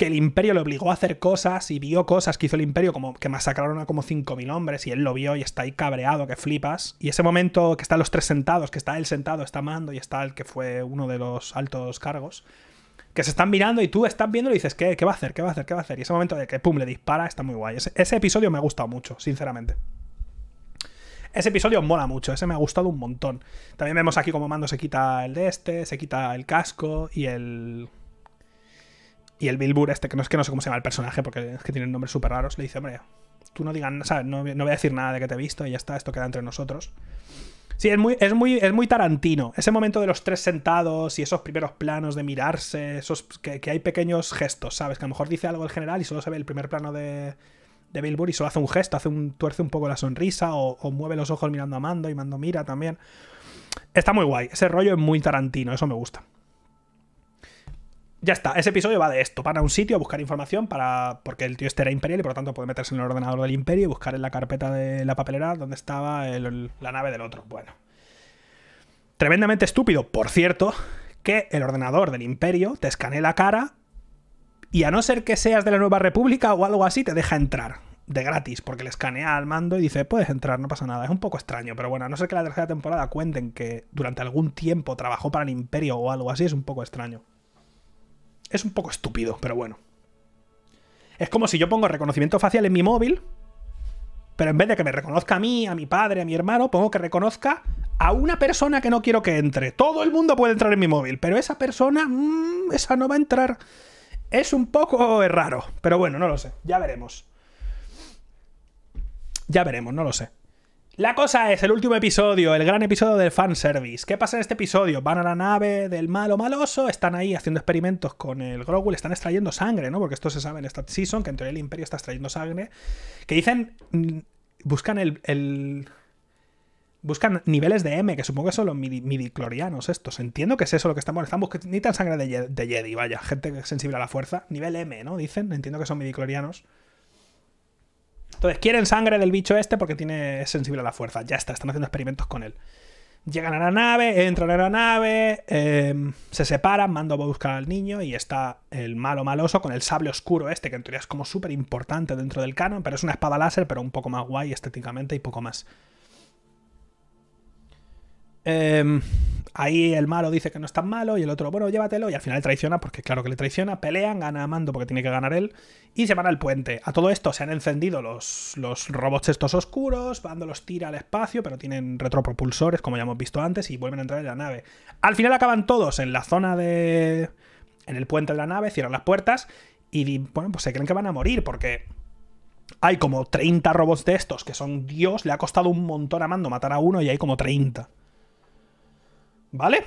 que el imperio le obligó a hacer cosas y vio cosas que hizo el imperio, como que masacraron a como 5.000 hombres y él lo vio y está ahí cabreado, que flipas. Y ese momento que están los tres sentados, que está él sentado, está Mando y está el que fue uno de los altos cargos, que se están mirando y tú estás viendo y dices, ¿qué, qué va a hacer? ¿Qué va a hacer? ¿Qué va a hacer? Y ese momento de que, pum, le dispara, está muy guay. Ese, ese episodio me ha gustado mucho, sinceramente. Ese episodio mola mucho, ese me ha gustado un montón. También vemos aquí como Mando se quita el de este, se quita el casco y el y el Bilbur, este, que no es que no sé cómo se llama el personaje, porque es que tiene nombres súper raros, le dice, hombre, tú no digas, No, voy a decir nada de que te he visto y ya está, esto queda entre nosotros. Sí, es muy, es, muy, es muy tarantino. Ese momento de los tres sentados y esos primeros planos de mirarse, esos que, hay pequeños gestos, ¿sabes? Que a lo mejor dice algo el general y solo se ve el primer plano de, de y solo hace un gesto, hace un, tuerce un poco la sonrisa o, o, mueve los ojos mirando a Mando y Mando mira también. Está muy guay, ese rollo es muy tarantino, eso me gusta ya está, ese episodio va de esto. Van a un sitio a buscar información para. Porque el tío este era imperial y por lo tanto puede meterse en el ordenador del imperio y buscar en la carpeta de la papelera donde estaba la nave del otro. Bueno. Tremendamente estúpido, por cierto, que el ordenador del imperio te escanea la cara y a no ser que seas de la Nueva República o algo así, te deja entrar de gratis, porque le escanea al mando y dice, puedes entrar, no pasa nada. Es un poco extraño, pero bueno, a no ser que la tercera temporada cuenten que durante algún tiempo trabajó para el imperio o algo así, es un poco extraño es un poco estúpido, pero bueno. Es como si yo pongo reconocimiento facial en mi móvil, pero en vez de que me reconozca a mí, a mi padre, a mi hermano, pongo que reconozca a una persona que no quiero que entre. Todo el mundo puede entrar en mi móvil, pero esa persona, mm, esa no va a entrar. Es un poco raro, pero bueno, no lo sé. Ya veremos. Ya veremos, no lo sé. La cosa es el último episodio, el gran episodio del fanservice. ¿Qué pasa en este episodio? Van a la nave del malo maloso, están ahí haciendo experimentos con el Grogu, están extrayendo sangre, ¿no? Porque esto se sabe en esta season, que en teoría el Imperio está extrayendo sangre. Que dicen. Mm, buscan el. buscan niveles de M, que supongo que son los midiclorianos estos. Entiendo que es eso lo que estamos. Están buscando. tan sangre de, de Jedi, vaya. Gente sensible a la fuerza. Nivel M, ¿no? Dicen. Entiendo que son midiclorianos. Entonces quieren sangre del bicho este porque tiene, es sensible a la fuerza. Ya está, están haciendo experimentos con él. Llegan a la nave, entran a la nave, em, se separan, Mando a buscar al niño y está el malo maloso con el sable oscuro este, que en teoría es como súper importante dentro del canon, pero es una espada láser, pero un poco más guay estéticamente y poco más. Em, ahí el malo dice que no es tan malo y el otro, bueno, llévatelo. Y al final traiciona, porque claro que le traiciona. Pelean, gana a Mando porque tiene que ganar él. Y se van al puente. A todo esto se han encendido los, los robots estos oscuros. Bando los tira al espacio, pero tienen retropropulsores, como ya hemos visto antes, y vuelven a entrar en la nave. Al final acaban todos en la zona de. en el puente de la nave, cierran las puertas. Y bueno, pues se creen que van a morir, porque hay como 30 robots de estos que son Dios. Le ha costado un montón a Mando matar a uno y hay como 30. ¿Vale?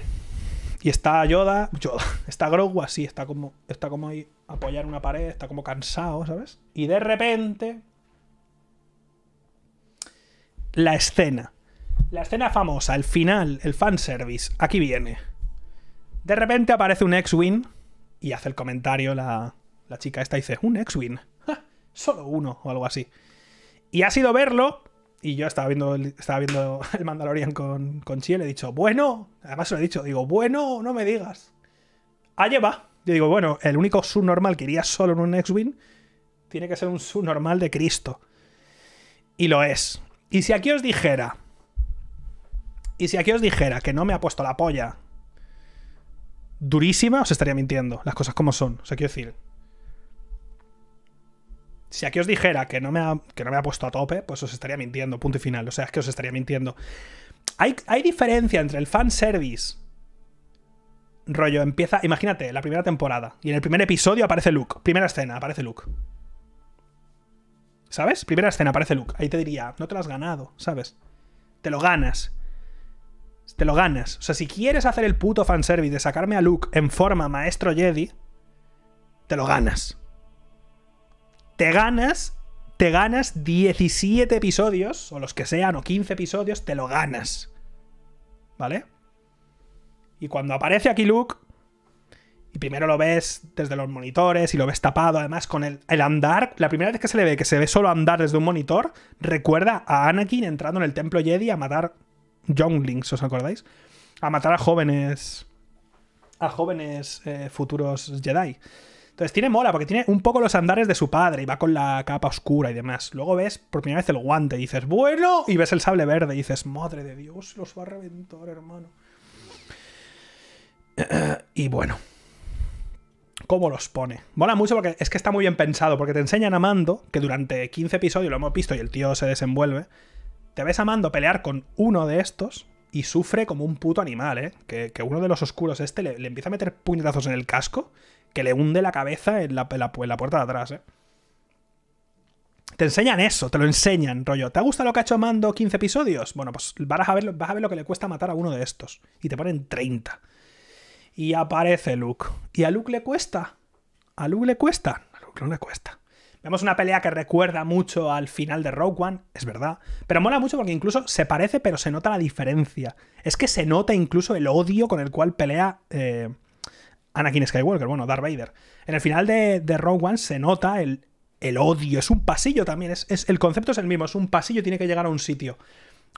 Y está Yoda, Yoda, (laughs) está Grogu así, está como, está como ahí apoyar una pared, está como cansado, ¿sabes? Y de repente la escena. La escena famosa, el final, el fanservice. Aquí viene. De repente aparece un X-Wing y hace el comentario la, la chica esta dice, un X-Wing. (laughs) Solo uno o algo así. Y ha sido verlo y yo estaba viendo el, estaba viendo (laughs) el Mandalorian con, con y le he dicho, bueno, además se lo he dicho, digo, bueno, no me digas. Allá va. Yo digo, bueno, el único subnormal que iría solo en un X-Wing tiene que ser un normal de Cristo. Y lo es. Y si aquí os dijera. Y si aquí os dijera que no me ha puesto la polla durísima, os estaría mintiendo. Las cosas como son. O sea, quiero decir, si aquí os dijera que no me ha, me ha puesto a tope, pues os estaría mintiendo, punto y final. O sea, es que os estaría mintiendo. Hay, hay diferencia entre el fanservice. Rollo, empieza. Imagínate, la primera temporada. Y en el primer episodio aparece Luke. Primera escena, aparece Luke. ¿Sabes? Primera escena, aparece Luke. Ahí te diría, no te lo has ganado, ¿sabes? Te lo ganas. Te lo ganas. O sea, si quieres hacer el puto fanservice de sacarme a Luke en forma maestro Jedi, te lo ganas te ganas, te ganas 17 episodios, o los que sean, o 15 episodios, te lo ganas. ¿Vale? Y cuando aparece aquí Luke, y primero lo ves desde los monitores y lo ves tapado, además con el, andar, la primera vez que se le ve que se ve solo andar desde un monitor, recuerda a Anakin entrando en el templo Jedi a matar Younglings, ¿os acordáis? A matar a jóvenes... a jóvenes eh, futuros Jedi. Entonces tiene mola, porque tiene un poco los andares de su padre y va con la capa oscura y demás. Luego ves por primera vez el guante y dices, bueno, y ves el sable verde y dices, madre de Dios, los va a reventar, hermano. (clears throat) Y bueno, cómo los pone. Mola mucho porque es que está muy bien pensado, porque te enseñan a Mando, que durante 15 episodios lo hemos visto y el tío se desenvuelve. Te ves a Mando pelear con uno de estos y sufre como un puto animal, ¿eh? Que, que uno de los oscuros este le empieza a meter puñetazos en el casco que le hunde la cabeza en la, puerta de atrás, ¿eh? Te enseñan eso, te lo enseñan, rollo. ¿Te gusta lo que ha hecho Mando 15 episodios? Bueno, pues vas a, ver, ver lo que le cuesta matar a uno de estos. Y te ponen 30. Y aparece Luke. ¿Y a Luke le cuesta? ¿A Luke le cuesta? A Luke no le cuesta. Vemos una pelea que recuerda mucho al final de Rogue One, es verdad. Pero mola mucho porque incluso se parece, pero se nota la diferencia. Es que se nota incluso el odio con el cual pelea eh, Anakin Skywalker, bueno, Darth Vader. En el final de, de Rogue One se nota el, el odio, es un pasillo también, es, el concepto es el mismo, es un pasillo, tiene que llegar a un sitio.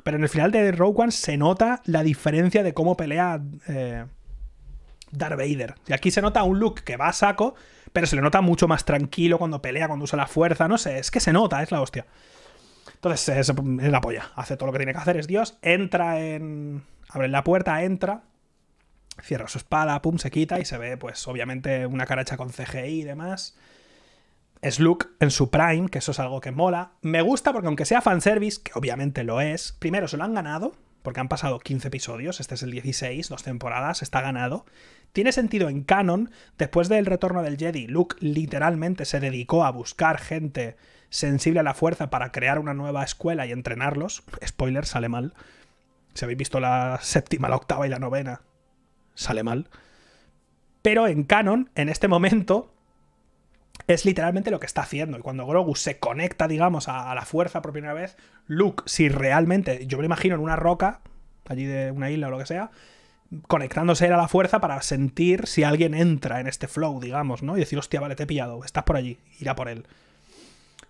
Pero en el final de Rogue One se nota la diferencia de cómo pelea eh, Darth Vader. Y aquí se nota un look que va a saco, pero se le nota mucho más tranquilo cuando pelea, cuando usa la fuerza, no sé, es que se nota, es la hostia. Entonces es, es la polla, hace todo lo que tiene que hacer, es Dios, entra en... abre la puerta, entra, cierra su espada, pum, se quita y se ve, pues, obviamente, una caracha con CGI y demás. Es Luke en su prime, que eso es algo que mola. Me gusta porque aunque sea fanservice, que obviamente lo es, primero se lo han ganado, porque han pasado 15 episodios, este es el 16, dos temporadas, está ganado. Tiene sentido en canon, después del retorno del Jedi, Luke literalmente se dedicó a buscar gente sensible a la fuerza para crear una nueva escuela y entrenarlos. Spoiler, sale mal. Si habéis visto la séptima, la octava y la novena, sale mal. Pero en canon, en este momento, es literalmente lo que está haciendo. Y cuando Grogu se conecta, digamos, a, la fuerza por primera vez, Luke, si realmente, yo me imagino en una roca, allí de una isla o lo que sea, conectándose a la fuerza para sentir si alguien entra en este flow, digamos, ¿no? Y decir, hostia, vale, te he pillado, estás por allí, irá por él.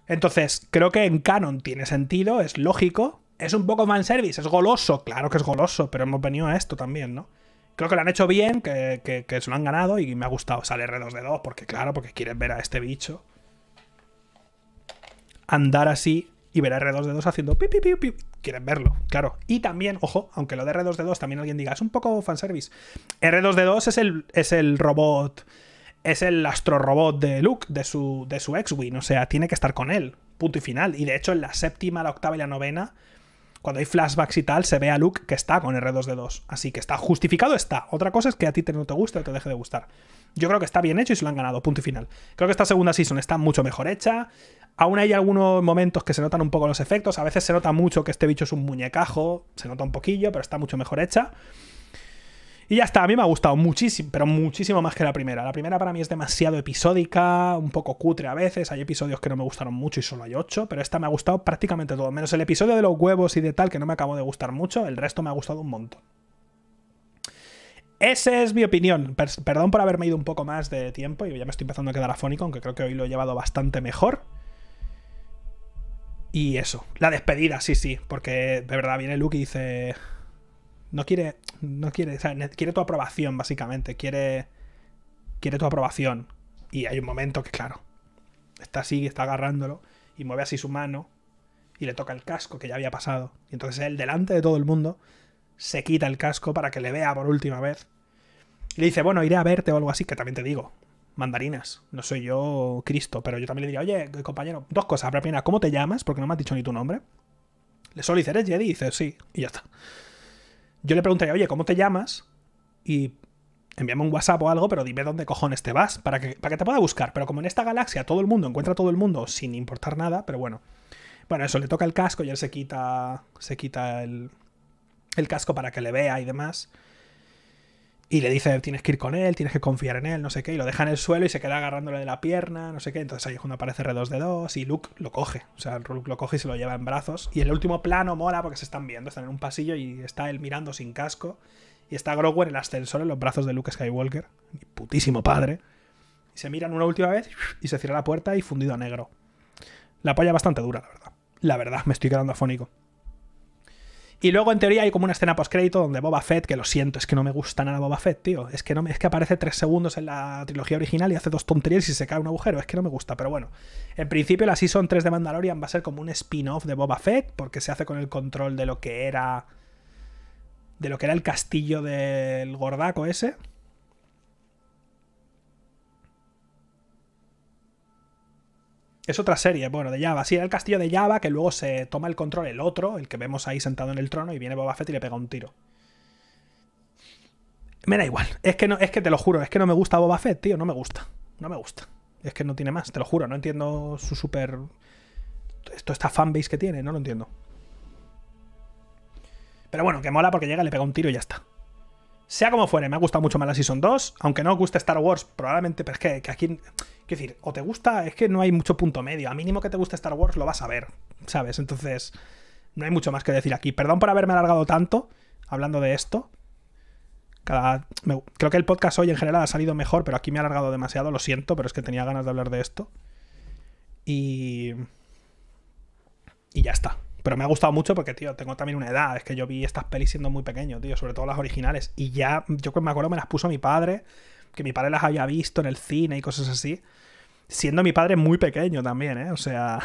Entonces, creo que en canon tiene sentido, es lógico, es un poco service es goloso, claro que es goloso, pero hemos venido a esto también, ¿no? creo que lo han hecho bien, que, que, se lo han ganado y me ha gustado. Sale R2D2 porque, claro, porque quieres ver a este bicho andar así y ver a R2D2 haciendo pi, pi, pi, pi. verlo, claro. Y también, ojo, aunque lo de R2D2 también alguien diga, es un poco fanservice. R2D2 es el, es el robot, es el astrorobot de Luke, de su, de su X-Wing. O sea, tiene que estar con él. Punto y final. Y de hecho, en la séptima, la octava y la novena cuando hay flashbacks y tal, se ve a Luke que está con R2D2. Así que está justificado, está. Otra cosa es que a ti te, no te guste o te deje de gustar. Yo creo que está bien hecho y se lo han ganado, punto y final. Creo que esta segunda season está mucho mejor hecha. Aún hay algunos momentos que se notan un poco los efectos. A veces se nota mucho que este bicho es un muñecajo. Se nota un poquillo, pero está mucho mejor hecha. Y ya está, a mí me ha gustado muchísimo, pero muchísimo más que la primera. La primera para mí es demasiado episódica, un poco cutre a veces, hay episodios que no me gustaron mucho y solo hay ocho. pero esta me ha gustado prácticamente todo, menos el episodio de los huevos y de tal que no me acabo de gustar mucho, el resto me ha gustado un montón. Esa es mi opinión. perdón por haberme ido un poco más de tiempo y ya me estoy empezando a quedar afónico, aunque creo que hoy lo he llevado bastante mejor. Y eso, la despedida, sí, sí, porque de verdad viene Luke y dice... No quiere, no quiere, o sea, quiere tu aprobación, básicamente. Quiere, quiere tu aprobación. Y hay un momento que, claro, está así, está agarrándolo y mueve así su mano y le toca el casco que ya había pasado. Y entonces él, delante de todo el mundo, se quita el casco para que le vea por última vez. Y le dice, bueno, iré a verte o algo así, que también te digo. Mandarinas, no soy yo Cristo, pero yo también le diría, oye, compañero, dos cosas. La primera, ¿cómo te llamas? Porque no me has dicho ni tu nombre. Le solo dice, ¿eres Jedi? Y dice, sí, y ya está yo le preguntaría, oye, ¿cómo te llamas? Y envíame un WhatsApp o algo, pero dime dónde cojones te vas para que, para que te pueda buscar. Pero como en esta galaxia todo el mundo encuentra a todo el mundo sin importar nada, pero bueno. Bueno, eso, le toca el casco y él se quita, se quita el, el casco para que le vea y demás y le dice, tienes que ir con él, tienes que confiar en él, no sé qué, y lo deja en el suelo y se queda agarrándole de la pierna, no sé qué, entonces ahí es cuando aparece R2 de 2 y Luke lo coge, o sea, Luke lo coge y se lo lleva en brazos, y el último plano mola porque se están viendo, están en un pasillo y está él mirando sin casco, y está Grogu en el ascensor en los brazos de Luke Skywalker, mi putísimo padre, y se miran una última vez y se cierra la puerta y fundido negro. La polla bastante dura, la verdad. La verdad, me estoy quedando afónico. Y luego, en teoría, hay como una escena crédito donde Boba Fett, que lo siento, es que no me gusta nada Boba Fett, tío. Es que, no, es que aparece tres segundos en la trilogía original y hace dos tonterías y se cae un agujero. Es que no me gusta, pero bueno. En principio, la Season 3 de Mandalorian va a ser como un spin-off de Boba Fett, porque se hace con el control de lo que era. de lo que era el castillo del gordaco ese. Es otra serie, bueno, de Java. Sí, era el castillo de Java que luego se toma el control el otro, el que vemos ahí sentado en el trono, y viene Boba Fett y le pega un tiro. Me da igual. Es que, no, es que te lo juro, es que no me gusta Boba Fett, tío. No me gusta. No me gusta. Es que no tiene más, te lo juro. No entiendo su super. Esto, esta fanbase que tiene, no lo entiendo. Pero bueno, que mola porque llega, le pega un tiro y ya está. Sea como fuere, me ha gustado mucho más la Season 2. Aunque no guste Star Wars, probablemente, pero es que, aquí. Quiero decir, o te gusta, es que no hay mucho punto medio. A mínimo que te guste Star Wars, lo vas a ver, ¿sabes? Entonces, no hay mucho más que decir aquí. Perdón por haberme alargado tanto hablando de esto. creo que el podcast hoy en general ha salido mejor, pero aquí me ha alargado demasiado, lo siento, pero es que tenía ganas de hablar de esto. Y. Y ya está. Pero me ha gustado mucho porque, tío, tengo también una edad. Es que yo vi estas pelis siendo muy pequeño, tío, sobre todo las originales. Y ya, yo me acuerdo, me las puso mi padre, que mi padre las había visto en el cine y cosas así. Siendo mi padre muy pequeño también, ¿eh? O sea,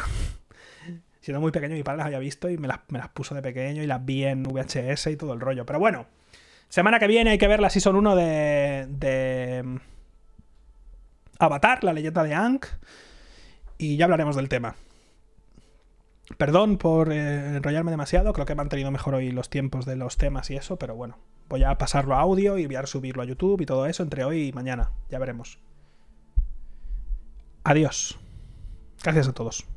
(laughs) siendo muy pequeño, mi padre las había visto y me las, puso de pequeño y las vi en VHS y todo el rollo. Pero bueno, semana que viene hay que ver la Season 1 de, de mm, Avatar, la leyenda de Ankh. Y ya hablaremos del tema. Perdón por eh, enrollarme demasiado, creo que he mantenido mejor hoy los tiempos de los temas y eso, pero bueno, voy a pasarlo a audio y voy a subirlo a YouTube y todo eso entre hoy y mañana, ya veremos. Adiós. Gracias a todos.